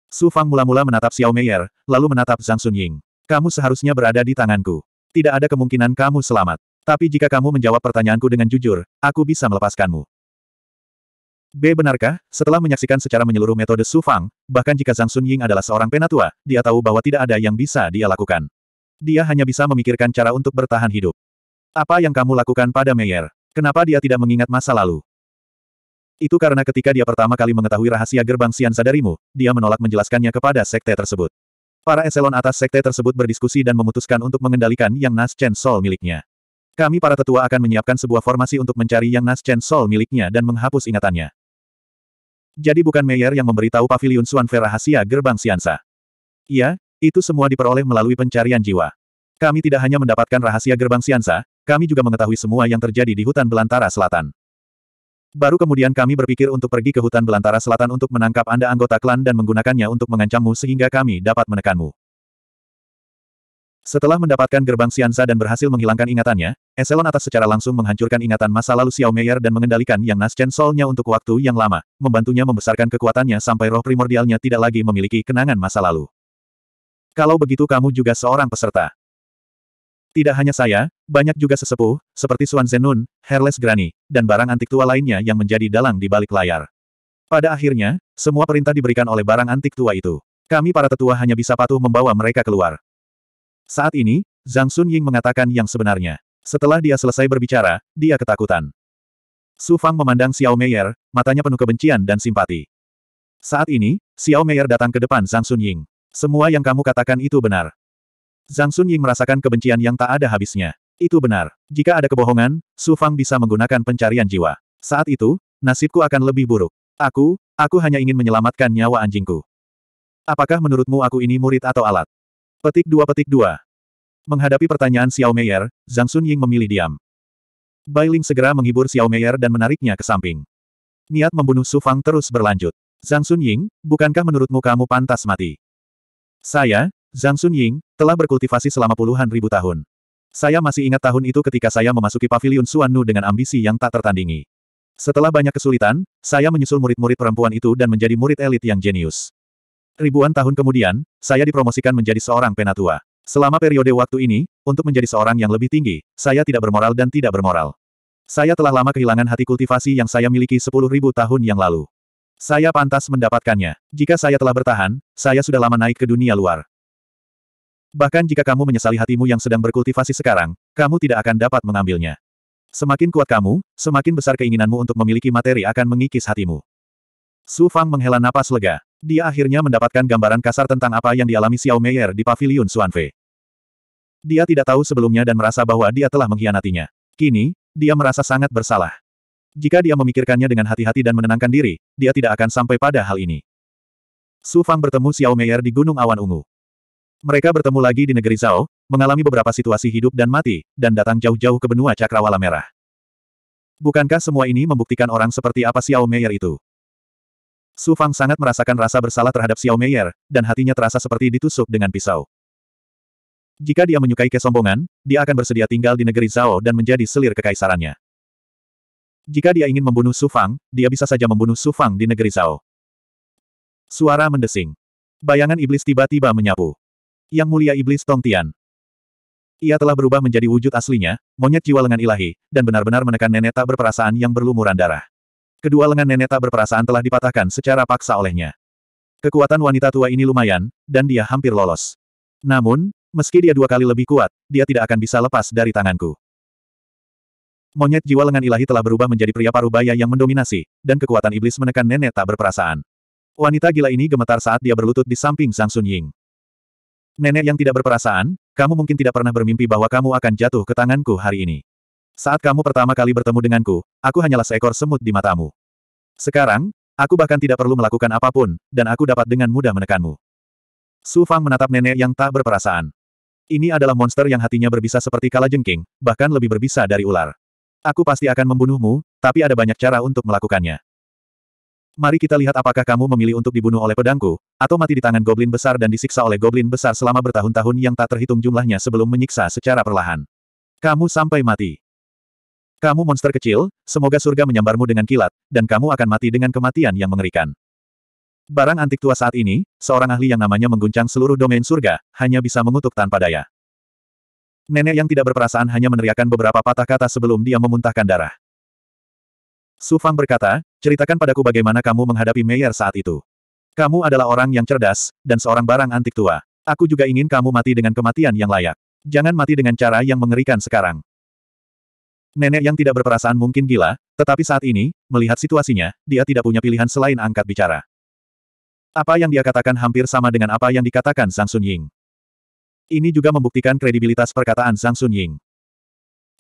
Su Fang mula-mula menatap Xiao Meier, lalu menatap Zhang Sun Ying. Kamu seharusnya berada di tanganku. Tidak ada kemungkinan kamu selamat. Tapi jika kamu menjawab pertanyaanku dengan jujur, aku bisa melepaskanmu. B. Benarkah, setelah menyaksikan secara menyeluruh metode Su Fang, bahkan jika Zhang Sun Ying adalah seorang penatua, dia tahu bahwa tidak ada yang bisa dia lakukan. Dia hanya bisa memikirkan cara untuk bertahan hidup. Apa yang kamu lakukan pada Meyer? Kenapa dia tidak mengingat masa lalu? Itu karena ketika dia pertama kali mengetahui rahasia gerbang Siansa darimu, dia menolak menjelaskannya kepada sekte tersebut. Para eselon atas sekte tersebut berdiskusi dan memutuskan untuk mengendalikan yang Nas Chen Sol miliknya. Kami para tetua akan menyiapkan sebuah formasi untuk mencari yang Nas Chen Sol miliknya dan menghapus ingatannya. Jadi bukan Meyer yang memberitahu Pavilion Suanfe rahasia gerbang Siansa. Iya, itu semua diperoleh melalui pencarian jiwa. Kami tidak hanya mendapatkan rahasia gerbang Siansa, kami juga mengetahui semua yang terjadi di hutan belantara selatan. Baru kemudian kami berpikir untuk pergi ke hutan belantara selatan untuk menangkap Anda anggota klan dan menggunakannya untuk mengancammu sehingga kami dapat menekanmu. Setelah mendapatkan gerbang Siansa dan berhasil menghilangkan ingatannya, Eselon atas secara langsung menghancurkan ingatan masa lalu Xiao Meier dan mengendalikan yang Naschen Soul-nya untuk waktu yang lama, membantunya membesarkan kekuatannya sampai roh primordialnya tidak lagi memiliki kenangan masa lalu. Kalau begitu kamu juga seorang peserta. Tidak hanya saya, banyak juga sesepuh, seperti Suan Zenun, Herles Grani, dan barang antik tua lainnya yang menjadi dalang di balik layar. Pada akhirnya, semua perintah diberikan oleh barang antik tua itu. Kami para tetua hanya bisa patuh membawa mereka keluar. Saat ini, Zhang Sun Ying mengatakan yang sebenarnya. Setelah dia selesai berbicara, dia ketakutan. Su Fang memandang Xiao Meier, matanya penuh kebencian dan simpati. Saat ini, Xiao Meier datang ke depan Zhang Sun Ying. Semua yang kamu katakan itu benar. Zhang Sun Ying merasakan kebencian yang tak ada habisnya. Itu benar. Jika ada kebohongan, Su Fang bisa menggunakan pencarian jiwa. Saat itu, nasibku akan lebih buruk. Aku, aku hanya ingin menyelamatkan nyawa anjingku. Apakah menurutmu aku ini murid atau alat? Petik dua petik dua. Menghadapi pertanyaan Xiao Meier, Zhang Sun Ying memilih diam. Bai Ling segera menghibur Xiao Meier dan menariknya ke samping. Niat membunuh Su Fang terus berlanjut. Zhang Sun Ying, bukankah menurutmu kamu pantas mati? Saya, Zhang Sunying, telah berkultivasi selama puluhan ribu tahun. Saya masih ingat tahun itu ketika saya memasuki pavilion Suannu dengan ambisi yang tak tertandingi. Setelah banyak kesulitan, saya menyusul murid-murid perempuan itu dan menjadi murid elit yang jenius. Ribuan tahun kemudian, saya dipromosikan menjadi seorang penatua. Selama periode waktu ini, untuk menjadi seorang yang lebih tinggi, saya tidak bermoral dan tidak bermoral. Saya telah lama kehilangan hati kultivasi yang saya miliki sepuluh ribu tahun yang lalu. Saya pantas mendapatkannya. Jika saya telah bertahan, saya sudah lama naik ke dunia luar. Bahkan jika kamu menyesali hatimu yang sedang berkultivasi sekarang, kamu tidak akan dapat mengambilnya. Semakin kuat kamu, semakin besar keinginanmu untuk memiliki materi akan mengikis hatimu. Su Fang menghela napas lega. Dia akhirnya mendapatkan gambaran kasar tentang apa yang dialami Xiao Meier di paviliun Suanfei. Dia tidak tahu sebelumnya dan merasa bahwa dia telah mengkhianatinya. Kini, dia merasa sangat bersalah. Jika dia memikirkannya dengan hati-hati dan menenangkan diri, dia tidak akan sampai pada hal ini. Su Fang bertemu Xiao Meier di Gunung Awan Ungu. Mereka bertemu lagi di negeri Zhao, mengalami beberapa situasi hidup dan mati, dan datang jauh-jauh ke benua Cakrawala Merah. Bukankah semua ini membuktikan orang seperti apa Xiao Meier itu? Su Fang sangat merasakan rasa bersalah terhadap Xiao Meier, dan hatinya terasa seperti ditusuk dengan pisau. Jika dia menyukai kesombongan, dia akan bersedia tinggal di negeri Zhao dan menjadi selir kekaisarannya. Jika dia ingin membunuh Su Fang, dia bisa saja membunuh Su Fang di negeri Zhao. Suara mendesing. Bayangan iblis tiba-tiba menyapu. Yang mulia iblis Tong Tian. Ia telah berubah menjadi wujud aslinya, monyet jiwa lengan ilahi, dan benar-benar menekan nenek tak berperasaan yang berlumuran darah. Kedua lengan nenek tak berperasaan telah dipatahkan secara paksa olehnya. Kekuatan wanita tua ini lumayan, dan dia hampir lolos. Namun, meski dia dua kali lebih kuat, dia tidak akan bisa lepas dari tanganku. Monyet jiwa lengan ilahi telah berubah menjadi pria parubaya yang mendominasi, dan kekuatan iblis menekan nenek tak berperasaan. Wanita gila ini gemetar saat dia berlutut di samping Sang Sun Ying. Nenek yang tidak berperasaan, kamu mungkin tidak pernah bermimpi bahwa kamu akan jatuh ke tanganku hari ini. Saat kamu pertama kali bertemu denganku, aku hanyalah seekor semut di matamu. Sekarang, aku bahkan tidak perlu melakukan apapun, dan aku dapat dengan mudah menekanmu. Su Fang menatap nenek yang tak berperasaan. Ini adalah monster yang hatinya berbisa seperti kalajengking, bahkan lebih berbisa dari ular. Aku pasti akan membunuhmu, tapi ada banyak cara untuk melakukannya. Mari kita lihat apakah kamu memilih untuk dibunuh oleh pedangku, atau mati di tangan goblin besar dan disiksa oleh goblin besar selama bertahun-tahun yang tak terhitung jumlahnya sebelum menyiksa secara perlahan. Kamu sampai mati. Kamu monster kecil, semoga surga menyambarmu dengan kilat, dan kamu akan mati dengan kematian yang mengerikan. Barang antik tua saat ini, seorang ahli yang namanya mengguncang seluruh domain surga, hanya bisa mengutuk tanpa daya. Nenek yang tidak berperasaan hanya meneriakkan beberapa patah kata sebelum dia memuntahkan darah. Su Fang berkata, ceritakan padaku bagaimana kamu menghadapi Meyer saat itu. Kamu adalah orang yang cerdas, dan seorang barang antik tua. Aku juga ingin kamu mati dengan kematian yang layak. Jangan mati dengan cara yang mengerikan sekarang. Nenek yang tidak berperasaan mungkin gila, tetapi saat ini, melihat situasinya, dia tidak punya pilihan selain angkat bicara. Apa yang dia katakan hampir sama dengan apa yang dikatakan Sang Sun Ying. Ini juga membuktikan kredibilitas perkataan Zhang Sunying.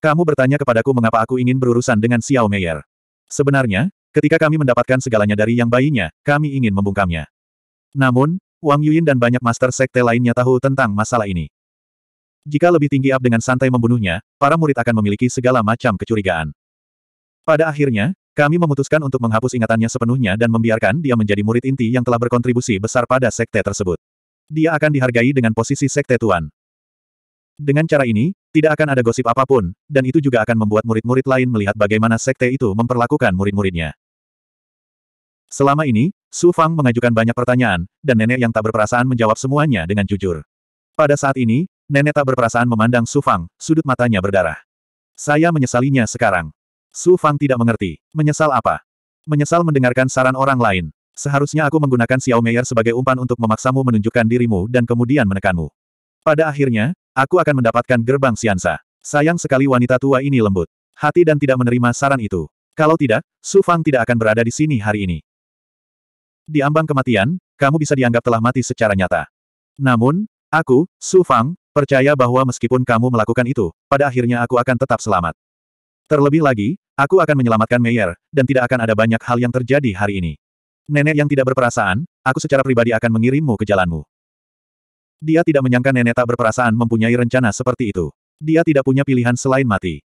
Kamu bertanya kepadaku mengapa aku ingin berurusan dengan Xiao Meier. Sebenarnya, ketika kami mendapatkan segalanya dari yang bayinya, kami ingin membungkamnya. Namun, Wang Yuin dan banyak master sekte lainnya tahu tentang masalah ini. Jika lebih tinggi up dengan santai membunuhnya, para murid akan memiliki segala macam kecurigaan. Pada akhirnya, kami memutuskan untuk menghapus ingatannya sepenuhnya dan membiarkan dia menjadi murid inti yang telah berkontribusi besar pada sekte tersebut dia akan dihargai dengan posisi sekte tuan. Dengan cara ini, tidak akan ada gosip apapun, dan itu juga akan membuat murid-murid lain melihat bagaimana sekte itu memperlakukan murid-muridnya. Selama ini, Su Fang mengajukan banyak pertanyaan, dan nenek yang tak berperasaan menjawab semuanya dengan jujur. Pada saat ini, nenek tak berperasaan memandang Su Fang, sudut matanya berdarah. Saya menyesalinya sekarang. Su Fang tidak mengerti. Menyesal apa? Menyesal mendengarkan saran orang lain. Seharusnya aku menggunakan Xiao Meier sebagai umpan untuk memaksamu menunjukkan dirimu dan kemudian menekanmu. Pada akhirnya, aku akan mendapatkan gerbang Siansa. Sayang sekali wanita tua ini lembut. Hati dan tidak menerima saran itu. Kalau tidak, Su Fang tidak akan berada di sini hari ini. Di ambang kematian, kamu bisa dianggap telah mati secara nyata. Namun, aku, Su Fang, percaya bahwa meskipun kamu melakukan itu, pada akhirnya aku akan tetap selamat. Terlebih lagi, aku akan menyelamatkan Meyer, dan tidak akan ada banyak hal yang terjadi hari ini. Nenek yang tidak berperasaan, aku secara pribadi akan mengirimmu ke jalanmu. Dia tidak menyangka nenek tak berperasaan mempunyai rencana seperti itu. Dia tidak punya pilihan selain mati.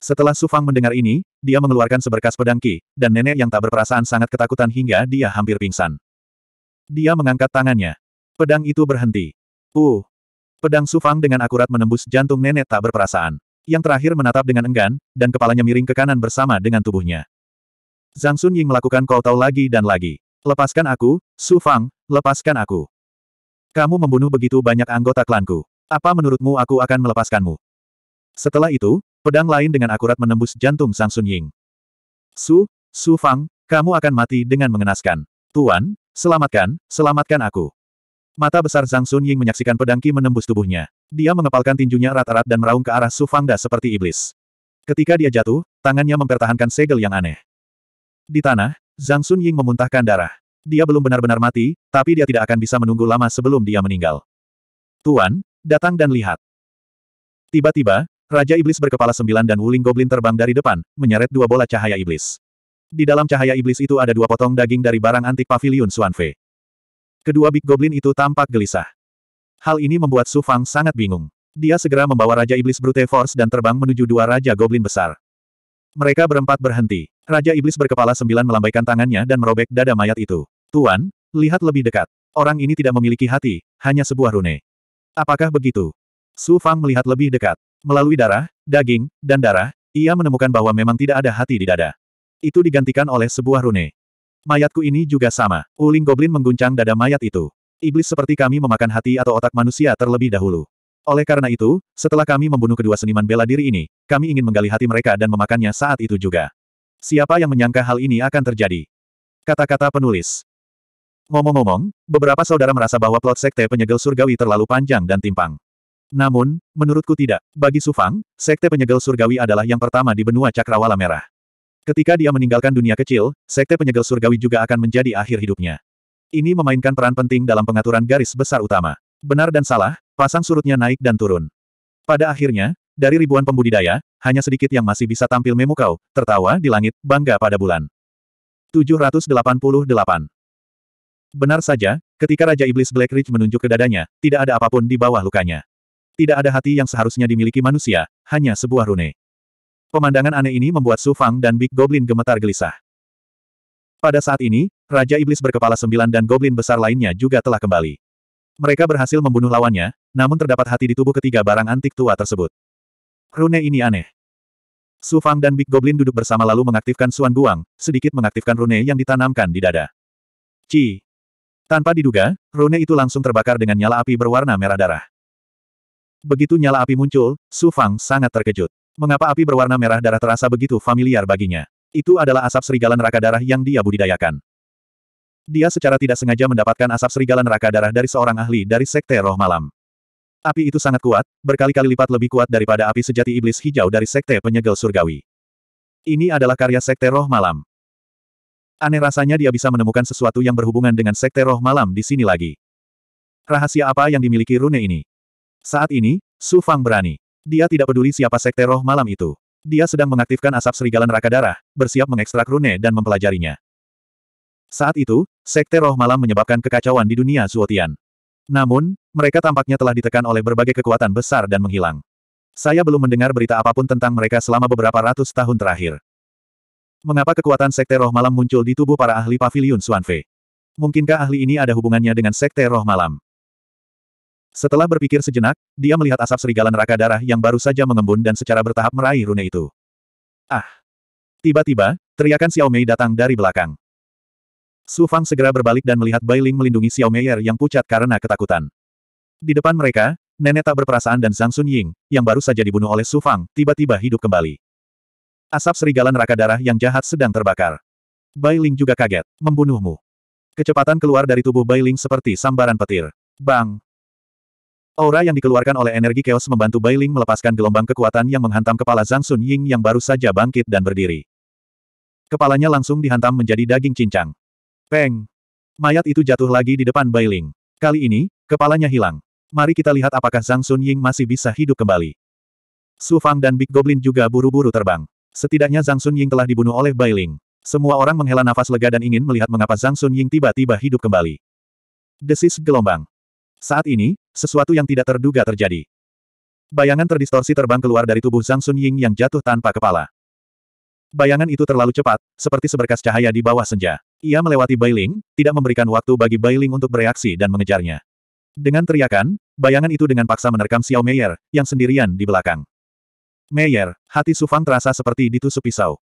Setelah Sufang mendengar ini, dia mengeluarkan seberkas pedang Ki, dan nenek yang tak berperasaan sangat ketakutan hingga dia hampir pingsan. Dia mengangkat tangannya. Pedang itu berhenti. Uh! Pedang Sufang dengan akurat menembus jantung nenek tak berperasaan. Yang terakhir menatap dengan enggan, dan kepalanya miring ke kanan bersama dengan tubuhnya. Zhang Sun Ying melakukan kau lagi dan lagi. Lepaskan aku, Su Fang, lepaskan aku. Kamu membunuh begitu banyak anggota klanku. Apa menurutmu aku akan melepaskanmu? Setelah itu, pedang lain dengan akurat menembus jantung Zhang Sun Ying. Su, Su Fang, kamu akan mati dengan mengenaskan. Tuan, selamatkan, selamatkan aku. Mata besar Zhang Sun Ying menyaksikan pedang Qi menembus tubuhnya. Dia mengepalkan tinjunya erat-erat dan meraung ke arah Su Fangda seperti iblis. Ketika dia jatuh, tangannya mempertahankan segel yang aneh. Di tanah, Zhang Sun Ying memuntahkan darah. Dia belum benar-benar mati, tapi dia tidak akan bisa menunggu lama sebelum dia meninggal. Tuan, datang dan lihat. Tiba-tiba, Raja Iblis berkepala sembilan dan Wuling Goblin terbang dari depan, menyeret dua bola cahaya iblis. Di dalam cahaya iblis itu ada dua potong daging dari barang antik Pavilion Suan Suanfe. Kedua Big Goblin itu tampak gelisah. Hal ini membuat Su Fang sangat bingung. Dia segera membawa Raja Iblis Brute Force dan terbang menuju dua Raja Goblin besar. Mereka berempat berhenti. Raja Iblis berkepala sembilan melambaikan tangannya dan merobek dada mayat itu. Tuan, lihat lebih dekat. Orang ini tidak memiliki hati, hanya sebuah rune. Apakah begitu? Su Fang melihat lebih dekat. Melalui darah, daging, dan darah, ia menemukan bahwa memang tidak ada hati di dada. Itu digantikan oleh sebuah rune. Mayatku ini juga sama. Uling Goblin mengguncang dada mayat itu. Iblis seperti kami memakan hati atau otak manusia terlebih dahulu. Oleh karena itu, setelah kami membunuh kedua seniman bela diri ini, kami ingin menggali hati mereka dan memakannya saat itu juga. Siapa yang menyangka hal ini akan terjadi? Kata-kata penulis. Ngomong-ngomong, beberapa saudara merasa bahwa plot sekte penyegel surgawi terlalu panjang dan timpang. Namun, menurutku tidak. Bagi Sufang, sekte penyegel surgawi adalah yang pertama di benua cakrawala merah. Ketika dia meninggalkan dunia kecil, sekte penyegel surgawi juga akan menjadi akhir hidupnya. Ini memainkan peran penting dalam pengaturan garis besar utama. Benar dan salah, pasang surutnya naik dan turun. Pada akhirnya, dari ribuan pembudidaya, hanya sedikit yang masih bisa tampil memukau, tertawa di langit, bangga pada bulan. 788 Benar saja, ketika Raja Iblis Blackridge menunjuk ke dadanya, tidak ada apapun di bawah lukanya. Tidak ada hati yang seharusnya dimiliki manusia, hanya sebuah rune. Pemandangan aneh ini membuat Su Fang dan Big Goblin gemetar gelisah. Pada saat ini, Raja Iblis berkepala sembilan dan Goblin besar lainnya juga telah kembali. Mereka berhasil membunuh lawannya, namun terdapat hati di tubuh ketiga barang antik tua tersebut. Rune ini aneh. Su Fang dan Big Goblin duduk bersama lalu mengaktifkan Suan Guang, sedikit mengaktifkan rune yang ditanamkan di dada. Ci. Tanpa diduga, rune itu langsung terbakar dengan nyala api berwarna merah darah. Begitu nyala api muncul, Su Fang sangat terkejut. Mengapa api berwarna merah darah terasa begitu familiar baginya? Itu adalah asap serigala neraka darah yang dia budidayakan. Dia secara tidak sengaja mendapatkan asap serigala neraka darah dari seorang ahli dari Sekte Roh Malam. Api itu sangat kuat, berkali-kali lipat lebih kuat daripada api sejati iblis hijau dari Sekte Penyegel Surgawi. Ini adalah karya Sekte Roh Malam. Aneh rasanya dia bisa menemukan sesuatu yang berhubungan dengan Sekte Roh Malam di sini lagi. Rahasia apa yang dimiliki Rune ini? Saat ini, Su Fang berani. Dia tidak peduli siapa Sekte Roh Malam itu. Dia sedang mengaktifkan asap serigala neraka darah, bersiap mengekstrak Rune dan mempelajarinya. Saat itu, Sekte Roh Malam menyebabkan kekacauan di dunia Zuotian. Namun, mereka tampaknya telah ditekan oleh berbagai kekuatan besar dan menghilang. Saya belum mendengar berita apapun tentang mereka selama beberapa ratus tahun terakhir. Mengapa kekuatan Sekte Roh Malam muncul di tubuh para ahli Paviliun Suanfe? Mungkinkah ahli ini ada hubungannya dengan Sekte Roh Malam? Setelah berpikir sejenak, dia melihat asap serigala neraka darah yang baru saja mengembun dan secara bertahap meraih rune itu. Ah! Tiba-tiba, teriakan Xiao Mei datang dari belakang. Su Fang segera berbalik dan melihat Bai Ling melindungi Xiao Meier yang pucat karena ketakutan. Di depan mereka, nenek tak berperasaan dan Zhang Sun Ying, yang baru saja dibunuh oleh Su Fang, tiba-tiba hidup kembali. Asap serigala neraka darah yang jahat sedang terbakar. Bai Ling juga kaget, membunuhmu. Kecepatan keluar dari tubuh Bai Ling seperti sambaran petir. Bang! Aura yang dikeluarkan oleh energi chaos membantu Bai Ling melepaskan gelombang kekuatan yang menghantam kepala Zhang Sun Ying yang baru saja bangkit dan berdiri. Kepalanya langsung dihantam menjadi daging cincang. Peng! Mayat itu jatuh lagi di depan Bailing. Kali ini, kepalanya hilang. Mari kita lihat apakah Zhang Sun Ying masih bisa hidup kembali. Su Fang dan Big Goblin juga buru-buru terbang. Setidaknya Zhang Sun Ying telah dibunuh oleh Bailing. Semua orang menghela nafas lega dan ingin melihat mengapa Zhang Sun Ying tiba-tiba hidup kembali. Desis gelombang. Saat ini, sesuatu yang tidak terduga terjadi. Bayangan terdistorsi terbang keluar dari tubuh Zhang Sun Ying yang jatuh tanpa kepala. Bayangan itu terlalu cepat, seperti seberkas cahaya di bawah senja. Ia melewati Bailing, tidak memberikan waktu bagi Bailing untuk bereaksi dan mengejarnya. Dengan teriakan, bayangan itu dengan paksa menerkam Xiao Meyer, yang sendirian di belakang. Meyer, hati Sufang terasa seperti ditusuk pisau.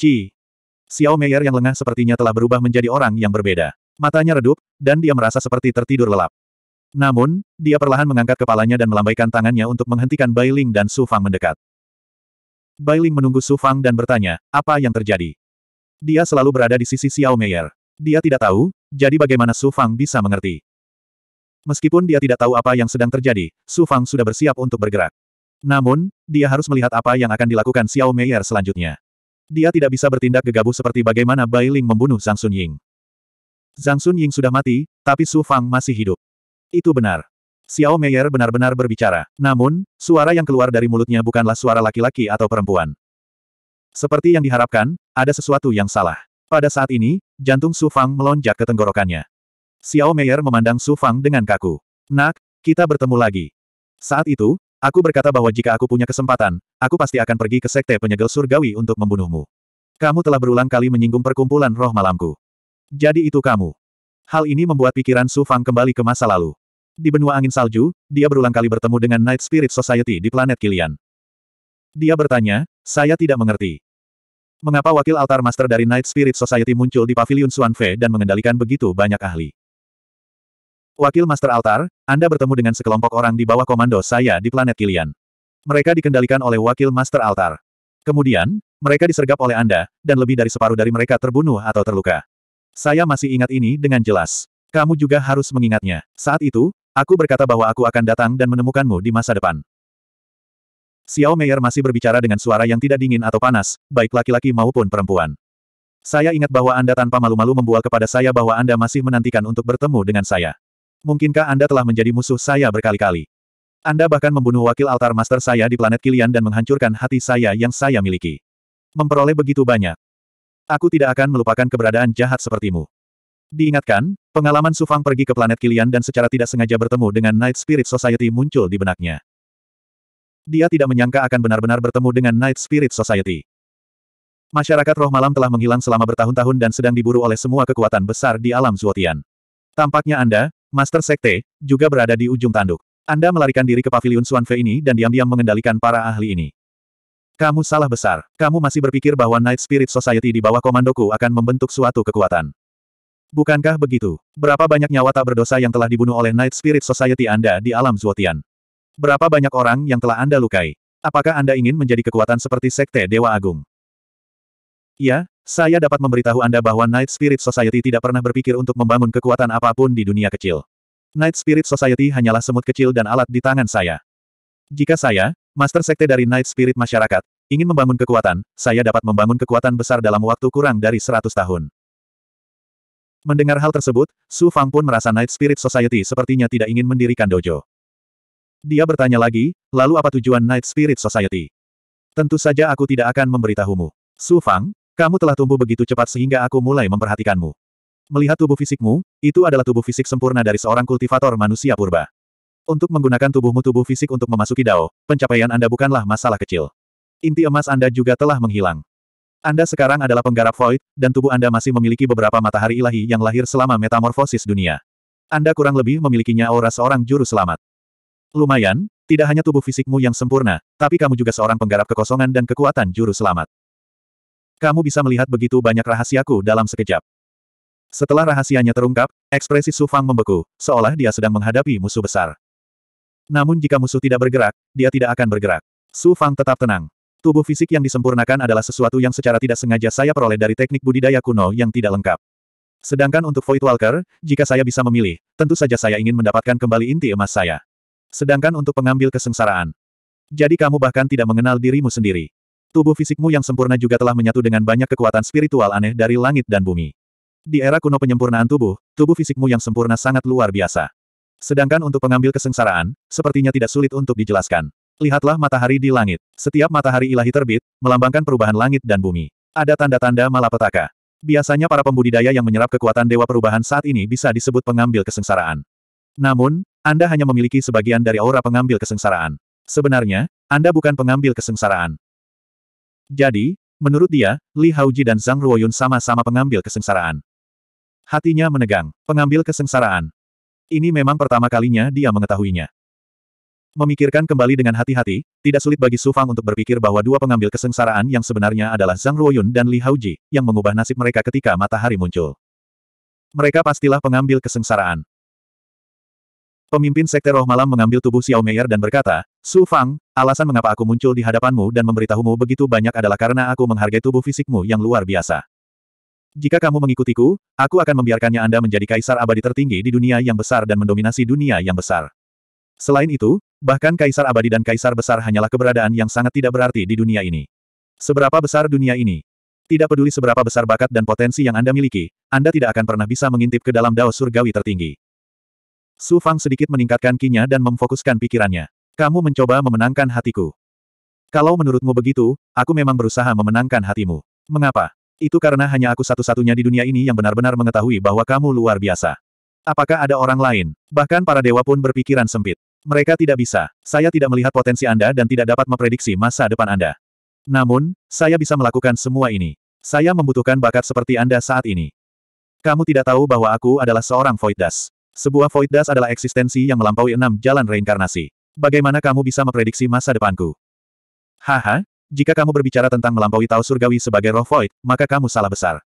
Ci. Xiao Meyer yang lengah sepertinya telah berubah menjadi orang yang berbeda. Matanya redup, dan dia merasa seperti tertidur lelap. Namun, dia perlahan mengangkat kepalanya dan melambaikan tangannya untuk menghentikan Bailing dan Sufang mendekat. Bailing menunggu Sufang dan bertanya, apa yang terjadi? Dia selalu berada di sisi Xiao Meier. Dia tidak tahu, jadi bagaimana Su Fang bisa mengerti. Meskipun dia tidak tahu apa yang sedang terjadi, Su Fang sudah bersiap untuk bergerak. Namun, dia harus melihat apa yang akan dilakukan Xiao Meier selanjutnya. Dia tidak bisa bertindak gegabah seperti bagaimana Bai Ling membunuh Zhang Sun Ying. Zhang Sun Ying sudah mati, tapi Su Fang masih hidup. Itu benar. Xiao Meier benar-benar berbicara. Namun, suara yang keluar dari mulutnya bukanlah suara laki-laki atau perempuan. Seperti yang diharapkan, ada sesuatu yang salah. Pada saat ini, jantung Su Fang melonjak ke tenggorokannya. Xiao Meier memandang Su Fang dengan kaku. Nak, kita bertemu lagi. Saat itu, aku berkata bahwa jika aku punya kesempatan, aku pasti akan pergi ke sekte penyegel surgawi untuk membunuhmu. Kamu telah berulang kali menyinggung perkumpulan roh malamku. Jadi itu kamu. Hal ini membuat pikiran Su Fang kembali ke masa lalu. Di benua angin salju, dia berulang kali bertemu dengan Night Spirit Society di planet Kilian. Dia bertanya, saya tidak mengerti. Mengapa wakil altar master dari Night Spirit Society muncul di pavilion Fe dan mengendalikan begitu banyak ahli? Wakil Master Altar, Anda bertemu dengan sekelompok orang di bawah komando saya di planet Kilian. Mereka dikendalikan oleh Wakil Master Altar. Kemudian, mereka disergap oleh Anda, dan lebih dari separuh dari mereka terbunuh atau terluka. Saya masih ingat ini dengan jelas. Kamu juga harus mengingatnya. Saat itu, aku berkata bahwa aku akan datang dan menemukanmu di masa depan. Xiao Meier masih berbicara dengan suara yang tidak dingin atau panas, baik laki-laki maupun perempuan. Saya ingat bahwa Anda tanpa malu-malu membual kepada saya bahwa Anda masih menantikan untuk bertemu dengan saya. Mungkinkah Anda telah menjadi musuh saya berkali-kali? Anda bahkan membunuh wakil altar master saya di planet Kilian dan menghancurkan hati saya yang saya miliki. Memperoleh begitu banyak. Aku tidak akan melupakan keberadaan jahat sepertimu. Diingatkan, pengalaman Sufang pergi ke planet Kilian dan secara tidak sengaja bertemu dengan Night Spirit Society muncul di benaknya. Dia tidak menyangka akan benar-benar bertemu dengan Night Spirit Society. Masyarakat roh malam telah menghilang selama bertahun-tahun dan sedang diburu oleh semua kekuatan besar di alam Zuotian. Tampaknya Anda, Master Sekte, juga berada di ujung tanduk. Anda melarikan diri ke pavilion Swanfe ini dan diam-diam mengendalikan para ahli ini. Kamu salah besar. Kamu masih berpikir bahwa Night Spirit Society di bawah komandoku akan membentuk suatu kekuatan. Bukankah begitu? Berapa banyak nyawa tak berdosa yang telah dibunuh oleh Night Spirit Society Anda di alam Zuotian? Berapa banyak orang yang telah Anda lukai? Apakah Anda ingin menjadi kekuatan seperti Sekte Dewa Agung? Ya, saya dapat memberitahu Anda bahwa Night Spirit Society tidak pernah berpikir untuk membangun kekuatan apapun di dunia kecil. Night Spirit Society hanyalah semut kecil dan alat di tangan saya. Jika saya, Master Sekte dari Night Spirit Masyarakat, ingin membangun kekuatan, saya dapat membangun kekuatan besar dalam waktu kurang dari 100 tahun. Mendengar hal tersebut, Su Fang pun merasa Night Spirit Society sepertinya tidak ingin mendirikan dojo. Dia bertanya lagi, lalu apa tujuan Night Spirit Society? Tentu saja aku tidak akan memberitahumu. Su Fang, kamu telah tumbuh begitu cepat sehingga aku mulai memperhatikanmu. Melihat tubuh fisikmu, itu adalah tubuh fisik sempurna dari seorang kultivator manusia purba. Untuk menggunakan tubuhmu tubuh fisik untuk memasuki Dao, pencapaian Anda bukanlah masalah kecil. Inti emas Anda juga telah menghilang. Anda sekarang adalah penggarap void, dan tubuh Anda masih memiliki beberapa matahari ilahi yang lahir selama metamorfosis dunia. Anda kurang lebih memilikinya aura seorang juru selamat. Lumayan, tidak hanya tubuh fisikmu yang sempurna, tapi kamu juga seorang penggarap kekosongan dan kekuatan juru selamat. Kamu bisa melihat begitu banyak rahasiaku dalam sekejap. Setelah rahasianya terungkap, ekspresi Su Fang membeku, seolah dia sedang menghadapi musuh besar. Namun jika musuh tidak bergerak, dia tidak akan bergerak. Su Fang tetap tenang. Tubuh fisik yang disempurnakan adalah sesuatu yang secara tidak sengaja saya peroleh dari teknik budidaya kuno yang tidak lengkap. Sedangkan untuk Voidwalker, jika saya bisa memilih, tentu saja saya ingin mendapatkan kembali inti emas saya. Sedangkan untuk pengambil kesengsaraan. Jadi kamu bahkan tidak mengenal dirimu sendiri. Tubuh fisikmu yang sempurna juga telah menyatu dengan banyak kekuatan spiritual aneh dari langit dan bumi. Di era kuno penyempurnaan tubuh, tubuh fisikmu yang sempurna sangat luar biasa. Sedangkan untuk pengambil kesengsaraan, sepertinya tidak sulit untuk dijelaskan. Lihatlah matahari di langit. Setiap matahari ilahi terbit, melambangkan perubahan langit dan bumi. Ada tanda-tanda malapetaka. Biasanya para pembudidaya yang menyerap kekuatan dewa perubahan saat ini bisa disebut pengambil kesengsaraan. Namun, anda hanya memiliki sebagian dari aura pengambil kesengsaraan. Sebenarnya, Anda bukan pengambil kesengsaraan. Jadi, menurut dia, Li Haoji dan Zhang Ruoyun sama-sama pengambil kesengsaraan. Hatinya menegang, pengambil kesengsaraan. Ini memang pertama kalinya dia mengetahuinya. Memikirkan kembali dengan hati-hati, tidak sulit bagi Su Fang untuk berpikir bahwa dua pengambil kesengsaraan yang sebenarnya adalah Zhang Ruoyun dan Li Haoji, yang mengubah nasib mereka ketika matahari muncul. Mereka pastilah pengambil kesengsaraan. Pemimpin Sekte Roh Malam mengambil tubuh Xiao Meier dan berkata, Su Fang, alasan mengapa aku muncul di hadapanmu dan memberitahumu begitu banyak adalah karena aku menghargai tubuh fisikmu yang luar biasa. Jika kamu mengikutiku, aku akan membiarkannya Anda menjadi kaisar abadi tertinggi di dunia yang besar dan mendominasi dunia yang besar. Selain itu, bahkan kaisar abadi dan kaisar besar hanyalah keberadaan yang sangat tidak berarti di dunia ini. Seberapa besar dunia ini? Tidak peduli seberapa besar bakat dan potensi yang Anda miliki, Anda tidak akan pernah bisa mengintip ke dalam dao surgawi tertinggi. Su Fang sedikit meningkatkan kinya dan memfokuskan pikirannya. Kamu mencoba memenangkan hatiku. Kalau menurutmu begitu, aku memang berusaha memenangkan hatimu. Mengapa? Itu karena hanya aku satu-satunya di dunia ini yang benar-benar mengetahui bahwa kamu luar biasa. Apakah ada orang lain? Bahkan para dewa pun berpikiran sempit. Mereka tidak bisa. Saya tidak melihat potensi Anda dan tidak dapat memprediksi masa depan Anda. Namun, saya bisa melakukan semua ini. Saya membutuhkan bakat seperti Anda saat ini. Kamu tidak tahu bahwa aku adalah seorang Void sebuah void das adalah eksistensi yang melampaui enam jalan reinkarnasi. Bagaimana kamu bisa memprediksi masa depanku? Haha, jika kamu berbicara tentang melampaui tahu surgawi sebagai roh void, maka kamu salah besar.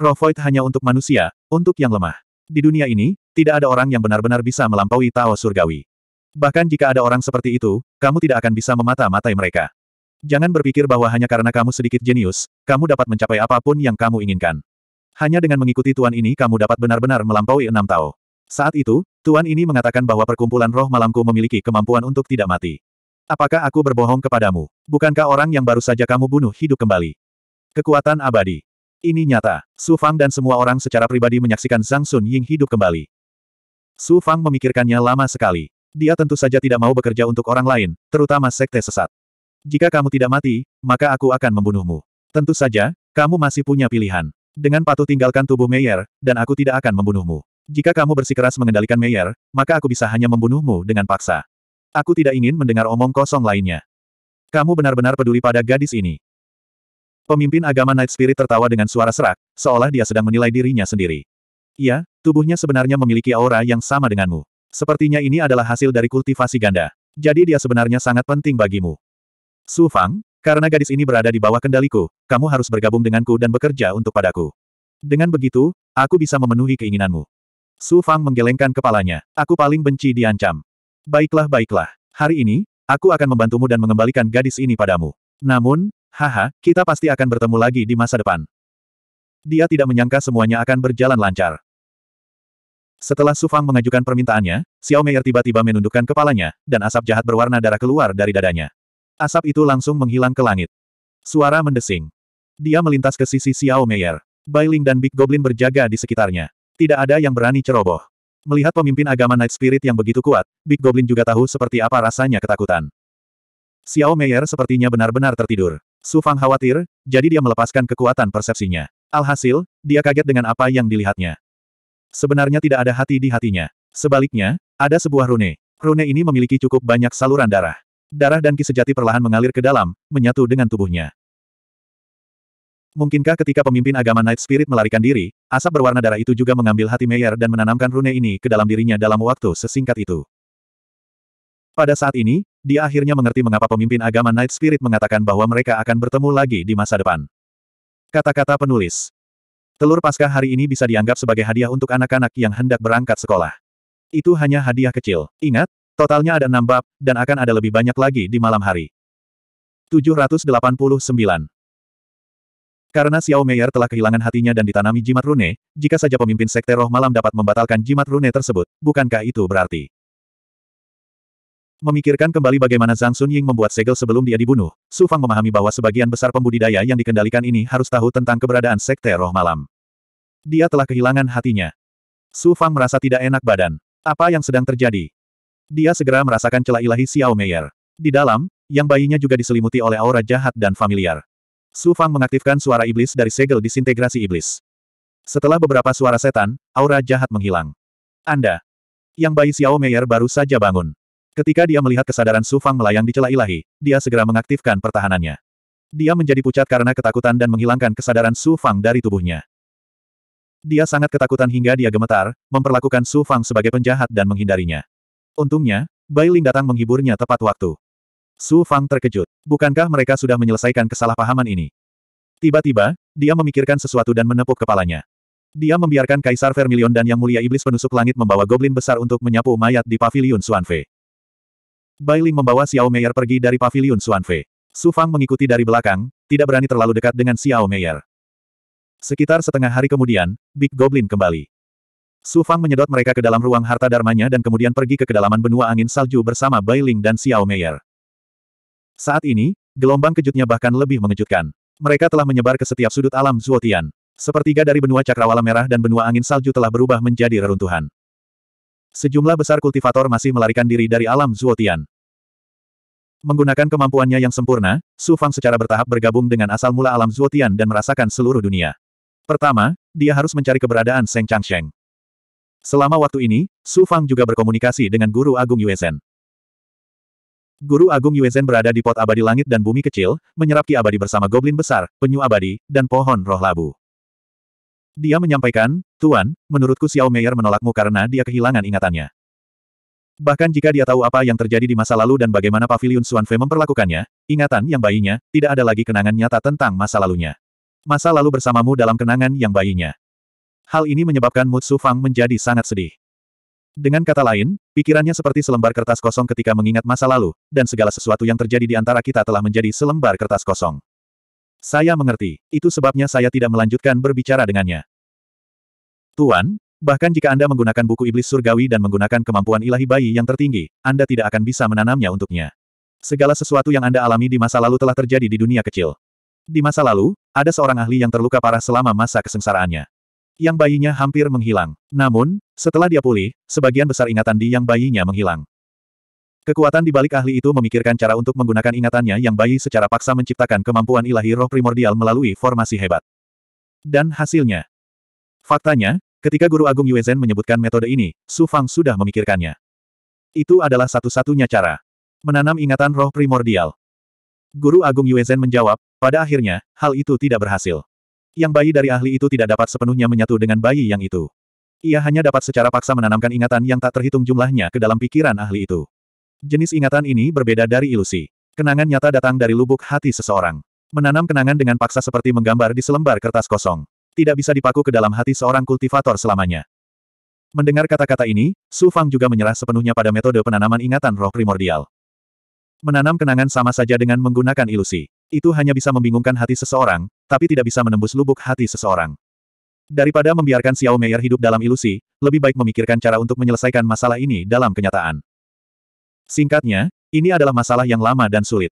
Roh void hanya untuk manusia, untuk yang lemah. Di dunia ini, tidak ada orang yang benar-benar bisa melampaui Tao surgawi. Bahkan jika ada orang seperti itu, kamu tidak akan bisa memata-matai mereka. Jangan berpikir bahwa hanya karena kamu sedikit jenius, kamu dapat mencapai apapun yang kamu inginkan. Hanya dengan mengikuti tuan ini kamu dapat benar-benar melampaui enam Tao. Saat itu, Tuan ini mengatakan bahwa perkumpulan roh malamku memiliki kemampuan untuk tidak mati. Apakah aku berbohong kepadamu? Bukankah orang yang baru saja kamu bunuh hidup kembali? Kekuatan abadi. Ini nyata. Su Fang dan semua orang secara pribadi menyaksikan Zhang Sun Ying hidup kembali. Su Fang memikirkannya lama sekali. Dia tentu saja tidak mau bekerja untuk orang lain, terutama sekte sesat. Jika kamu tidak mati, maka aku akan membunuhmu. Tentu saja, kamu masih punya pilihan. Dengan patuh tinggalkan tubuh Meyer, dan aku tidak akan membunuhmu. Jika kamu bersikeras mengendalikan Meyer, maka aku bisa hanya membunuhmu dengan paksa. Aku tidak ingin mendengar omong kosong lainnya. Kamu benar-benar peduli pada gadis ini. Pemimpin agama Night Spirit tertawa dengan suara serak, seolah dia sedang menilai dirinya sendiri. Iya, tubuhnya sebenarnya memiliki aura yang sama denganmu. Sepertinya ini adalah hasil dari kultivasi ganda. Jadi dia sebenarnya sangat penting bagimu. Su Fang, karena gadis ini berada di bawah kendaliku, kamu harus bergabung denganku dan bekerja untuk padaku. Dengan begitu, aku bisa memenuhi keinginanmu. Su Fang menggelengkan kepalanya. Aku paling benci diancam. Baiklah baiklah. Hari ini, aku akan membantumu dan mengembalikan gadis ini padamu. Namun, haha, kita pasti akan bertemu lagi di masa depan. Dia tidak menyangka semuanya akan berjalan lancar. Setelah Su Fang mengajukan permintaannya, Xiao Meier tiba-tiba menundukkan kepalanya, dan asap jahat berwarna darah keluar dari dadanya. Asap itu langsung menghilang ke langit. Suara mendesing. Dia melintas ke sisi Xiao Meier. Bailing dan Big Goblin berjaga di sekitarnya. Tidak ada yang berani ceroboh. Melihat pemimpin agama Night Spirit yang begitu kuat, Big Goblin juga tahu seperti apa rasanya ketakutan. Xiao Meier sepertinya benar-benar tertidur. Su Fang khawatir, jadi dia melepaskan kekuatan persepsinya. Alhasil, dia kaget dengan apa yang dilihatnya. Sebenarnya tidak ada hati di hatinya. Sebaliknya, ada sebuah rune. Rune ini memiliki cukup banyak saluran darah. Darah dan ki sejati perlahan mengalir ke dalam, menyatu dengan tubuhnya. Mungkinkah ketika pemimpin agama Night Spirit melarikan diri, asap berwarna darah itu juga mengambil hati Meyer dan menanamkan rune ini ke dalam dirinya dalam waktu sesingkat itu? Pada saat ini, dia akhirnya mengerti mengapa pemimpin agama Night Spirit mengatakan bahwa mereka akan bertemu lagi di masa depan. Kata-kata penulis. Telur Paskah hari ini bisa dianggap sebagai hadiah untuk anak-anak yang hendak berangkat sekolah. Itu hanya hadiah kecil. Ingat, totalnya ada enam bab, dan akan ada lebih banyak lagi di malam hari. 789 karena Xiao Meier telah kehilangan hatinya dan ditanami jimat rune, jika saja pemimpin sekte roh malam dapat membatalkan jimat rune tersebut, bukankah itu berarti? Memikirkan kembali bagaimana Zhang Sun Ying membuat segel sebelum dia dibunuh, Su Fang memahami bahwa sebagian besar pembudidaya yang dikendalikan ini harus tahu tentang keberadaan sekte roh malam. Dia telah kehilangan hatinya. Su Fang merasa tidak enak badan. Apa yang sedang terjadi? Dia segera merasakan celah ilahi Xiao Meier. Di dalam, yang bayinya juga diselimuti oleh aura jahat dan familiar. Su Fang mengaktifkan suara iblis dari segel disintegrasi iblis. Setelah beberapa suara setan, aura jahat menghilang. Anda. Yang bayi Xiao Meier baru saja bangun. Ketika dia melihat kesadaran Su Fang melayang di celah ilahi, dia segera mengaktifkan pertahanannya. Dia menjadi pucat karena ketakutan dan menghilangkan kesadaran Su Fang dari tubuhnya. Dia sangat ketakutan hingga dia gemetar, memperlakukan Su Fang sebagai penjahat dan menghindarinya. Untungnya, Bai Ling datang menghiburnya tepat waktu. Su Fang terkejut. Bukankah mereka sudah menyelesaikan kesalahpahaman ini? Tiba-tiba, dia memikirkan sesuatu dan menepuk kepalanya. Dia membiarkan Kaisar Vermilion dan Yang Mulia Iblis Penusuk Langit membawa Goblin besar untuk menyapu mayat di Paviliun Suanfe. Bailing membawa Xiao Meier pergi dari Paviliun Suanfe. Su Fang mengikuti dari belakang, tidak berani terlalu dekat dengan Xiao Meier. Sekitar setengah hari kemudian, Big Goblin kembali. Su Fang menyedot mereka ke dalam ruang harta darmanya dan kemudian pergi ke kedalaman benua angin salju bersama Bailing dan Xiao Meier. Saat ini, gelombang kejutnya bahkan lebih mengejutkan. Mereka telah menyebar ke setiap sudut alam Zuotian. Sepertiga dari benua cakrawala merah dan benua angin salju telah berubah menjadi reruntuhan. Sejumlah besar kultivator masih melarikan diri dari alam Zuotian. Menggunakan kemampuannya yang sempurna, Su Fang secara bertahap bergabung dengan asal mula alam Zuotian dan merasakan seluruh dunia. Pertama, dia harus mencari keberadaan Seng Changsheng. Selama waktu ini, Su Fang juga berkomunikasi dengan Guru Agung Yuezhen. Guru Agung Yuezen berada di pot abadi langit dan bumi kecil, menyerap ki abadi bersama goblin besar, penyu abadi, dan pohon roh labu. Dia menyampaikan, Tuan, menurutku Xiao Meier menolakmu karena dia kehilangan ingatannya. Bahkan jika dia tahu apa yang terjadi di masa lalu dan bagaimana Pavilion Suanfe memperlakukannya, ingatan yang bayinya, tidak ada lagi kenangan nyata tentang masa lalunya. Masa lalu bersamamu dalam kenangan yang bayinya. Hal ini menyebabkan Mutsu Fang menjadi sangat sedih. Dengan kata lain, pikirannya seperti selembar kertas kosong ketika mengingat masa lalu, dan segala sesuatu yang terjadi di antara kita telah menjadi selembar kertas kosong. Saya mengerti, itu sebabnya saya tidak melanjutkan berbicara dengannya. Tuan, bahkan jika Anda menggunakan buku iblis surgawi dan menggunakan kemampuan ilahi bayi yang tertinggi, Anda tidak akan bisa menanamnya untuknya. Segala sesuatu yang Anda alami di masa lalu telah terjadi di dunia kecil. Di masa lalu, ada seorang ahli yang terluka parah selama masa kesengsaraannya. Yang bayinya hampir menghilang. Namun, setelah dia pulih, sebagian besar ingatan di yang bayinya menghilang. Kekuatan di balik ahli itu memikirkan cara untuk menggunakan ingatannya yang bayi secara paksa menciptakan kemampuan ilahi roh primordial melalui formasi hebat. Dan hasilnya. Faktanya, ketika Guru Agung Yuezen menyebutkan metode ini, Su Fang sudah memikirkannya. Itu adalah satu-satunya cara. Menanam ingatan roh primordial. Guru Agung Yuezen menjawab, pada akhirnya, hal itu tidak berhasil. Yang bayi dari ahli itu tidak dapat sepenuhnya menyatu dengan bayi yang itu. Ia hanya dapat secara paksa menanamkan ingatan yang tak terhitung jumlahnya ke dalam pikiran ahli itu. Jenis ingatan ini berbeda dari ilusi. Kenangan nyata datang dari lubuk hati seseorang. Menanam kenangan dengan paksa seperti menggambar di selembar kertas kosong. Tidak bisa dipaku ke dalam hati seorang kultivator selamanya. Mendengar kata-kata ini, Su Fang juga menyerah sepenuhnya pada metode penanaman ingatan roh primordial. Menanam kenangan sama saja dengan menggunakan ilusi. Itu hanya bisa membingungkan hati seseorang, tapi tidak bisa menembus lubuk hati seseorang. Daripada membiarkan Xiao Meier hidup dalam ilusi, lebih baik memikirkan cara untuk menyelesaikan masalah ini dalam kenyataan. Singkatnya, ini adalah masalah yang lama dan sulit.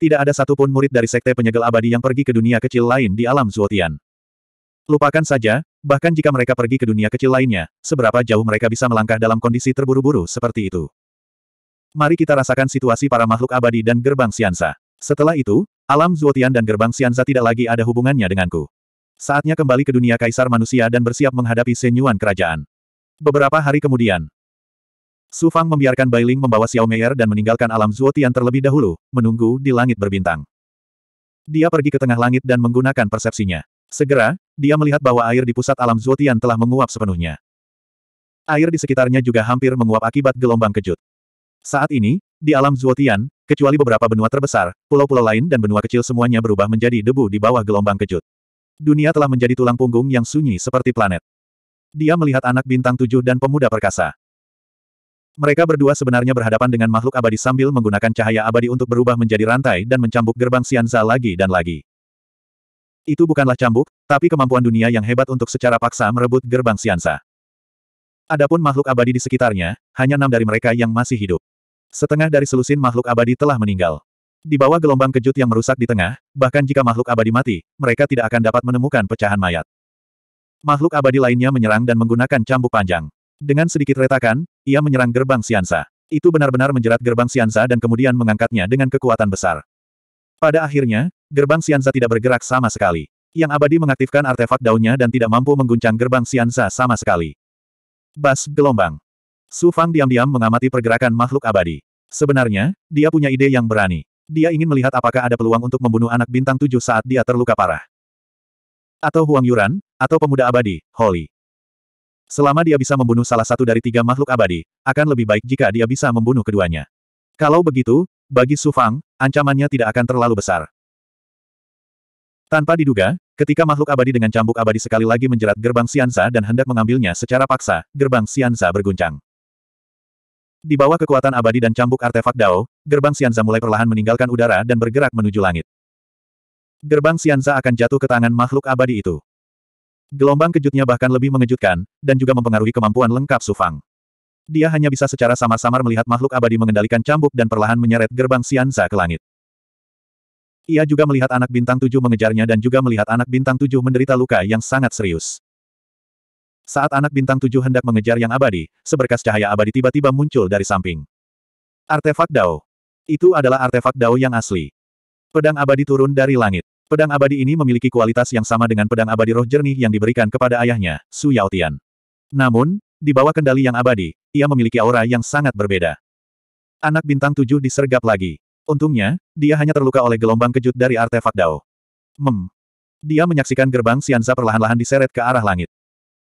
Tidak ada satupun murid dari Sekte Penyegel Abadi yang pergi ke dunia kecil lain di alam Zuotian. Lupakan saja, bahkan jika mereka pergi ke dunia kecil lainnya, seberapa jauh mereka bisa melangkah dalam kondisi terburu-buru seperti itu. Mari kita rasakan situasi para makhluk abadi dan gerbang siansa. Setelah itu, Alam Zuotian dan gerbang Sianza tidak lagi ada hubungannya denganku. Saatnya kembali ke dunia kaisar manusia dan bersiap menghadapi senyuan kerajaan. Beberapa hari kemudian, Su Fang membiarkan Bai Ling membawa Xiao Meier dan meninggalkan alam Zuotian terlebih dahulu, menunggu di langit berbintang. Dia pergi ke tengah langit dan menggunakan persepsinya. Segera, dia melihat bahwa air di pusat alam Zuotian telah menguap sepenuhnya. Air di sekitarnya juga hampir menguap akibat gelombang kejut. Saat ini, di alam Zuotian, kecuali beberapa benua terbesar, pulau-pulau lain dan benua kecil semuanya berubah menjadi debu di bawah gelombang kejut. Dunia telah menjadi tulang punggung yang sunyi seperti planet. Dia melihat anak bintang tujuh dan pemuda perkasa. Mereka berdua sebenarnya berhadapan dengan makhluk abadi sambil menggunakan cahaya abadi untuk berubah menjadi rantai dan mencambuk gerbang Sianza lagi dan lagi. Itu bukanlah cambuk, tapi kemampuan dunia yang hebat untuk secara paksa merebut gerbang Sianza. Adapun makhluk abadi di sekitarnya, hanya enam dari mereka yang masih hidup. Setengah dari selusin makhluk abadi telah meninggal. Di bawah gelombang kejut yang merusak di tengah, bahkan jika makhluk abadi mati, mereka tidak akan dapat menemukan pecahan mayat. Makhluk abadi lainnya menyerang dan menggunakan cambuk panjang. Dengan sedikit retakan, ia menyerang gerbang Siansa. Itu benar-benar menjerat gerbang Siansa dan kemudian mengangkatnya dengan kekuatan besar. Pada akhirnya, gerbang Siansa tidak bergerak sama sekali. Yang abadi mengaktifkan artefak daunnya dan tidak mampu mengguncang gerbang Siansa sama sekali. Bas, gelombang. Su Fang diam-diam mengamati pergerakan makhluk abadi. Sebenarnya, dia punya ide yang berani. Dia ingin melihat apakah ada peluang untuk membunuh anak bintang tujuh saat dia terluka parah. Atau Huang Yuran, atau pemuda abadi, Holly. Selama dia bisa membunuh salah satu dari tiga makhluk abadi, akan lebih baik jika dia bisa membunuh keduanya. Kalau begitu, bagi Su Fang, ancamannya tidak akan terlalu besar. Tanpa diduga, ketika makhluk abadi dengan cambuk abadi sekali lagi menjerat gerbang Sianza dan hendak mengambilnya secara paksa, gerbang Sianza berguncang. Di bawah kekuatan abadi dan cambuk artefak Dao, gerbang Sianza mulai perlahan meninggalkan udara dan bergerak menuju langit. Gerbang Sianza akan jatuh ke tangan makhluk abadi itu. Gelombang kejutnya bahkan lebih mengejutkan, dan juga mempengaruhi kemampuan lengkap Sufang. Dia hanya bisa secara samar-samar melihat makhluk abadi mengendalikan cambuk dan perlahan menyeret gerbang Sianza ke langit. Ia juga melihat anak bintang tujuh mengejarnya dan juga melihat anak bintang tujuh menderita luka yang sangat serius. Saat anak bintang tujuh hendak mengejar yang abadi, seberkas cahaya abadi tiba-tiba muncul dari samping. Artefak Dao. Itu adalah artefak Dao yang asli. Pedang abadi turun dari langit. Pedang abadi ini memiliki kualitas yang sama dengan pedang abadi roh jernih yang diberikan kepada ayahnya, Su Yao Tian. Namun, di bawah kendali yang abadi, ia memiliki aura yang sangat berbeda. Anak bintang tujuh disergap lagi. Untungnya, dia hanya terluka oleh gelombang kejut dari artefak Dao. Mem. Dia menyaksikan gerbang Sianza perlahan-lahan diseret ke arah langit.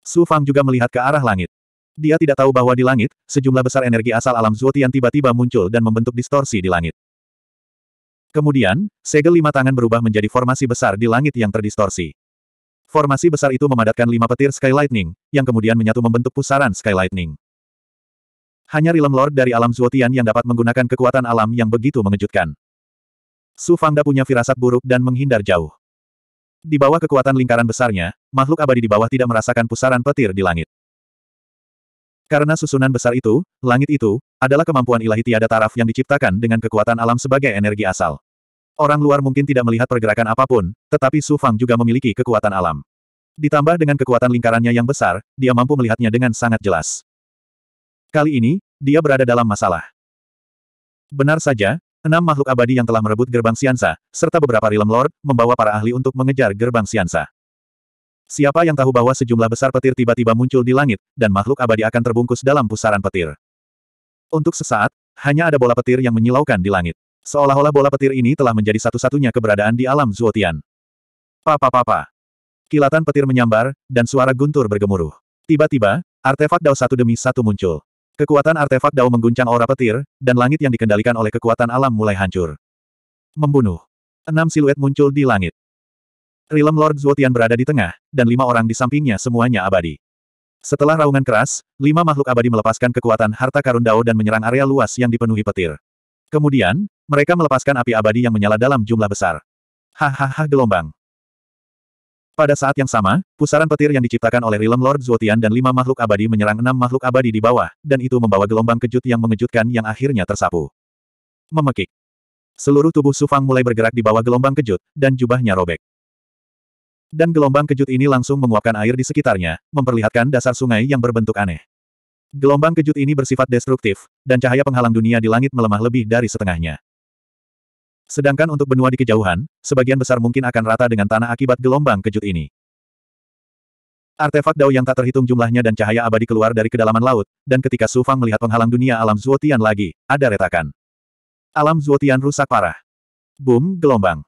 Su Fang juga melihat ke arah langit. Dia tidak tahu bahwa di langit, sejumlah besar energi asal alam Zuotian tiba-tiba muncul dan membentuk distorsi di langit. Kemudian, segel lima tangan berubah menjadi formasi besar di langit yang terdistorsi. Formasi besar itu memadatkan lima petir Sky Lightning, yang kemudian menyatu membentuk pusaran Sky Lightning. Hanya Realm Lord dari alam Zuotian yang dapat menggunakan kekuatan alam yang begitu mengejutkan. Su Fangda punya firasat buruk dan menghindar jauh. Di bawah kekuatan lingkaran besarnya, makhluk abadi di bawah tidak merasakan pusaran petir di langit. Karena susunan besar itu, langit itu, adalah kemampuan ilahi tiada taraf yang diciptakan dengan kekuatan alam sebagai energi asal. Orang luar mungkin tidak melihat pergerakan apapun, tetapi Su Fang juga memiliki kekuatan alam. Ditambah dengan kekuatan lingkarannya yang besar, dia mampu melihatnya dengan sangat jelas. Kali ini, dia berada dalam masalah. Benar saja, Enam makhluk abadi yang telah merebut gerbang Siansa, serta beberapa Realm Lord, membawa para ahli untuk mengejar gerbang Siansa. Siapa yang tahu bahwa sejumlah besar petir tiba-tiba muncul di langit, dan makhluk abadi akan terbungkus dalam pusaran petir. Untuk sesaat, hanya ada bola petir yang menyilaukan di langit. Seolah-olah bola petir ini telah menjadi satu-satunya keberadaan di alam Zuotian. Papa-papa. Kilatan petir menyambar, dan suara guntur bergemuruh. Tiba-tiba, artefak dao satu demi satu muncul. Kekuatan artefak Dao mengguncang aura petir, dan langit yang dikendalikan oleh kekuatan alam mulai hancur. Membunuh. Enam siluet muncul di langit. Rilem Lord Zuotian berada di tengah, dan lima orang di sampingnya semuanya abadi. Setelah raungan keras, lima makhluk abadi melepaskan kekuatan harta karun Dao dan menyerang area luas yang dipenuhi petir. Kemudian, mereka melepaskan api abadi yang menyala dalam jumlah besar. Hahaha gelombang. Pada saat yang sama, pusaran petir yang diciptakan oleh Realm Lord Zuotian dan lima makhluk abadi menyerang enam makhluk abadi di bawah, dan itu membawa gelombang kejut yang mengejutkan yang akhirnya tersapu. Memekik. Seluruh tubuh Sufang mulai bergerak di bawah gelombang kejut, dan jubahnya robek. Dan gelombang kejut ini langsung menguapkan air di sekitarnya, memperlihatkan dasar sungai yang berbentuk aneh. Gelombang kejut ini bersifat destruktif, dan cahaya penghalang dunia di langit melemah lebih dari setengahnya. Sedangkan untuk benua di kejauhan, sebagian besar mungkin akan rata dengan tanah akibat gelombang kejut ini. Artefak Dao yang tak terhitung jumlahnya dan cahaya abadi keluar dari kedalaman laut, dan ketika Su Fang melihat penghalang dunia alam Zuotian lagi, ada retakan. Alam Zuotian rusak parah. Boom, gelombang.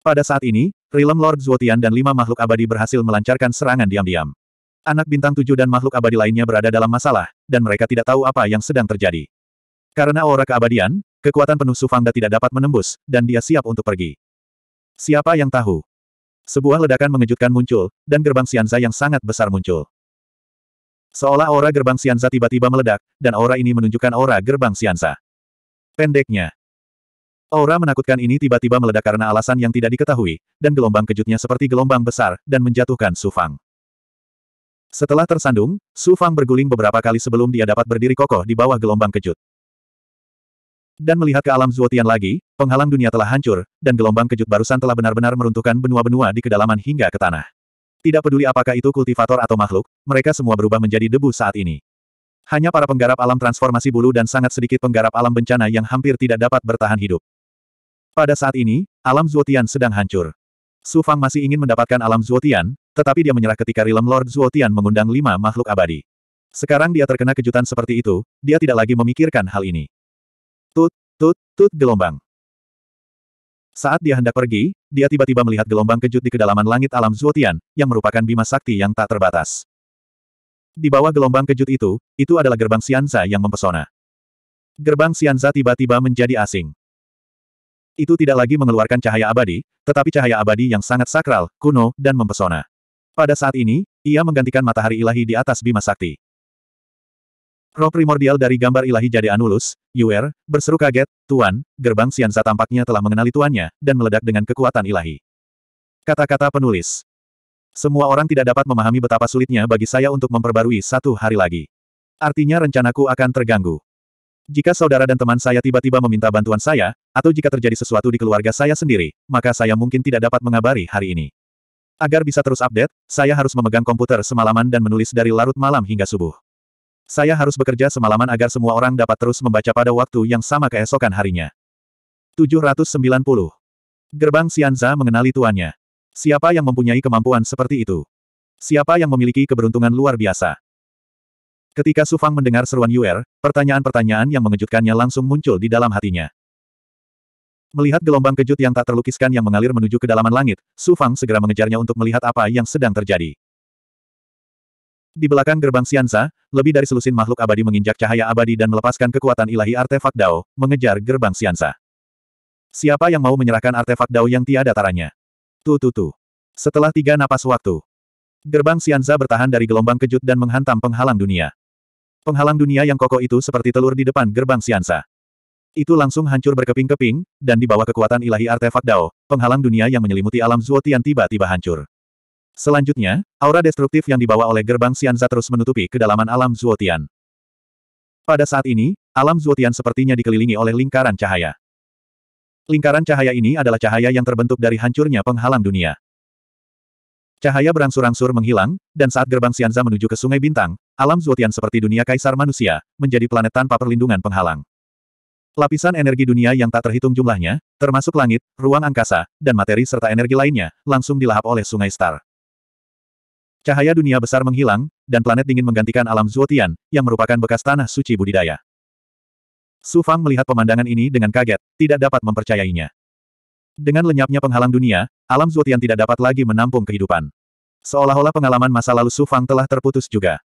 Pada saat ini, Realm Lord Zuotian dan lima makhluk abadi berhasil melancarkan serangan diam-diam. Anak bintang tujuh dan makhluk abadi lainnya berada dalam masalah, dan mereka tidak tahu apa yang sedang terjadi. Karena aura keabadian, Kekuatan penuh Sufangda tidak dapat menembus, dan dia siap untuk pergi. Siapa yang tahu? Sebuah ledakan mengejutkan muncul, dan gerbang Sianza yang sangat besar muncul. Seolah aura gerbang Sianza tiba-tiba meledak, dan aura ini menunjukkan aura gerbang Sianza. Pendeknya, Aura menakutkan ini tiba-tiba meledak karena alasan yang tidak diketahui, dan gelombang kejutnya seperti gelombang besar, dan menjatuhkan Sufang. Setelah tersandung, Sufang berguling beberapa kali sebelum dia dapat berdiri kokoh di bawah gelombang kejut dan melihat ke alam Zuotian lagi, penghalang dunia telah hancur, dan gelombang kejut barusan telah benar-benar meruntuhkan benua-benua di kedalaman hingga ke tanah. Tidak peduli apakah itu kultivator atau makhluk, mereka semua berubah menjadi debu saat ini. Hanya para penggarap alam transformasi bulu dan sangat sedikit penggarap alam bencana yang hampir tidak dapat bertahan hidup. Pada saat ini, alam Zuotian sedang hancur. Su Fang masih ingin mendapatkan alam Zuotian, tetapi dia menyerah ketika Rilem Lord Zuotian mengundang lima makhluk abadi. Sekarang dia terkena kejutan seperti itu, dia tidak lagi memikirkan hal ini. Tut, tut, tut gelombang. Saat dia hendak pergi, dia tiba-tiba melihat gelombang kejut di kedalaman langit alam Zuotian, yang merupakan bima sakti yang tak terbatas. Di bawah gelombang kejut itu, itu adalah gerbang Sianza yang mempesona. Gerbang Sianza tiba-tiba menjadi asing. Itu tidak lagi mengeluarkan cahaya abadi, tetapi cahaya abadi yang sangat sakral, kuno, dan mempesona. Pada saat ini, ia menggantikan matahari ilahi di atas bima sakti. Roh primordial dari gambar ilahi jadi Anulus, Yuer, berseru kaget, Tuan, gerbang Siansa tampaknya telah mengenali tuannya, dan meledak dengan kekuatan ilahi. Kata-kata penulis. Semua orang tidak dapat memahami betapa sulitnya bagi saya untuk memperbarui satu hari lagi. Artinya rencanaku akan terganggu. Jika saudara dan teman saya tiba-tiba meminta bantuan saya, atau jika terjadi sesuatu di keluarga saya sendiri, maka saya mungkin tidak dapat mengabari hari ini. Agar bisa terus update, saya harus memegang komputer semalaman dan menulis dari larut malam hingga subuh. Saya harus bekerja semalaman agar semua orang dapat terus membaca pada waktu yang sama keesokan harinya. 790. Gerbang Sianza mengenali tuannya. Siapa yang mempunyai kemampuan seperti itu? Siapa yang memiliki keberuntungan luar biasa? Ketika Sufang mendengar seruan Yuer, pertanyaan-pertanyaan yang mengejutkannya langsung muncul di dalam hatinya. Melihat gelombang kejut yang tak terlukiskan yang mengalir menuju kedalaman langit, Sufang segera mengejarnya untuk melihat apa yang sedang terjadi. Di belakang gerbang Siansa, lebih dari selusin makhluk abadi menginjak cahaya abadi dan melepaskan kekuatan ilahi artefak Dao, mengejar gerbang Siansa. Siapa yang mau menyerahkan artefak Dao yang tiada taranya? Tu tu tu. Setelah tiga napas waktu, gerbang Siansa bertahan dari gelombang kejut dan menghantam penghalang dunia. Penghalang dunia yang kokoh itu seperti telur di depan gerbang Siansa. Itu langsung hancur berkeping-keping, dan di bawah kekuatan ilahi artefak Dao, penghalang dunia yang menyelimuti alam Zuotian tiba-tiba hancur. Selanjutnya, aura destruktif yang dibawa oleh gerbang Xianza terus menutupi kedalaman alam Zuotian. Pada saat ini, alam Zuotian sepertinya dikelilingi oleh lingkaran cahaya. Lingkaran cahaya ini adalah cahaya yang terbentuk dari hancurnya penghalang dunia. Cahaya berangsur-angsur menghilang, dan saat gerbang Xianza menuju ke Sungai Bintang, alam Zuotian seperti dunia kaisar manusia, menjadi planet tanpa perlindungan penghalang. Lapisan energi dunia yang tak terhitung jumlahnya, termasuk langit, ruang angkasa, dan materi serta energi lainnya, langsung dilahap oleh Sungai Star. Cahaya dunia besar menghilang, dan planet dingin menggantikan alam Zuotian, yang merupakan bekas tanah suci budidaya. Su Fang melihat pemandangan ini dengan kaget, tidak dapat mempercayainya. Dengan lenyapnya penghalang dunia, alam Zuotian tidak dapat lagi menampung kehidupan. Seolah-olah pengalaman masa lalu Su Fang telah terputus juga.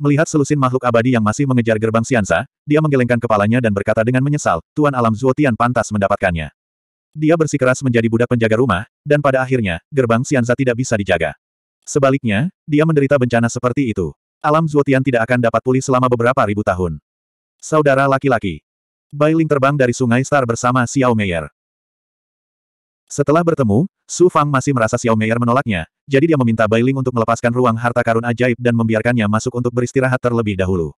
Melihat selusin makhluk abadi yang masih mengejar gerbang Siansa, dia menggelengkan kepalanya dan berkata dengan menyesal, Tuan Alam Zuotian pantas mendapatkannya. Dia bersikeras menjadi budak penjaga rumah, dan pada akhirnya, gerbang Siansa tidak bisa dijaga. Sebaliknya, dia menderita bencana seperti itu. Alam Zuotian tidak akan dapat pulih selama beberapa ribu tahun. Saudara laki-laki. Bailing terbang dari Sungai Star bersama Xiao Meier. Setelah bertemu, Su Fang masih merasa Xiao Meier menolaknya, jadi dia meminta Bailing untuk melepaskan ruang harta karun ajaib dan membiarkannya masuk untuk beristirahat terlebih dahulu.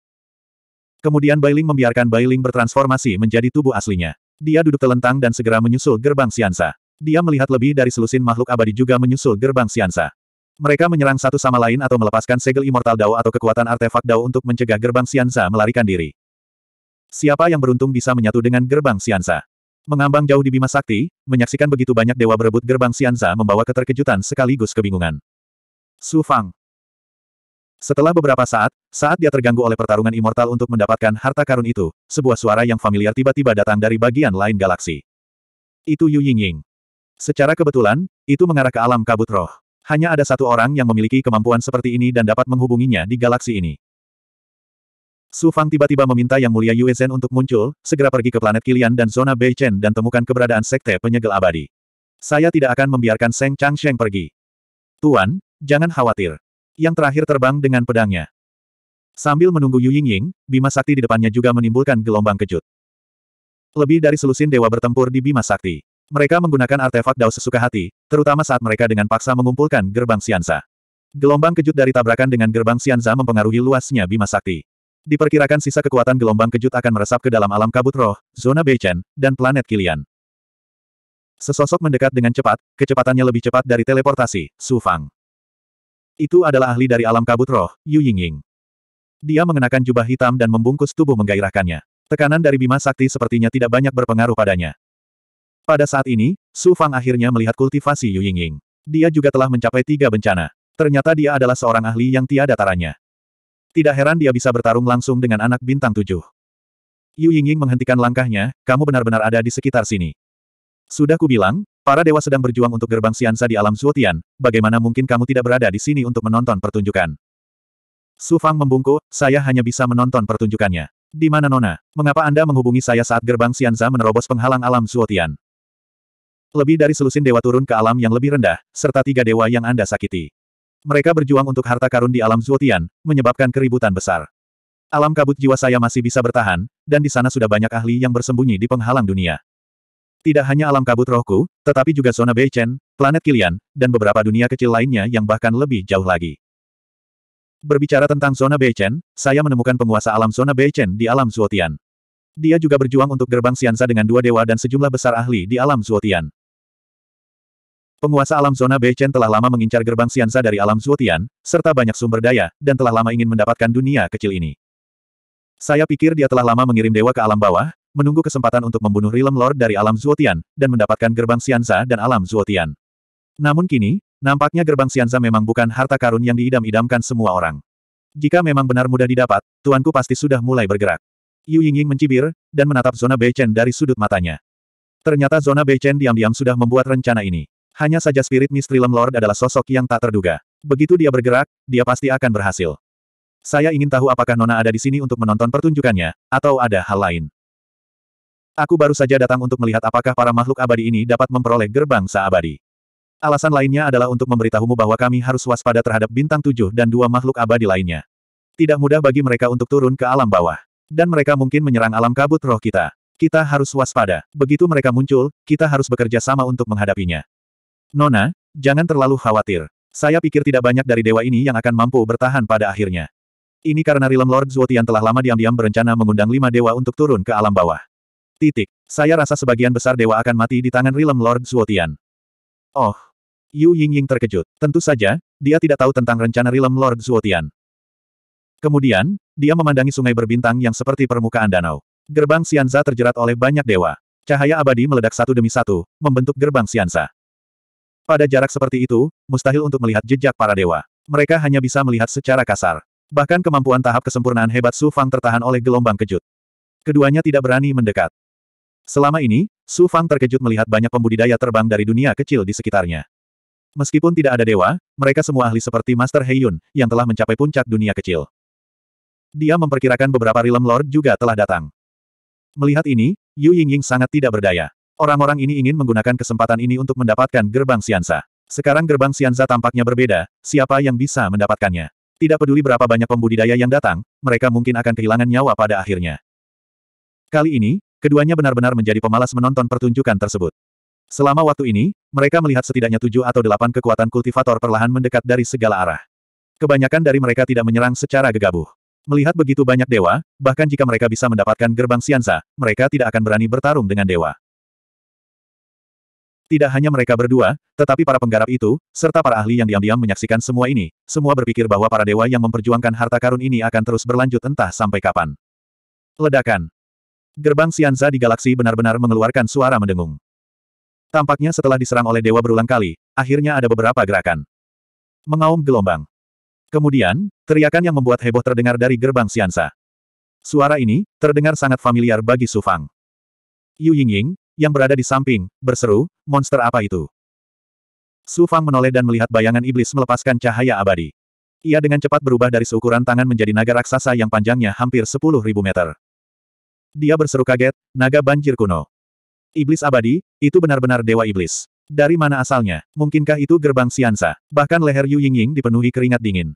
Kemudian Bailing membiarkan Bailing bertransformasi menjadi tubuh aslinya. Dia duduk telentang dan segera menyusul gerbang Siansa. Dia melihat lebih dari selusin makhluk abadi juga menyusul gerbang Siansa. Mereka menyerang satu sama lain atau melepaskan segel immortal Dao atau kekuatan artefak Dao untuk mencegah gerbang Xianza melarikan diri. Siapa yang beruntung bisa menyatu dengan gerbang Xianza? Mengambang jauh di Bima Sakti, menyaksikan begitu banyak dewa berebut gerbang Xianza membawa keterkejutan sekaligus kebingungan. Su Fang. Setelah beberapa saat, saat dia terganggu oleh pertarungan immortal untuk mendapatkan harta karun itu, sebuah suara yang familiar tiba-tiba datang dari bagian lain galaksi. Itu Yu Yingying. Secara kebetulan, itu mengarah ke alam kabut roh. Hanya ada satu orang yang memiliki kemampuan seperti ini dan dapat menghubunginya di galaksi ini. Su Fang tiba-tiba meminta Yang Mulia Yue Zhen untuk muncul, segera pergi ke planet Kilian dan zona Bei Chen dan temukan keberadaan Sekte Penyegel Abadi. Saya tidak akan membiarkan Seng Chang Sheng pergi. Tuan, jangan khawatir. Yang terakhir terbang dengan pedangnya. Sambil menunggu Yu Yingying, Bima Sakti di depannya juga menimbulkan gelombang kejut. Lebih dari selusin dewa bertempur di Bima Sakti. Mereka menggunakan artefak Dao sesuka hati, terutama saat mereka dengan paksa mengumpulkan gerbang Sianza. Gelombang kejut dari tabrakan dengan gerbang Sianza mempengaruhi luasnya Bima Sakti. Diperkirakan sisa kekuatan gelombang kejut akan meresap ke dalam alam kabut roh, zona Beichen, dan planet Kilian. Sesosok mendekat dengan cepat, kecepatannya lebih cepat dari teleportasi, Su Fang. Itu adalah ahli dari alam kabut roh, Yu Yingying. Dia mengenakan jubah hitam dan membungkus tubuh menggairahkannya. Tekanan dari Bima Sakti sepertinya tidak banyak berpengaruh padanya. Pada saat ini, Su Fang akhirnya melihat kultivasi Yu Yingying. Dia juga telah mencapai tiga bencana. Ternyata dia adalah seorang ahli yang tiada taranya. Tidak heran dia bisa bertarung langsung dengan anak bintang tujuh. Yu Yingying menghentikan langkahnya, kamu benar-benar ada di sekitar sini. Sudah kubilang, para dewa sedang berjuang untuk gerbang Siansa di alam Zuotian, bagaimana mungkin kamu tidak berada di sini untuk menonton pertunjukan? Su Fang membungkuk, saya hanya bisa menonton pertunjukannya. Di mana Nona? Mengapa Anda menghubungi saya saat gerbang Sianza menerobos penghalang alam Zuotian? Lebih dari selusin dewa turun ke alam yang lebih rendah, serta tiga dewa yang Anda sakiti. Mereka berjuang untuk harta karun di alam Zuotian, menyebabkan keributan besar. Alam kabut jiwa saya masih bisa bertahan, dan di sana sudah banyak ahli yang bersembunyi di penghalang dunia. Tidak hanya alam kabut rohku, tetapi juga zona Beichen, planet Kilian, dan beberapa dunia kecil lainnya yang bahkan lebih jauh lagi. Berbicara tentang zona Beichen, saya menemukan penguasa alam zona Beichen di alam Zuotian. Dia juga berjuang untuk gerbang Sianza dengan dua dewa dan sejumlah besar ahli di alam Zuotian. Penguasa alam zona Beichen telah lama mengincar gerbang Sianza dari alam Zuotian, serta banyak sumber daya, dan telah lama ingin mendapatkan dunia kecil ini. Saya pikir dia telah lama mengirim dewa ke alam bawah, menunggu kesempatan untuk membunuh Realm Lord dari alam Zuotian, dan mendapatkan gerbang Sianza dan alam Zuotian. Namun kini, nampaknya gerbang Sianza memang bukan harta karun yang diidam-idamkan semua orang. Jika memang benar mudah didapat, tuanku pasti sudah mulai bergerak. Yu Yingying mencibir, dan menatap zona Beichen dari sudut matanya. Ternyata zona Beichen diam-diam sudah membuat rencana ini. Hanya saja spirit misteri Lord adalah sosok yang tak terduga. Begitu dia bergerak, dia pasti akan berhasil. Saya ingin tahu apakah Nona ada di sini untuk menonton pertunjukannya, atau ada hal lain. Aku baru saja datang untuk melihat apakah para makhluk abadi ini dapat memperoleh gerbang seabadi. Alasan lainnya adalah untuk memberitahumu bahwa kami harus waspada terhadap bintang tujuh dan dua makhluk abadi lainnya. Tidak mudah bagi mereka untuk turun ke alam bawah. Dan mereka mungkin menyerang alam kabut roh kita. Kita harus waspada. Begitu mereka muncul, kita harus bekerja sama untuk menghadapinya. Nona, jangan terlalu khawatir. Saya pikir tidak banyak dari dewa ini yang akan mampu bertahan pada akhirnya. Ini karena Realm Lord Zuotian telah lama diam-diam berencana mengundang lima dewa untuk turun ke alam bawah. Titik. Saya rasa sebagian besar dewa akan mati di tangan Realm Lord Zuotian. Oh. Yu Yingying terkejut. Tentu saja, dia tidak tahu tentang rencana Realm Lord Zuotian. Kemudian, dia memandangi sungai berbintang yang seperti permukaan danau. Gerbang Sianza terjerat oleh banyak dewa. Cahaya abadi meledak satu demi satu, membentuk gerbang Sianza. Pada jarak seperti itu, mustahil untuk melihat jejak para dewa. Mereka hanya bisa melihat secara kasar. Bahkan kemampuan tahap kesempurnaan hebat Su Fang tertahan oleh gelombang kejut. Keduanya tidak berani mendekat. Selama ini, Su Fang terkejut melihat banyak pembudidaya terbang dari dunia kecil di sekitarnya. Meskipun tidak ada dewa, mereka semua ahli seperti Master Heiyun, yang telah mencapai puncak dunia kecil dia memperkirakan beberapa Realm Lord juga telah datang. Melihat ini, Yu Yingying sangat tidak berdaya. Orang-orang ini ingin menggunakan kesempatan ini untuk mendapatkan gerbang Xianza. Sekarang gerbang Xianza tampaknya berbeda, siapa yang bisa mendapatkannya. Tidak peduli berapa banyak pembudidaya yang datang, mereka mungkin akan kehilangan nyawa pada akhirnya. Kali ini, keduanya benar-benar menjadi pemalas menonton pertunjukan tersebut. Selama waktu ini, mereka melihat setidaknya tujuh atau delapan kekuatan kultivator perlahan mendekat dari segala arah. Kebanyakan dari mereka tidak menyerang secara gegabah. Melihat begitu banyak dewa, bahkan jika mereka bisa mendapatkan gerbang Sianza, mereka tidak akan berani bertarung dengan dewa. Tidak hanya mereka berdua, tetapi para penggarap itu, serta para ahli yang diam-diam menyaksikan semua ini, semua berpikir bahwa para dewa yang memperjuangkan harta karun ini akan terus berlanjut entah sampai kapan. Ledakan. Gerbang Sianza di galaksi benar-benar mengeluarkan suara mendengung. Tampaknya setelah diserang oleh dewa berulang kali, akhirnya ada beberapa gerakan. Mengaum gelombang. Kemudian, teriakan yang membuat heboh terdengar dari gerbang Siansa. Suara ini, terdengar sangat familiar bagi Su Fang. Yu Yingying, yang berada di samping, berseru, monster apa itu? Su Fang menoleh dan melihat bayangan iblis melepaskan cahaya abadi. Ia dengan cepat berubah dari seukuran tangan menjadi naga raksasa yang panjangnya hampir 10.000 meter. Dia berseru kaget, naga banjir kuno. Iblis abadi, itu benar-benar dewa iblis. Dari mana asalnya? Mungkinkah itu gerbang Siansa? Bahkan leher Yu Yingying dipenuhi keringat dingin.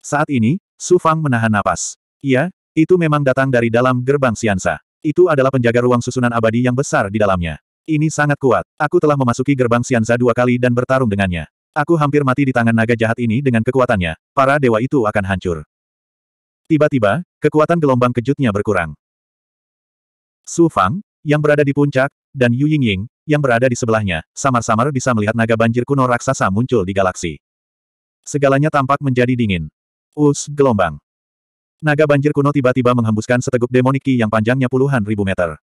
Saat ini, Su Fang menahan napas. Iya, itu memang datang dari dalam gerbang Siansa. Itu adalah penjaga ruang susunan abadi yang besar di dalamnya. Ini sangat kuat. Aku telah memasuki gerbang Siansa dua kali dan bertarung dengannya. Aku hampir mati di tangan naga jahat ini dengan kekuatannya. Para dewa itu akan hancur. Tiba-tiba, kekuatan gelombang kejutnya berkurang. Su Fang, yang berada di puncak, dan Yu Yingying, yang berada di sebelahnya, samar-samar bisa melihat naga banjir kuno raksasa muncul di galaksi. Segalanya tampak menjadi dingin. Us gelombang. Naga banjir kuno tiba-tiba menghembuskan seteguk demoniki yang panjangnya puluhan ribu meter.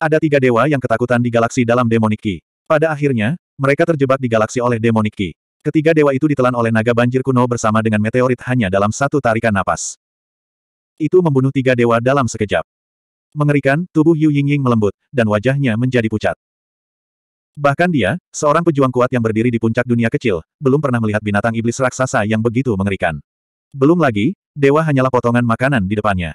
Ada tiga dewa yang ketakutan di galaksi dalam demoniki. Pada akhirnya, mereka terjebak di galaksi oleh demoniki. Ketiga dewa itu ditelan oleh naga banjir kuno bersama dengan meteorit hanya dalam satu tarikan napas. Itu membunuh tiga dewa dalam sekejap. Mengerikan, tubuh Yu Yingying melembut, dan wajahnya menjadi pucat. Bahkan dia, seorang pejuang kuat yang berdiri di puncak dunia kecil, belum pernah melihat binatang iblis raksasa yang begitu mengerikan. Belum lagi, dewa hanyalah potongan makanan di depannya.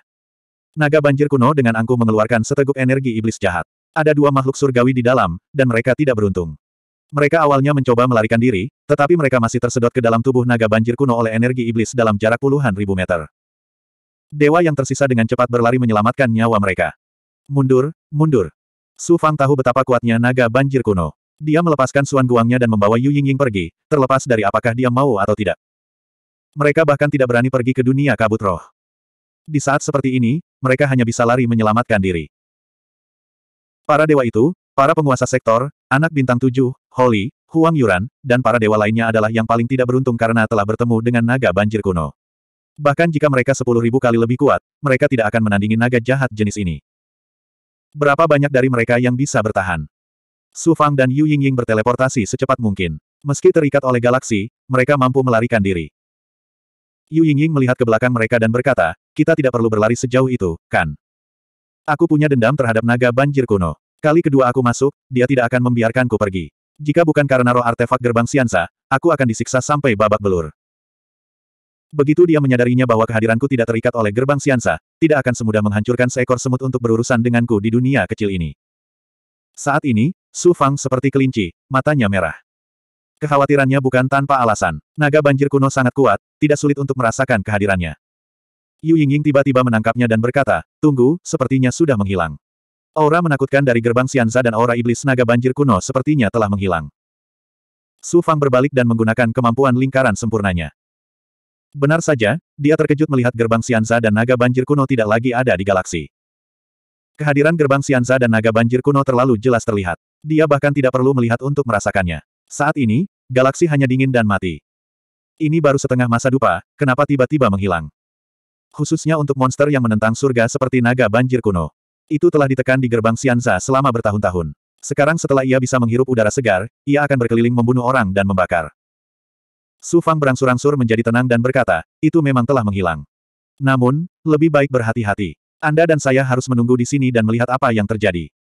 Naga banjir kuno dengan angkuh mengeluarkan seteguk energi iblis jahat. Ada dua makhluk surgawi di dalam, dan mereka tidak beruntung. Mereka awalnya mencoba melarikan diri, tetapi mereka masih tersedot ke dalam tubuh naga banjir kuno oleh energi iblis dalam jarak puluhan ribu meter. Dewa yang tersisa dengan cepat berlari menyelamatkan nyawa mereka. Mundur, mundur. Su Fang tahu betapa kuatnya naga banjir kuno. Dia melepaskan Suan Guangnya dan membawa Yu Yingying pergi, terlepas dari apakah dia mau atau tidak. Mereka bahkan tidak berani pergi ke dunia kabut roh. Di saat seperti ini, mereka hanya bisa lari menyelamatkan diri. Para dewa itu, para penguasa sektor, anak bintang tujuh, Holly, Huang Yuran, dan para dewa lainnya adalah yang paling tidak beruntung karena telah bertemu dengan naga banjir kuno. Bahkan jika mereka sepuluh ribu kali lebih kuat, mereka tidak akan menandingi naga jahat jenis ini. Berapa banyak dari mereka yang bisa bertahan? Su Fang dan Yu Yingying berteleportasi secepat mungkin. Meski terikat oleh galaksi, mereka mampu melarikan diri. Yu Yingying melihat ke belakang mereka dan berkata, kita tidak perlu berlari sejauh itu, kan? Aku punya dendam terhadap naga banjir kuno. Kali kedua aku masuk, dia tidak akan membiarkanku pergi. Jika bukan karena roh artefak gerbang Siansa, aku akan disiksa sampai babak belur. Begitu dia menyadarinya bahwa kehadiranku tidak terikat oleh gerbang siansa, tidak akan semudah menghancurkan seekor semut untuk berurusan denganku di dunia kecil ini. Saat ini, Su Fang seperti kelinci, matanya merah. Kekhawatirannya bukan tanpa alasan. Naga banjir kuno sangat kuat, tidak sulit untuk merasakan kehadirannya. Yu Yingying tiba-tiba menangkapnya dan berkata, Tunggu, sepertinya sudah menghilang. Aura menakutkan dari gerbang siansa dan aura iblis naga banjir kuno sepertinya telah menghilang. Su Fang berbalik dan menggunakan kemampuan lingkaran sempurnanya. Benar saja, dia terkejut melihat gerbang Sianza dan naga banjir kuno tidak lagi ada di galaksi. Kehadiran gerbang Sianza dan naga banjir kuno terlalu jelas terlihat. Dia bahkan tidak perlu melihat untuk merasakannya. Saat ini, galaksi hanya dingin dan mati. Ini baru setengah masa dupa, kenapa tiba-tiba menghilang? Khususnya untuk monster yang menentang surga seperti naga banjir kuno. Itu telah ditekan di gerbang Sianza selama bertahun-tahun. Sekarang setelah ia bisa menghirup udara segar, ia akan berkeliling membunuh orang dan membakar. Su Fang berangsur-angsur menjadi tenang dan berkata, itu memang telah menghilang. Namun, lebih baik berhati-hati. Anda dan saya harus menunggu di sini dan melihat apa yang terjadi.